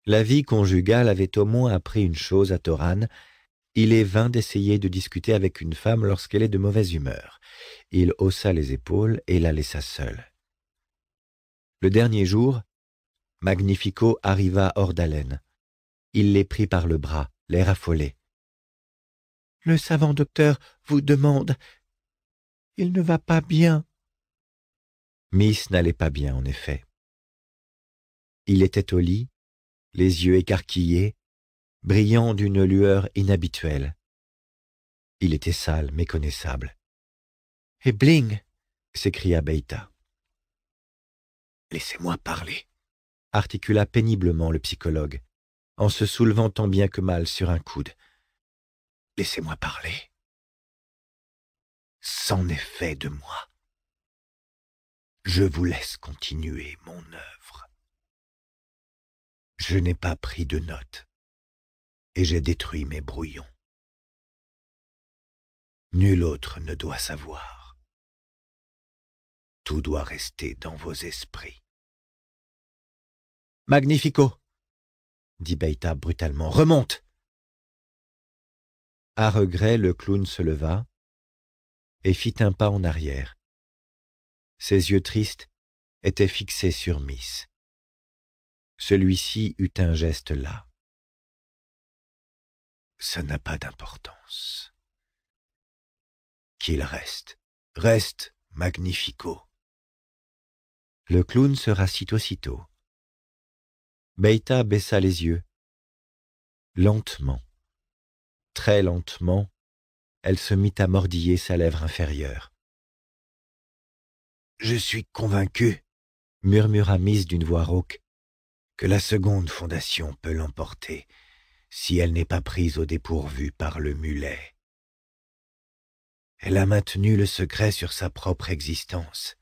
La vie conjugale avait au moins appris une chose à Toran, il est vain d'essayer de discuter avec une femme lorsqu'elle est de mauvaise humeur. Il haussa les épaules et la laissa seule. Le dernier jour, Magnifico arriva hors d'haleine. Il les prit par le bras, l'air affolé. Le savant docteur vous demande. Il ne va pas bien. Miss n'allait pas bien, en effet. Il était au lit, les yeux écarquillés, brillant d'une lueur inhabituelle. Il était sale, méconnaissable. Et bling s'écria Beita. Laissez-moi parler, articula péniblement le psychologue, en se soulevant tant bien que mal sur un coude. Laissez-moi parler. C'en est fait de moi. Je vous laisse continuer mon œuvre. Je n'ai pas pris de notes et j'ai détruit mes brouillons. Nul autre ne doit savoir. Tout doit rester dans vos esprits. Magnifico, dit Beita brutalement, remonte. À regret, le clown se leva et fit un pas en arrière. Ses yeux tristes étaient fixés sur Miss. Celui-ci eut un geste là ça n'a pas d'importance. Qu'il reste, reste magnifico. Le clown se rassit aussitôt. Beïta baissa les yeux. Lentement, très lentement, elle se mit à mordiller sa lèvre inférieure. Je suis convaincu, murmura Miss d'une voix rauque, que la seconde fondation peut l'emporter si elle n'est pas prise au dépourvu par le mulet. Elle a maintenu le secret sur sa propre existence.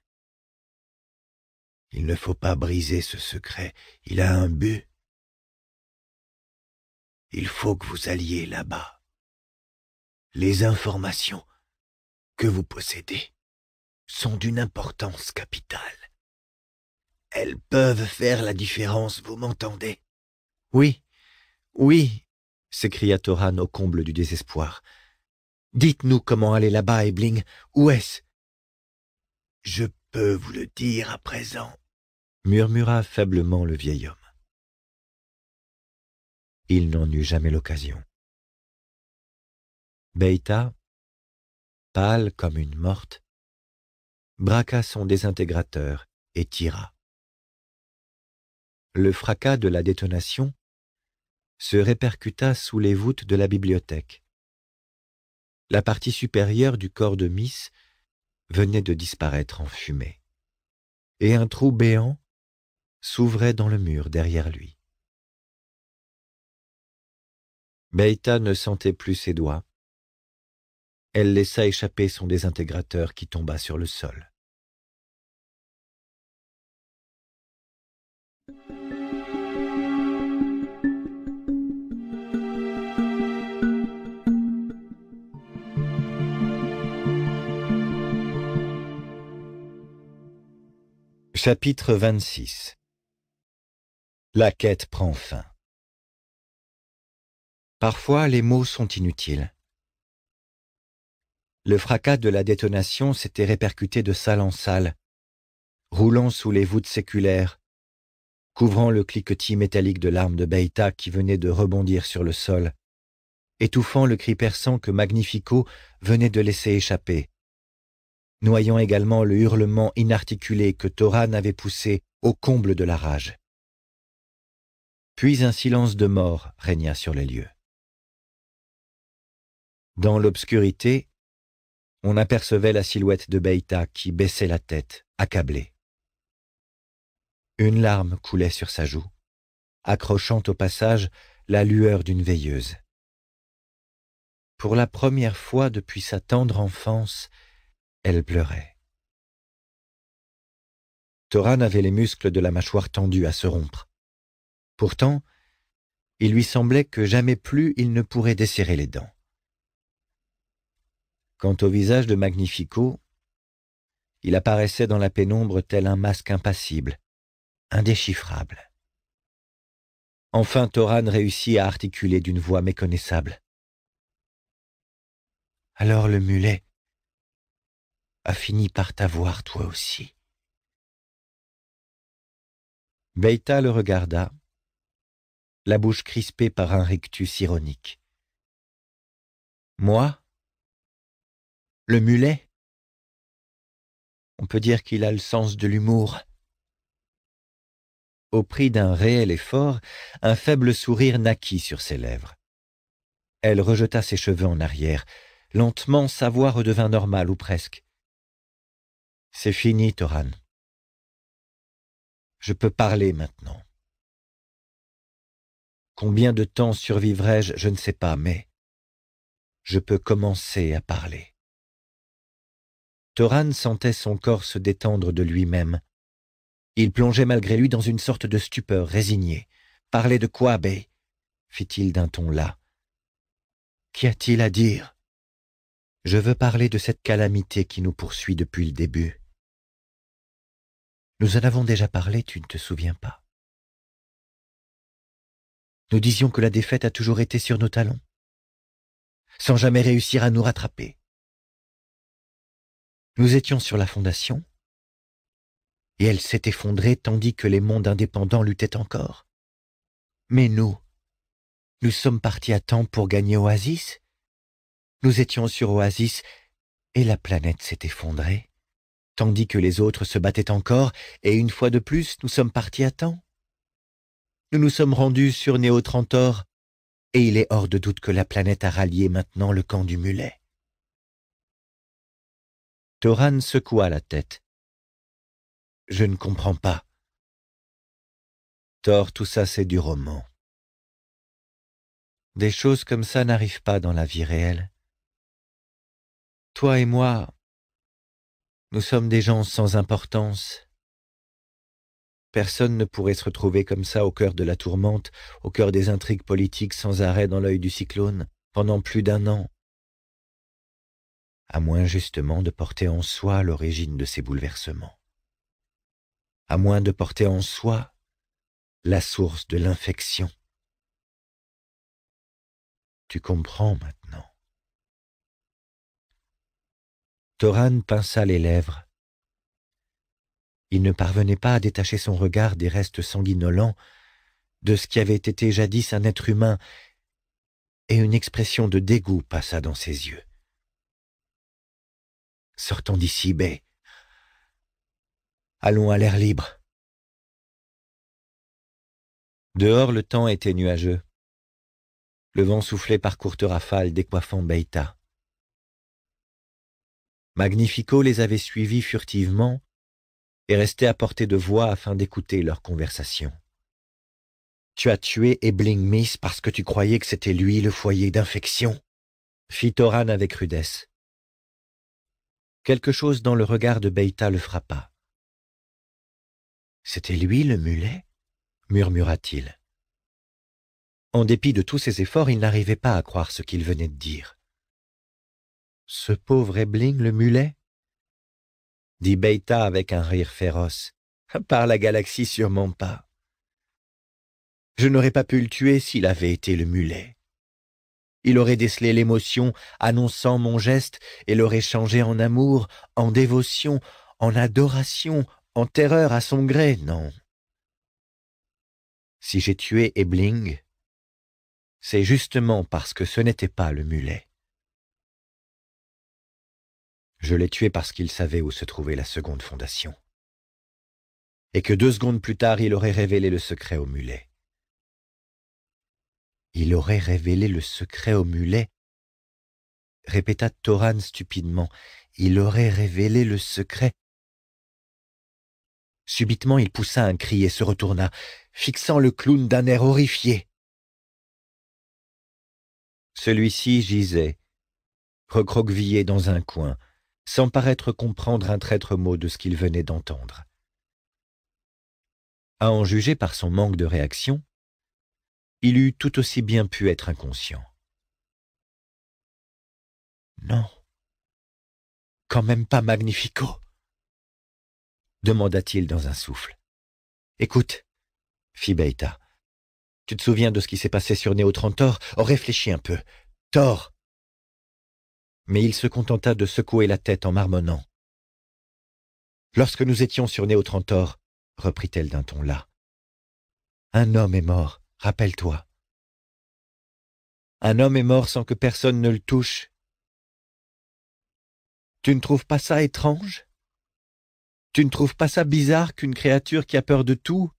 Il ne faut pas briser ce secret, il a un but. Il faut que vous alliez là-bas. Les informations que vous possédez sont d'une importance capitale. Elles peuvent faire la différence, vous m'entendez Oui, oui, s'écria Thoran au comble du désespoir. Dites-nous comment aller là-bas, Ebling. Où est-ce Je peux vous le dire à présent, murmura faiblement le vieil homme. Il n'en eut jamais l'occasion. Beïta, pâle comme une morte, braqua son désintégrateur et tira. Le fracas de la détonation se répercuta sous les voûtes de la bibliothèque. La partie supérieure du corps de Miss venait de disparaître en fumée, et un trou béant s'ouvrait dans le mur derrière lui. Beita ne sentait plus ses doigts. Elle laissa échapper son désintégrateur qui tomba sur le sol. Chapitre 26 La quête prend fin. Parfois, les mots sont inutiles. Le fracas de la détonation s'était répercuté de salle en salle, roulant sous les voûtes séculaires, couvrant le cliquetis métallique de l'arme de Beïta qui venait de rebondir sur le sol, étouffant le cri perçant que Magnifico venait de laisser échapper, noyant également le hurlement inarticulé que Thoran avait poussé au comble de la rage. Puis un silence de mort régna sur les lieux. Dans l'obscurité, on apercevait la silhouette de Beïta qui baissait la tête, accablée. Une larme coulait sur sa joue, accrochant au passage la lueur d'une veilleuse. Pour la première fois depuis sa tendre enfance, elle pleurait. Toran avait les muscles de la mâchoire tendus à se rompre. Pourtant, il lui semblait que jamais plus il ne pourrait desserrer les dents. Quant au visage de Magnifico, il apparaissait dans la pénombre tel un masque impassible, indéchiffrable. Enfin, Toran réussit à articuler d'une voix méconnaissable. Alors le mulet, a fini par t'avoir toi aussi. Beta le regarda, la bouche crispée par un rictus ironique. Moi Le mulet On peut dire qu'il a le sens de l'humour. Au prix d'un réel effort, un faible sourire naquit sur ses lèvres. Elle rejeta ses cheveux en arrière. Lentement, sa voix redevint normale ou presque. C'est fini, Toran. Je peux parler maintenant. Combien de temps survivrai-je, je ne sais pas, mais je peux commencer à parler. Toran sentait son corps se détendre de lui-même. Il plongeait malgré lui dans une sorte de stupeur résignée. Parler de quoi, Bay fit-il d'un ton las. Qu'y a-t-il à dire Je veux parler de cette calamité qui nous poursuit depuis le début. Nous en avons déjà parlé, tu ne te souviens pas. Nous disions que la défaite a toujours été sur nos talons, sans jamais réussir à nous rattraper. Nous étions sur la fondation, et elle s'est effondrée tandis que les mondes indépendants luttaient encore. Mais nous, nous sommes partis à temps pour gagner Oasis. Nous étions sur Oasis, et la planète s'est effondrée tandis que les autres se battaient encore, et une fois de plus, nous sommes partis à temps. Nous nous sommes rendus sur Néotrantor, et il est hors de doute que la planète a rallié maintenant le camp du mulet. Toran secoua la tête. Je ne comprends pas. Thor, tout ça c'est du roman. Des choses comme ça n'arrivent pas dans la vie réelle. Toi et moi, nous sommes des gens sans importance. Personne ne pourrait se retrouver comme ça au cœur de la tourmente, au cœur des intrigues politiques sans arrêt dans l'œil du cyclone, pendant plus d'un an. À moins justement de porter en soi l'origine de ces bouleversements. À moins de porter en soi la source de l'infection. Tu comprends maintenant. Toran pinça les lèvres. Il ne parvenait pas à détacher son regard des restes sanguinolents de ce qui avait été jadis un être humain, et une expression de dégoût passa dans ses yeux. Sortons d'ici, Bé. Allons à l'air libre. Dehors, le temps était nuageux. Le vent soufflait par courtes rafales décoiffant béta. Magnifico les avait suivis furtivement et restait à portée de voix afin d'écouter leur conversation. Tu as tué Ebling Miss parce que tu croyais que c'était lui le foyer d'infection, fit Oran avec rudesse. Quelque chose dans le regard de Beita le frappa. C'était lui le mulet murmura-t-il. En dépit de tous ses efforts, il n'arrivait pas à croire ce qu'il venait de dire. Ce pauvre Ebling le mulet dit Beta avec un rire féroce. Par la galaxie sûrement pas. Je n'aurais pas pu le tuer s'il avait été le mulet. Il aurait décelé l'émotion annonçant mon geste et l'aurait changé en amour, en dévotion, en adoration, en terreur à son gré, non. Si j'ai tué Ebling, c'est justement parce que ce n'était pas le mulet. Je l'ai tué parce qu'il savait où se trouvait la seconde fondation. Et que deux secondes plus tard, il aurait révélé le secret au mulet. Il aurait révélé le secret au mulet répéta Thoran stupidement. Il aurait révélé le secret. Subitement, il poussa un cri et se retourna, fixant le clown d'un air horrifié. Celui-ci gisait, recroquevillé dans un coin, sans paraître comprendre un traître mot de ce qu'il venait d'entendre. À en juger par son manque de réaction, il eût tout aussi bien pu être inconscient. Non. Quand même pas Magnifico demanda-t-il dans un souffle. Écoute, fit Beita, tu te souviens de ce qui s'est passé sur Néo Oh, réfléchis un peu. Thor mais il se contenta de secouer la tête en marmonnant. Lorsque nous étions sur Néotrantor, reprit-elle d'un ton las, un homme est mort, rappelle-toi. Un homme est mort sans que personne ne le touche. Tu ne trouves pas ça étrange Tu ne trouves pas ça bizarre qu'une créature qui a peur de tout,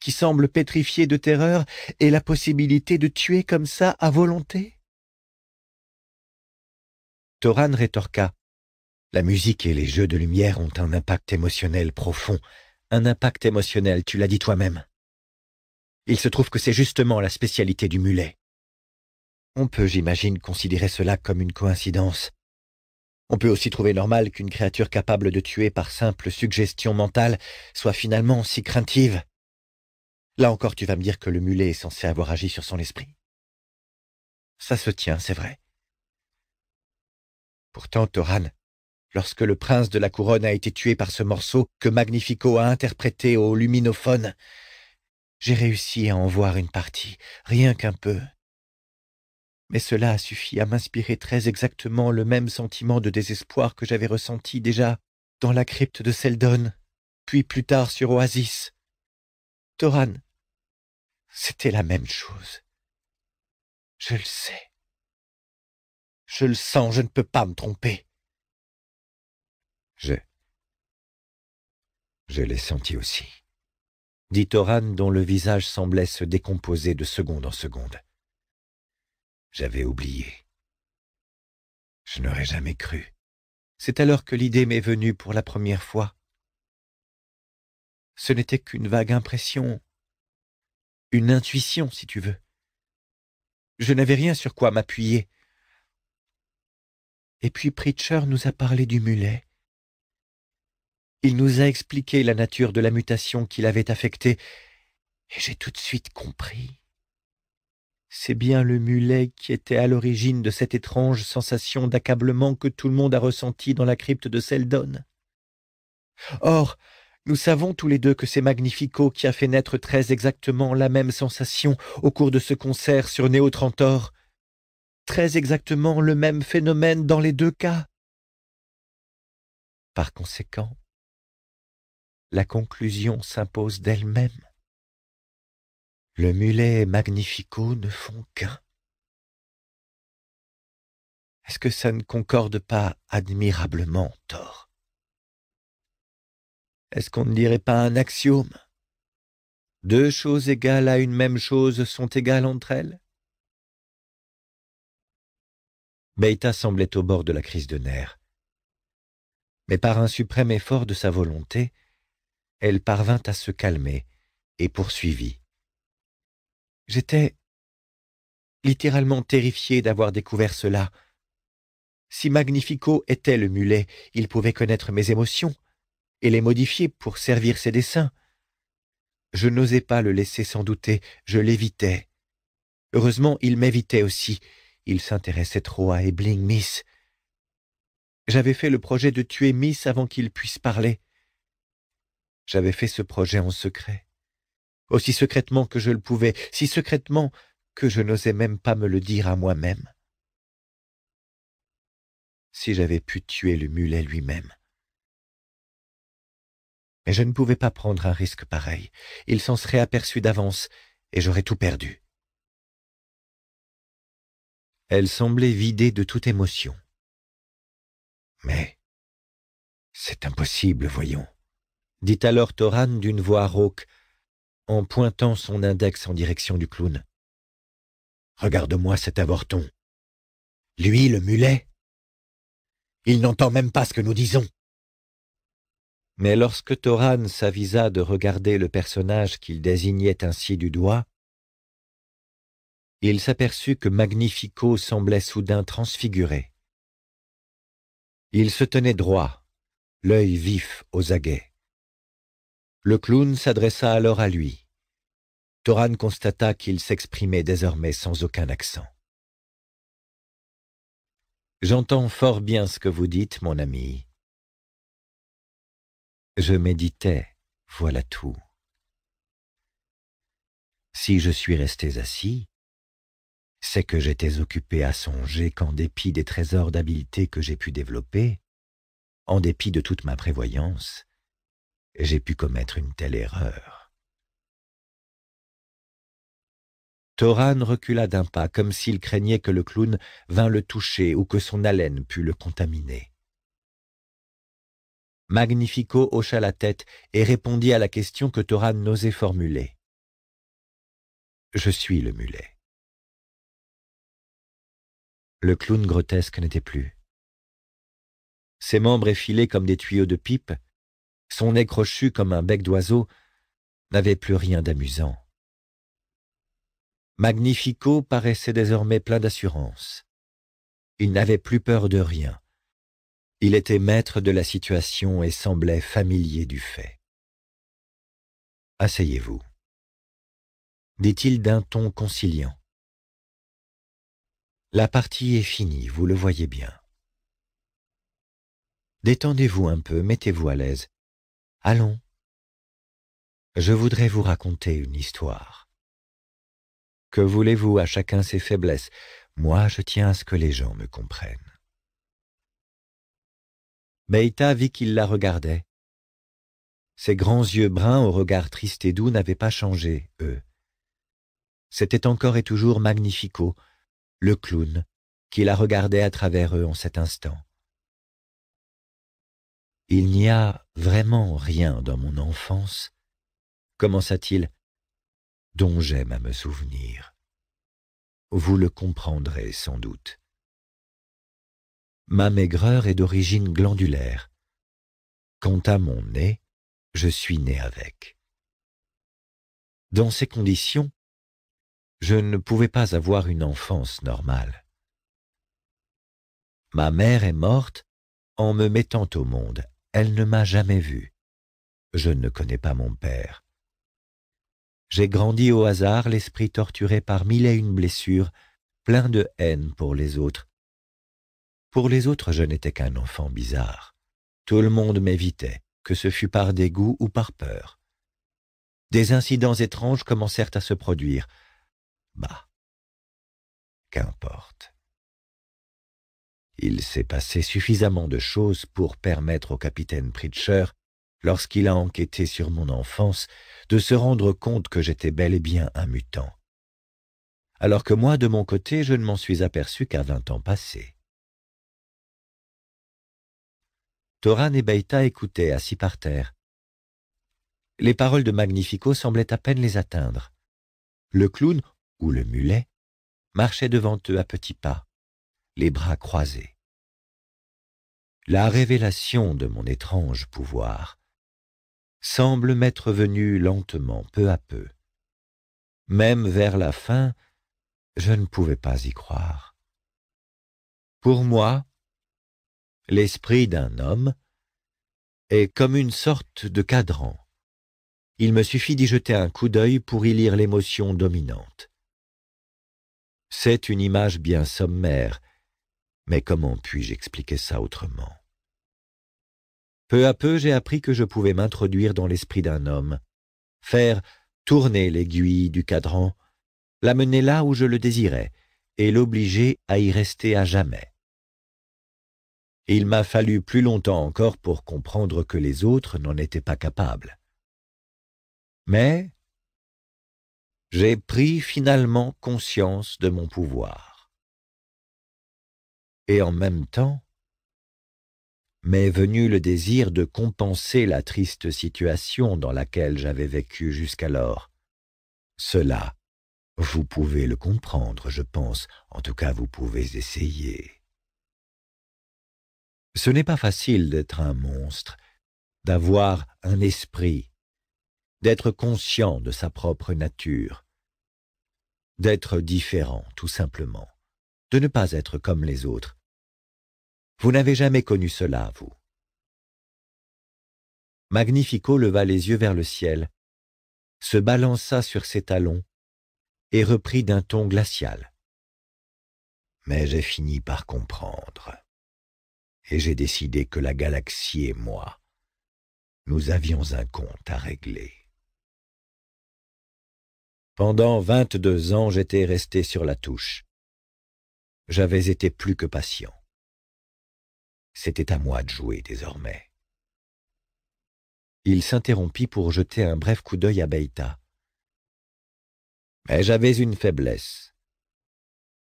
qui semble pétrifiée de terreur, ait la possibilité de tuer comme ça à volonté Toran rétorqua La musique et les jeux de lumière ont un impact émotionnel profond, un impact émotionnel, tu l'as dit toi-même. Il se trouve que c'est justement la spécialité du mulet. On peut, j'imagine, considérer cela comme une coïncidence. On peut aussi trouver normal qu'une créature capable de tuer par simple suggestion mentale soit finalement si craintive. Là encore, tu vas me dire que le mulet est censé avoir agi sur son esprit. Ça se tient, c'est vrai. Pourtant, Thoran, lorsque le prince de la couronne a été tué par ce morceau que Magnifico a interprété au luminophone, j'ai réussi à en voir une partie, rien qu'un peu. Mais cela a suffi à m'inspirer très exactement le même sentiment de désespoir que j'avais ressenti déjà dans la crypte de Seldon, puis plus tard sur Oasis. Thoran, c'était la même chose. Je le sais. Je le sens, je ne peux pas me tromper. Je, je l'ai senti aussi, dit Oran, dont le visage semblait se décomposer de seconde en seconde. J'avais oublié. Je n'aurais jamais cru. C'est alors que l'idée m'est venue pour la première fois. Ce n'était qu'une vague impression, une intuition, si tu veux. Je n'avais rien sur quoi m'appuyer. Et puis Pritchard nous a parlé du mulet. Il nous a expliqué la nature de la mutation qui l'avait affecté, et j'ai tout de suite compris. C'est bien le mulet qui était à l'origine de cette étrange sensation d'accablement que tout le monde a ressentie dans la crypte de Seldon. Or, nous savons tous les deux que c'est Magnifico qui a fait naître très exactement la même sensation au cours de ce concert sur Trentor très exactement le même phénomène dans les deux cas. Par conséquent, la conclusion s'impose d'elle-même. Le mulet et magnifico ne font qu'un. Est-ce que ça ne concorde pas admirablement, Thor Est-ce qu'on ne dirait pas un axiome Deux choses égales à une même chose sont égales entre elles Beita semblait au bord de la crise de nerfs. Mais par un suprême effort de sa volonté, elle parvint à se calmer et poursuivit. J'étais littéralement terrifié d'avoir découvert cela. Si Magnifico était le mulet, il pouvait connaître mes émotions et les modifier pour servir ses desseins. Je n'osais pas le laisser sans douter, je l'évitais. Heureusement, il m'évitait aussi, il s'intéressait trop à Ebling, Miss. J'avais fait le projet de tuer Miss avant qu'il puisse parler. J'avais fait ce projet en secret. Aussi secrètement que je le pouvais, si secrètement que je n'osais même pas me le dire à moi-même. Si j'avais pu tuer le mulet lui-même. Mais je ne pouvais pas prendre un risque pareil. Il s'en serait aperçu d'avance et j'aurais tout perdu. Elle semblait vidée de toute émotion. Mais c'est impossible, voyons, dit alors Toran d'une voix rauque, en pointant son index en direction du clown. Regarde-moi cet avorton. Lui, le mulet. Il n'entend même pas ce que nous disons. Mais lorsque Toran s'avisa de regarder le personnage qu'il désignait ainsi du doigt, il s'aperçut que Magnifico semblait soudain transfiguré. Il se tenait droit, l'œil vif aux aguets. Le clown s'adressa alors à lui. Toran constata qu'il s'exprimait désormais sans aucun accent. J'entends fort bien ce que vous dites, mon ami. Je méditais, voilà tout. Si je suis resté assis, c'est que j'étais occupé à songer qu'en dépit des trésors d'habileté que j'ai pu développer, en dépit de toute ma prévoyance, j'ai pu commettre une telle erreur. Toran recula d'un pas, comme s'il craignait que le clown vînt le toucher ou que son haleine pût le contaminer. Magnifico hocha la tête et répondit à la question que Toran n'osait formuler. « Je suis le mulet. Le clown grotesque n'était plus. Ses membres effilés comme des tuyaux de pipe, son nez crochu comme un bec d'oiseau, n'avaient plus rien d'amusant. Magnifico paraissait désormais plein d'assurance. Il n'avait plus peur de rien. Il était maître de la situation et semblait familier du fait. Asseyez-vous, dit-il d'un ton conciliant. La partie est finie, vous le voyez bien. Détendez-vous un peu, mettez-vous à l'aise. Allons. Je voudrais vous raconter une histoire. Que voulez-vous, à chacun ses faiblesses. Moi, je tiens à ce que les gens me comprennent. Beta vit qu'il la regardait. Ses grands yeux bruns au regard triste et doux n'avaient pas changé, eux. C'était encore et toujours magnifico, le clown, qui la regardait à travers eux en cet instant. Il n'y a vraiment rien dans mon enfance, commença-t-il, dont j'aime à me souvenir. Vous le comprendrez sans doute. Ma maigreur est d'origine glandulaire. Quant à mon nez, je suis né avec. Dans ces conditions, je ne pouvais pas avoir une enfance normale. Ma mère est morte en me mettant au monde. Elle ne m'a jamais vue. Je ne connais pas mon père. J'ai grandi au hasard, l'esprit torturé par mille et une blessures, plein de haine pour les autres. Pour les autres, je n'étais qu'un enfant bizarre. Tout le monde m'évitait, que ce fût par dégoût ou par peur. Des incidents étranges commencèrent à se produire. Bah, qu'importe. Il s'est passé suffisamment de choses pour permettre au capitaine Pritcher, lorsqu'il a enquêté sur mon enfance, de se rendre compte que j'étais bel et bien un mutant. Alors que moi, de mon côté, je ne m'en suis aperçu qu'à vingt ans passés. Toran et Beita écoutaient, assis par terre. Les paroles de Magnifico semblaient à peine les atteindre. Le clown le mulet, marchait devant eux à petits pas, les bras croisés. La révélation de mon étrange pouvoir semble m'être venue lentement, peu à peu. Même vers la fin, je ne pouvais pas y croire. Pour moi, l'esprit d'un homme est comme une sorte de cadran. Il me suffit d'y jeter un coup d'œil pour y lire l'émotion dominante. C'est une image bien sommaire, mais comment puis-je expliquer ça autrement Peu à peu, j'ai appris que je pouvais m'introduire dans l'esprit d'un homme, faire tourner l'aiguille du cadran, l'amener là où je le désirais, et l'obliger à y rester à jamais. Il m'a fallu plus longtemps encore pour comprendre que les autres n'en étaient pas capables. Mais, j'ai pris finalement conscience de mon pouvoir. Et en même temps, m'est venu le désir de compenser la triste situation dans laquelle j'avais vécu jusqu'alors. Cela, vous pouvez le comprendre, je pense, en tout cas vous pouvez essayer. Ce n'est pas facile d'être un monstre, d'avoir un esprit d'être conscient de sa propre nature, d'être différent tout simplement, de ne pas être comme les autres. Vous n'avez jamais connu cela, vous. Magnifico leva les yeux vers le ciel, se balança sur ses talons et reprit d'un ton glacial. Mais j'ai fini par comprendre, et j'ai décidé que la galaxie et moi, nous avions un compte à régler. Pendant vingt-deux ans, j'étais resté sur la touche. J'avais été plus que patient. C'était à moi de jouer désormais. Il s'interrompit pour jeter un bref coup d'œil à Beïta. Mais j'avais une faiblesse.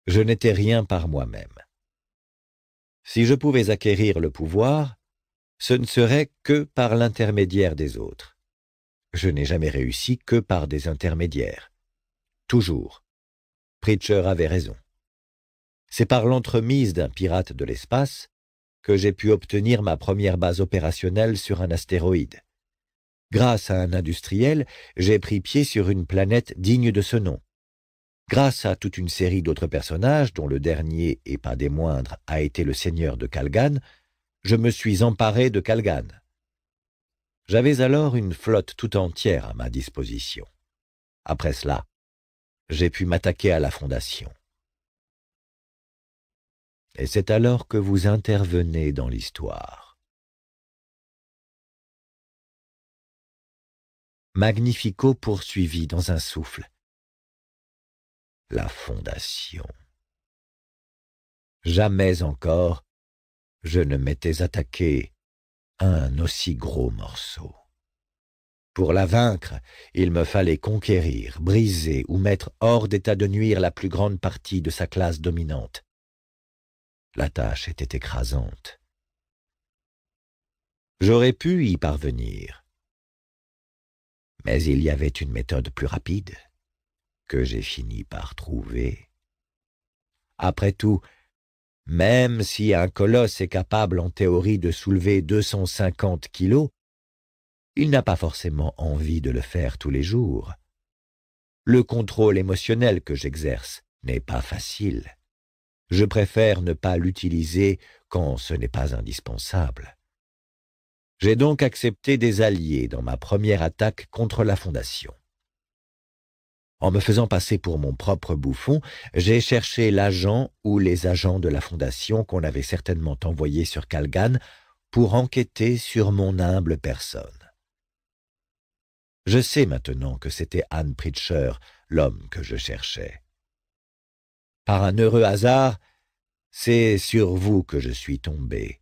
Je n'étais rien par moi-même. Si je pouvais acquérir le pouvoir, ce ne serait que par l'intermédiaire des autres. Je n'ai jamais réussi que par des intermédiaires toujours. Preacher avait raison. C'est par l'entremise d'un pirate de l'espace que j'ai pu obtenir ma première base opérationnelle sur un astéroïde. Grâce à un industriel, j'ai pris pied sur une planète digne de ce nom. Grâce à toute une série d'autres personnages, dont le dernier et pas des moindres a été le seigneur de Kalgan, je me suis emparé de Kalgan. » J'avais alors une flotte tout entière à ma disposition. Après cela, j'ai pu m'attaquer à la fondation. Et c'est alors que vous intervenez dans l'histoire. Magnifico poursuivit dans un souffle. La fondation. Jamais encore je ne m'étais attaqué à un aussi gros morceau. Pour la vaincre, il me fallait conquérir, briser ou mettre hors d'état de nuire la plus grande partie de sa classe dominante. La tâche était écrasante. J'aurais pu y parvenir. Mais il y avait une méthode plus rapide, que j'ai fini par trouver. Après tout, même si un colosse est capable en théorie de soulever 250 kilos, il n'a pas forcément envie de le faire tous les jours. Le contrôle émotionnel que j'exerce n'est pas facile. Je préfère ne pas l'utiliser quand ce n'est pas indispensable. J'ai donc accepté des alliés dans ma première attaque contre la Fondation. En me faisant passer pour mon propre bouffon, j'ai cherché l'agent ou les agents de la Fondation qu'on avait certainement envoyés sur Kalgan pour enquêter sur mon humble personne. Je sais maintenant que c'était Anne Pritcher, l'homme que je cherchais. Par un heureux hasard, c'est sur vous que je suis tombé.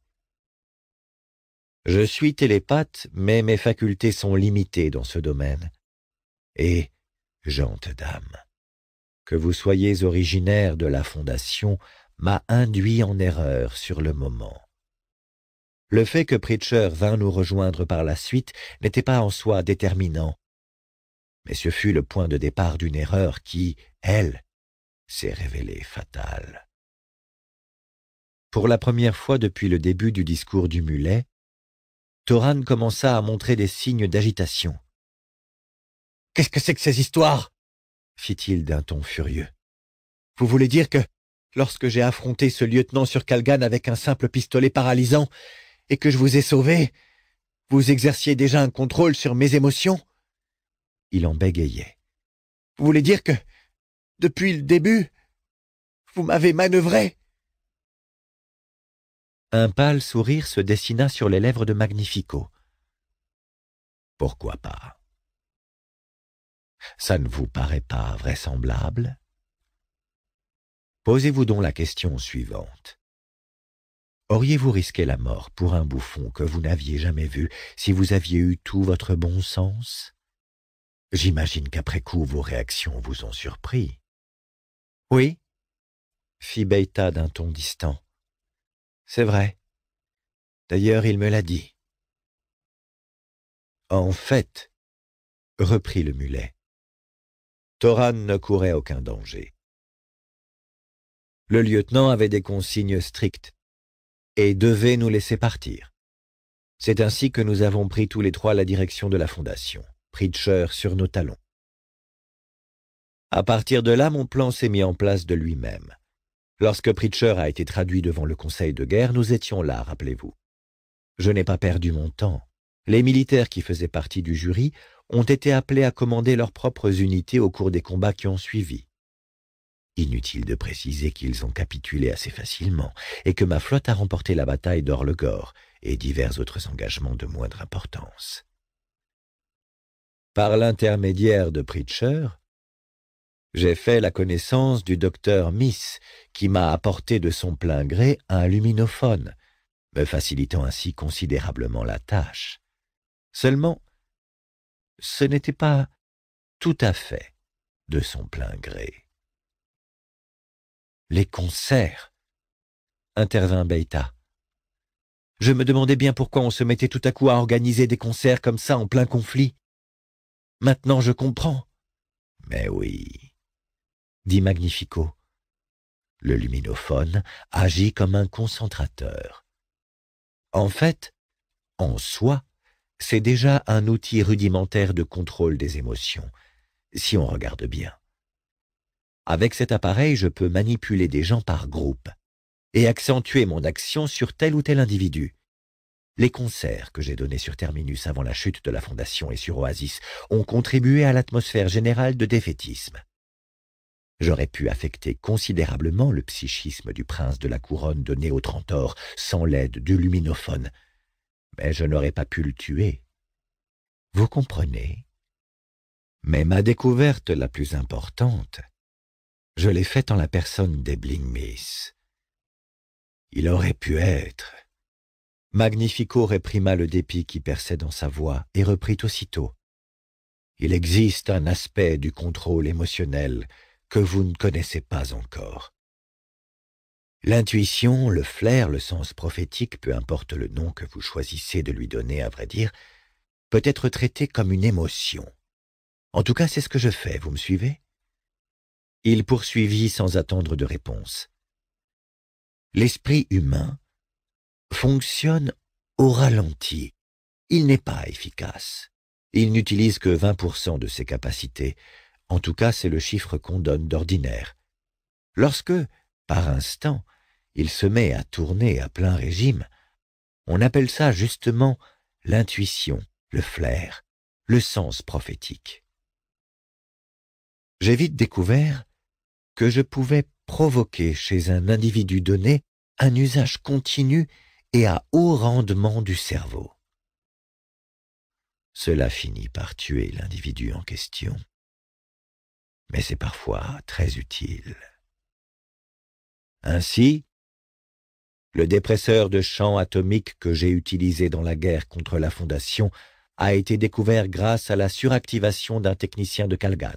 Je suis télépathe, mais mes facultés sont limitées dans ce domaine. Et, jante dame, que vous soyez originaire de la Fondation m'a induit en erreur sur le moment. Le fait que Pritcher vint nous rejoindre par la suite n'était pas en soi déterminant, mais ce fut le point de départ d'une erreur qui, elle, s'est révélée fatale. Pour la première fois depuis le début du discours du mulet, Toran commença à montrer des signes d'agitation. Qu'est-ce que c'est que ces histoires fit-il d'un ton furieux. Vous voulez dire que, lorsque j'ai affronté ce lieutenant sur Kalgan avec un simple pistolet paralysant, et que je vous ai sauvé, vous exerciez déjà un contrôle sur mes émotions. Il en bégayait. Vous voulez dire que, depuis le début, vous m'avez manœuvré Un pâle sourire se dessina sur les lèvres de Magnifico. Pourquoi pas Ça ne vous paraît pas vraisemblable Posez-vous donc la question suivante. Auriez-vous risqué la mort pour un bouffon que vous n'aviez jamais vu si vous aviez eu tout votre bon sens J'imagine qu'après coup vos réactions vous ont surpris. Oui, fit Beïta d'un ton distant. C'est vrai. D'ailleurs, il me l'a dit. En fait, reprit le mulet, Toran ne courait aucun danger. Le lieutenant avait des consignes strictes et devait nous laisser partir. C'est ainsi que nous avons pris tous les trois la direction de la fondation, Pritcher sur nos talons. À partir de là, mon plan s'est mis en place de lui-même. Lorsque Pritcher a été traduit devant le Conseil de guerre, nous étions là, rappelez-vous. Je n'ai pas perdu mon temps. Les militaires qui faisaient partie du jury ont été appelés à commander leurs propres unités au cours des combats qui ont suivi. Inutile de préciser qu'ils ont capitulé assez facilement et que ma flotte a remporté la bataille d'Orlegor et divers autres engagements de moindre importance. Par l'intermédiaire de Pritcher, j'ai fait la connaissance du docteur Miss, qui m'a apporté de son plein gré un luminophone, me facilitant ainsi considérablement la tâche. Seulement, ce n'était pas tout à fait de son plein gré les concerts, intervint Beita. Je me demandais bien pourquoi on se mettait tout à coup à organiser des concerts comme ça en plein conflit. Maintenant je comprends. Mais oui, dit Magnifico. Le luminophone agit comme un concentrateur. En fait, en soi, c'est déjà un outil rudimentaire de contrôle des émotions, si on regarde bien. Avec cet appareil, je peux manipuler des gens par groupe et accentuer mon action sur tel ou tel individu. Les concerts que j'ai donnés sur Terminus avant la chute de la Fondation et sur Oasis ont contribué à l'atmosphère générale de défaitisme. J'aurais pu affecter considérablement le psychisme du prince de la couronne de Néotrantor sans l'aide du luminophone, mais je n'aurais pas pu le tuer. Vous comprenez Mais ma découverte la plus importante, je l'ai fait en la personne d'Ebling Miss. Il aurait pu être. Magnifico réprima le dépit qui perçait dans sa voix et reprit aussitôt. Il existe un aspect du contrôle émotionnel que vous ne connaissez pas encore. L'intuition, le flair, le sens prophétique, peu importe le nom que vous choisissez de lui donner, à vrai dire, peut être traité comme une émotion. En tout cas, c'est ce que je fais, vous me suivez il poursuivit sans attendre de réponse. L'esprit humain fonctionne au ralenti. Il n'est pas efficace. Il n'utilise que 20% de ses capacités. En tout cas, c'est le chiffre qu'on donne d'ordinaire. Lorsque, par instant, il se met à tourner à plein régime, on appelle ça justement l'intuition, le flair, le sens prophétique. J'ai vite découvert que je pouvais provoquer chez un individu donné un usage continu et à haut rendement du cerveau. Cela finit par tuer l'individu en question, mais c'est parfois très utile. Ainsi, le dépresseur de champ atomique que j'ai utilisé dans la guerre contre la Fondation a été découvert grâce à la suractivation d'un technicien de Calgan.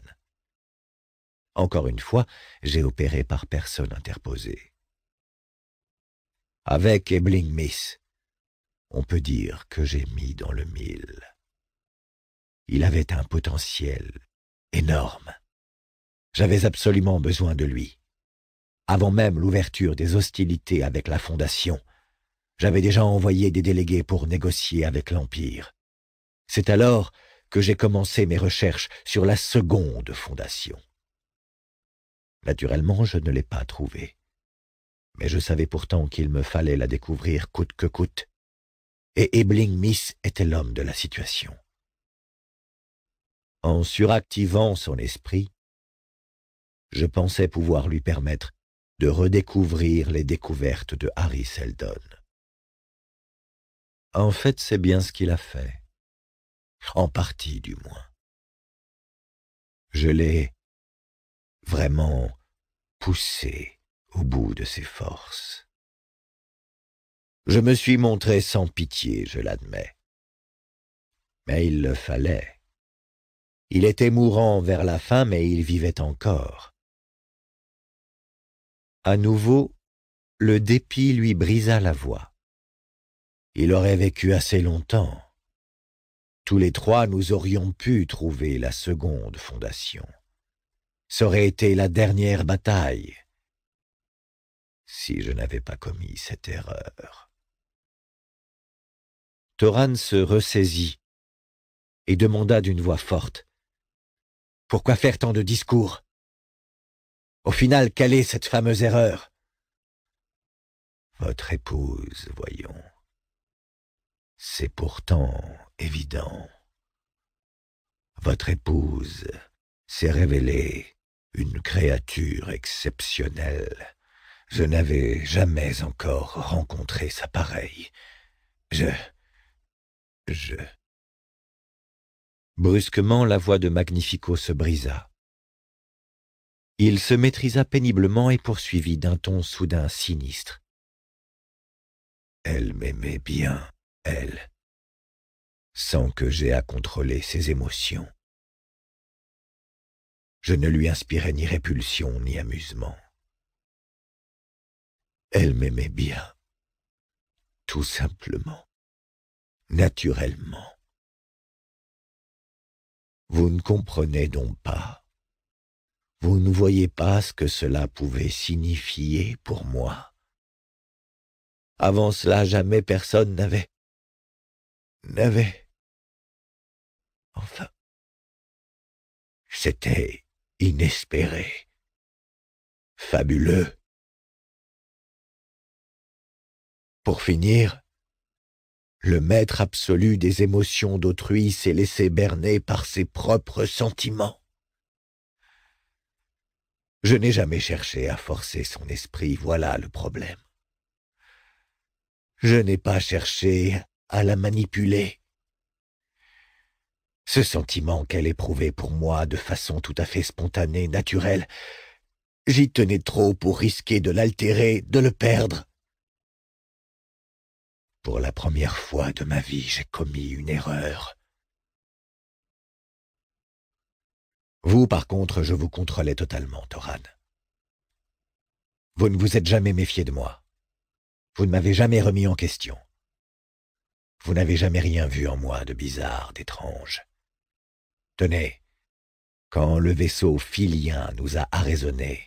Encore une fois, j'ai opéré par personne interposée. Avec Ebling Miss, on peut dire que j'ai mis dans le mille. Il avait un potentiel énorme. J'avais absolument besoin de lui. Avant même l'ouverture des hostilités avec la Fondation, j'avais déjà envoyé des délégués pour négocier avec l'Empire. C'est alors que j'ai commencé mes recherches sur la seconde Fondation. Naturellement, je ne l'ai pas trouvée. Mais je savais pourtant qu'il me fallait la découvrir coûte que coûte, et Ebling Miss était l'homme de la situation. En suractivant son esprit, je pensais pouvoir lui permettre de redécouvrir les découvertes de Harry Seldon. En fait, c'est bien ce qu'il a fait. En partie, du moins. Je l'ai vraiment poussé au bout de ses forces. Je me suis montré sans pitié, je l'admets. Mais il le fallait. Il était mourant vers la fin, mais il vivait encore. À nouveau, le dépit lui brisa la voix. Il aurait vécu assez longtemps. Tous les trois, nous aurions pu trouver la seconde fondation. Ça aurait été la dernière bataille. Si je n'avais pas commis cette erreur. Thoran se ressaisit et demanda d'une voix forte. Pourquoi faire tant de discours Au final, quelle est cette fameuse erreur Votre épouse, voyons. C'est pourtant évident. Votre épouse s'est révélée une créature exceptionnelle. Je n'avais jamais encore rencontré sa pareille. Je... je... Brusquement, la voix de Magnifico se brisa. Il se maîtrisa péniblement et poursuivit d'un ton soudain sinistre. Elle m'aimait bien, elle, sans que j'aie à contrôler ses émotions je ne lui inspirais ni répulsion ni amusement. Elle m'aimait bien, tout simplement, naturellement. Vous ne comprenez donc pas, vous ne voyez pas ce que cela pouvait signifier pour moi. Avant cela, jamais personne n'avait... n'avait... Enfin, c'était inespéré, fabuleux. Pour finir, le maître absolu des émotions d'autrui s'est laissé berner par ses propres sentiments. Je n'ai jamais cherché à forcer son esprit, voilà le problème. Je n'ai pas cherché à la manipuler. Ce sentiment qu'elle éprouvait pour moi de façon tout à fait spontanée, naturelle, j'y tenais trop pour risquer de l'altérer, de le perdre. Pour la première fois de ma vie, j'ai commis une erreur. Vous, par contre, je vous contrôlais totalement, Toran. Vous ne vous êtes jamais méfié de moi. Vous ne m'avez jamais remis en question. Vous n'avez jamais rien vu en moi de bizarre, d'étrange. Tenez, quand le vaisseau filien nous a arraisonnés,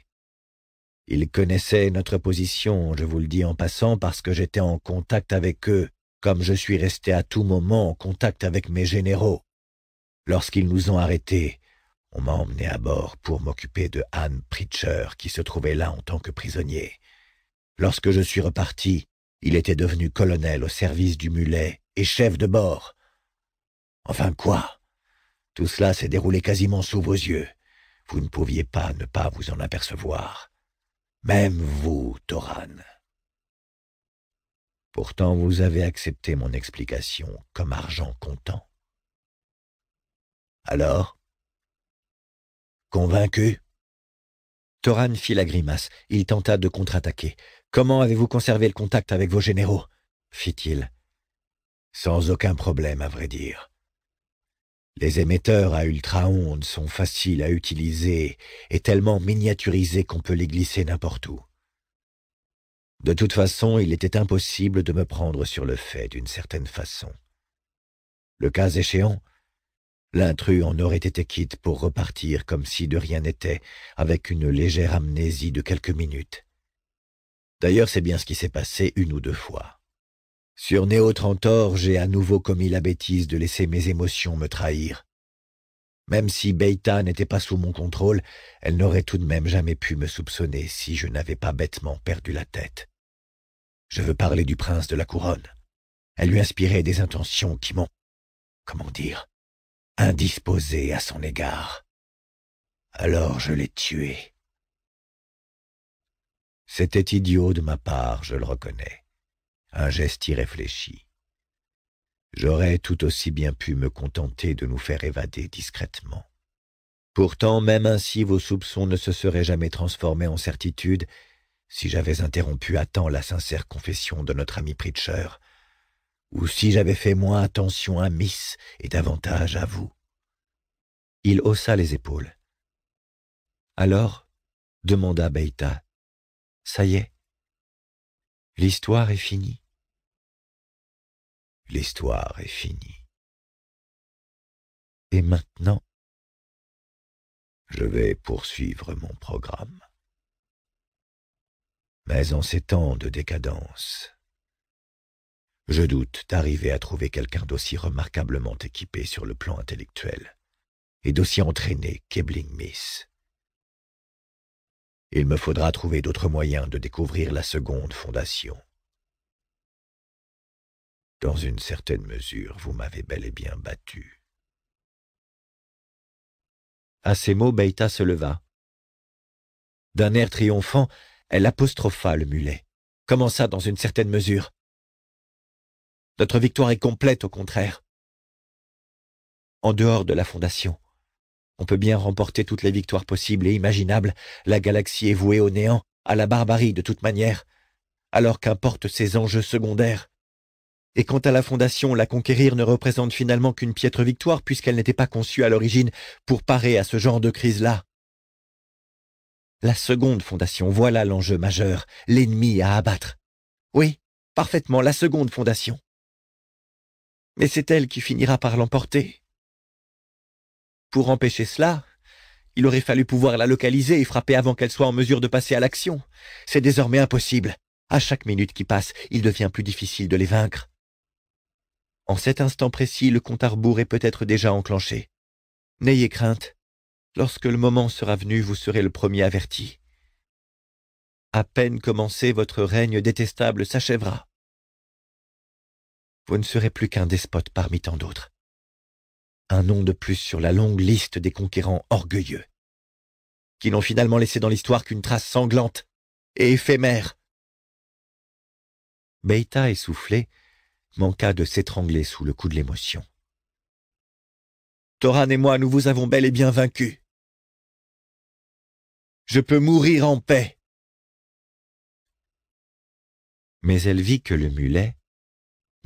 ils connaissaient notre position, je vous le dis en passant, parce que j'étais en contact avec eux, comme je suis resté à tout moment en contact avec mes généraux. Lorsqu'ils nous ont arrêtés, on m'a emmené à bord pour m'occuper de Anne Pritcher, qui se trouvait là en tant que prisonnier. Lorsque je suis reparti, il était devenu colonel au service du mulet et chef de bord. Enfin quoi tout cela s'est déroulé quasiment sous vos yeux. Vous ne pouviez pas ne pas vous en apercevoir. Même vous, Toran. Pourtant, vous avez accepté mon explication comme argent comptant. Alors Convaincu Toran fit la grimace. Il tenta de contre-attaquer. Comment avez-vous conservé le contact avec vos généraux fit-il. Sans aucun problème, à vrai dire. Les émetteurs à ultra-ondes sont faciles à utiliser et tellement miniaturisés qu'on peut les glisser n'importe où. De toute façon, il était impossible de me prendre sur le fait d'une certaine façon. Le cas échéant, l'intrus en aurait été quitte pour repartir comme si de rien n'était, avec une légère amnésie de quelques minutes. D'ailleurs, c'est bien ce qui s'est passé une ou deux fois. Sur Néo-Trentor, j'ai à nouveau commis la bêtise de laisser mes émotions me trahir. Même si Beita n'était pas sous mon contrôle, elle n'aurait tout de même jamais pu me soupçonner si je n'avais pas bêtement perdu la tête. Je veux parler du prince de la couronne. Elle lui inspirait des intentions qui m'ont, comment dire, indisposé à son égard. Alors je l'ai tué. C'était idiot de ma part, je le reconnais un geste irréfléchi. J'aurais tout aussi bien pu me contenter de nous faire évader discrètement. Pourtant, même ainsi, vos soupçons ne se seraient jamais transformés en certitude si j'avais interrompu à temps la sincère confession de notre ami Pritcher, ou si j'avais fait moins attention à Miss et davantage à vous. Il haussa les épaules. Alors, demanda Beita, ça y est, l'histoire est finie l'histoire est finie. Et maintenant, je vais poursuivre mon programme. Mais en ces temps de décadence, je doute d'arriver à trouver quelqu'un d'aussi remarquablement équipé sur le plan intellectuel et d'aussi entraîné qu'Ebling Miss. Il me faudra trouver d'autres moyens de découvrir la seconde fondation. Dans une certaine mesure, vous m'avez bel et bien battu. À ces mots, Beïta se leva. D'un air triomphant, elle apostropha le mulet. Commença dans une certaine mesure. Notre victoire est complète, au contraire. En dehors de la Fondation, on peut bien remporter toutes les victoires possibles et imaginables. La galaxie est vouée au néant, à la barbarie de toute manière. Alors qu'importent ces enjeux secondaires et quant à la fondation, la conquérir ne représente finalement qu'une piètre victoire puisqu'elle n'était pas conçue à l'origine pour parer à ce genre de crise-là. La seconde fondation, voilà l'enjeu majeur, l'ennemi à abattre. Oui, parfaitement, la seconde fondation. Mais c'est elle qui finira par l'emporter. Pour empêcher cela, il aurait fallu pouvoir la localiser et frapper avant qu'elle soit en mesure de passer à l'action. C'est désormais impossible. À chaque minute qui passe, il devient plus difficile de les vaincre. En cet instant précis, le compte à est peut-être déjà enclenché. N'ayez crainte. Lorsque le moment sera venu, vous serez le premier averti. À peine commencé, votre règne détestable s'achèvera. Vous ne serez plus qu'un despote parmi tant d'autres. Un nom de plus sur la longue liste des conquérants orgueilleux, qui n'ont finalement laissé dans l'histoire qu'une trace sanglante et éphémère. Beïta essoufflée, manqua de s'étrangler sous le coup de l'émotion. Toran et moi, nous vous avons bel et bien vaincu. Je peux mourir en paix. Mais elle vit que le mulet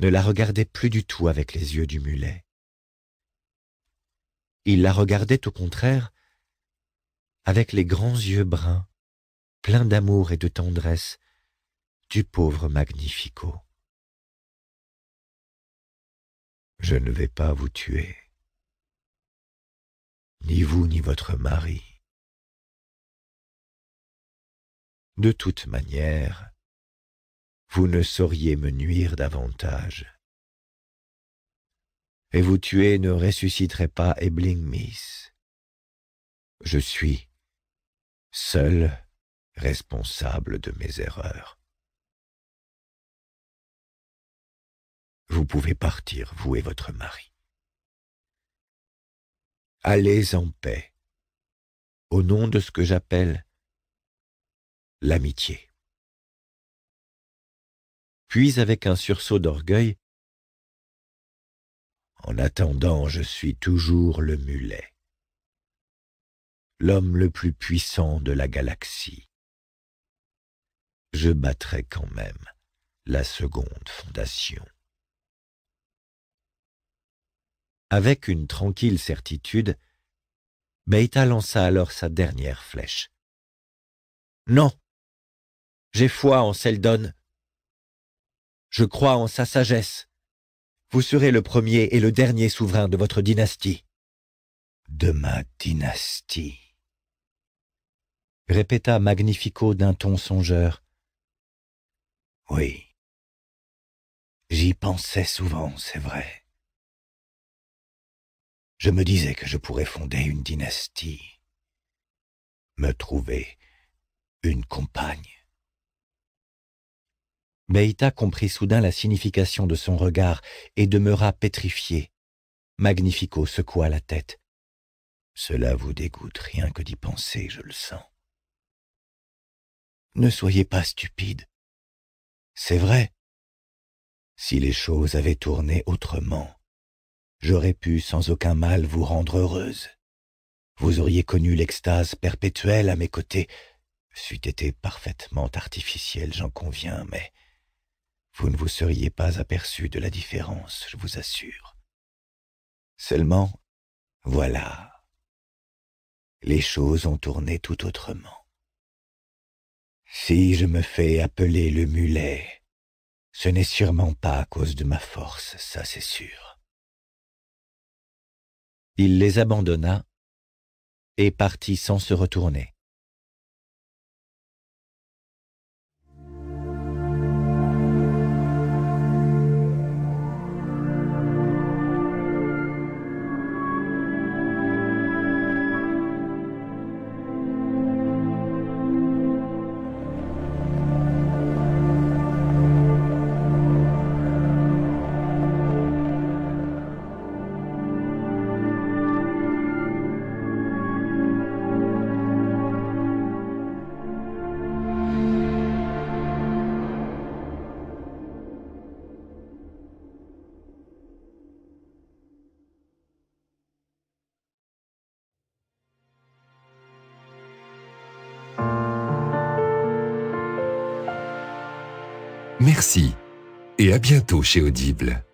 ne la regardait plus du tout avec les yeux du mulet. Il la regardait au contraire avec les grands yeux bruns, pleins d'amour et de tendresse, du pauvre Magnifico. Je ne vais pas vous tuer, ni vous ni votre mari. De toute manière, vous ne sauriez me nuire davantage. Et vous tuer ne ressusciterait pas Ebling Miss. Je suis seul responsable de mes erreurs. Vous pouvez partir, vous et votre mari. Allez en paix, au nom de ce que j'appelle l'amitié. Puis avec un sursaut d'orgueil, en attendant, je suis toujours le mulet, l'homme le plus puissant de la galaxie. Je battrai quand même la seconde fondation. Avec une tranquille certitude, Beita lança alors sa dernière flèche. Non. J'ai foi en Seldon. Je crois en sa sagesse. Vous serez le premier et le dernier souverain de votre dynastie. De ma dynastie. Répéta Magnifico d'un ton songeur. Oui. J'y pensais souvent, c'est vrai. Je me disais que je pourrais fonder une dynastie, me trouver une compagne. Beïta comprit soudain la signification de son regard et demeura pétrifié. Magnifico secoua la tête. Cela vous dégoûte rien que d'y penser, je le sens. Ne soyez pas stupide. C'est vrai. Si les choses avaient tourné autrement, j'aurais pu sans aucun mal vous rendre heureuse. Vous auriez connu l'extase perpétuelle à mes côtés, c'eût été parfaitement artificiel, j'en conviens, mais vous ne vous seriez pas aperçu de la différence, je vous assure. Seulement, voilà, les choses ont tourné tout autrement. Si je me fais appeler le mulet, ce n'est sûrement pas à cause de ma force, ça c'est sûr il les abandonna et partit sans se retourner. Merci et à bientôt chez Audible.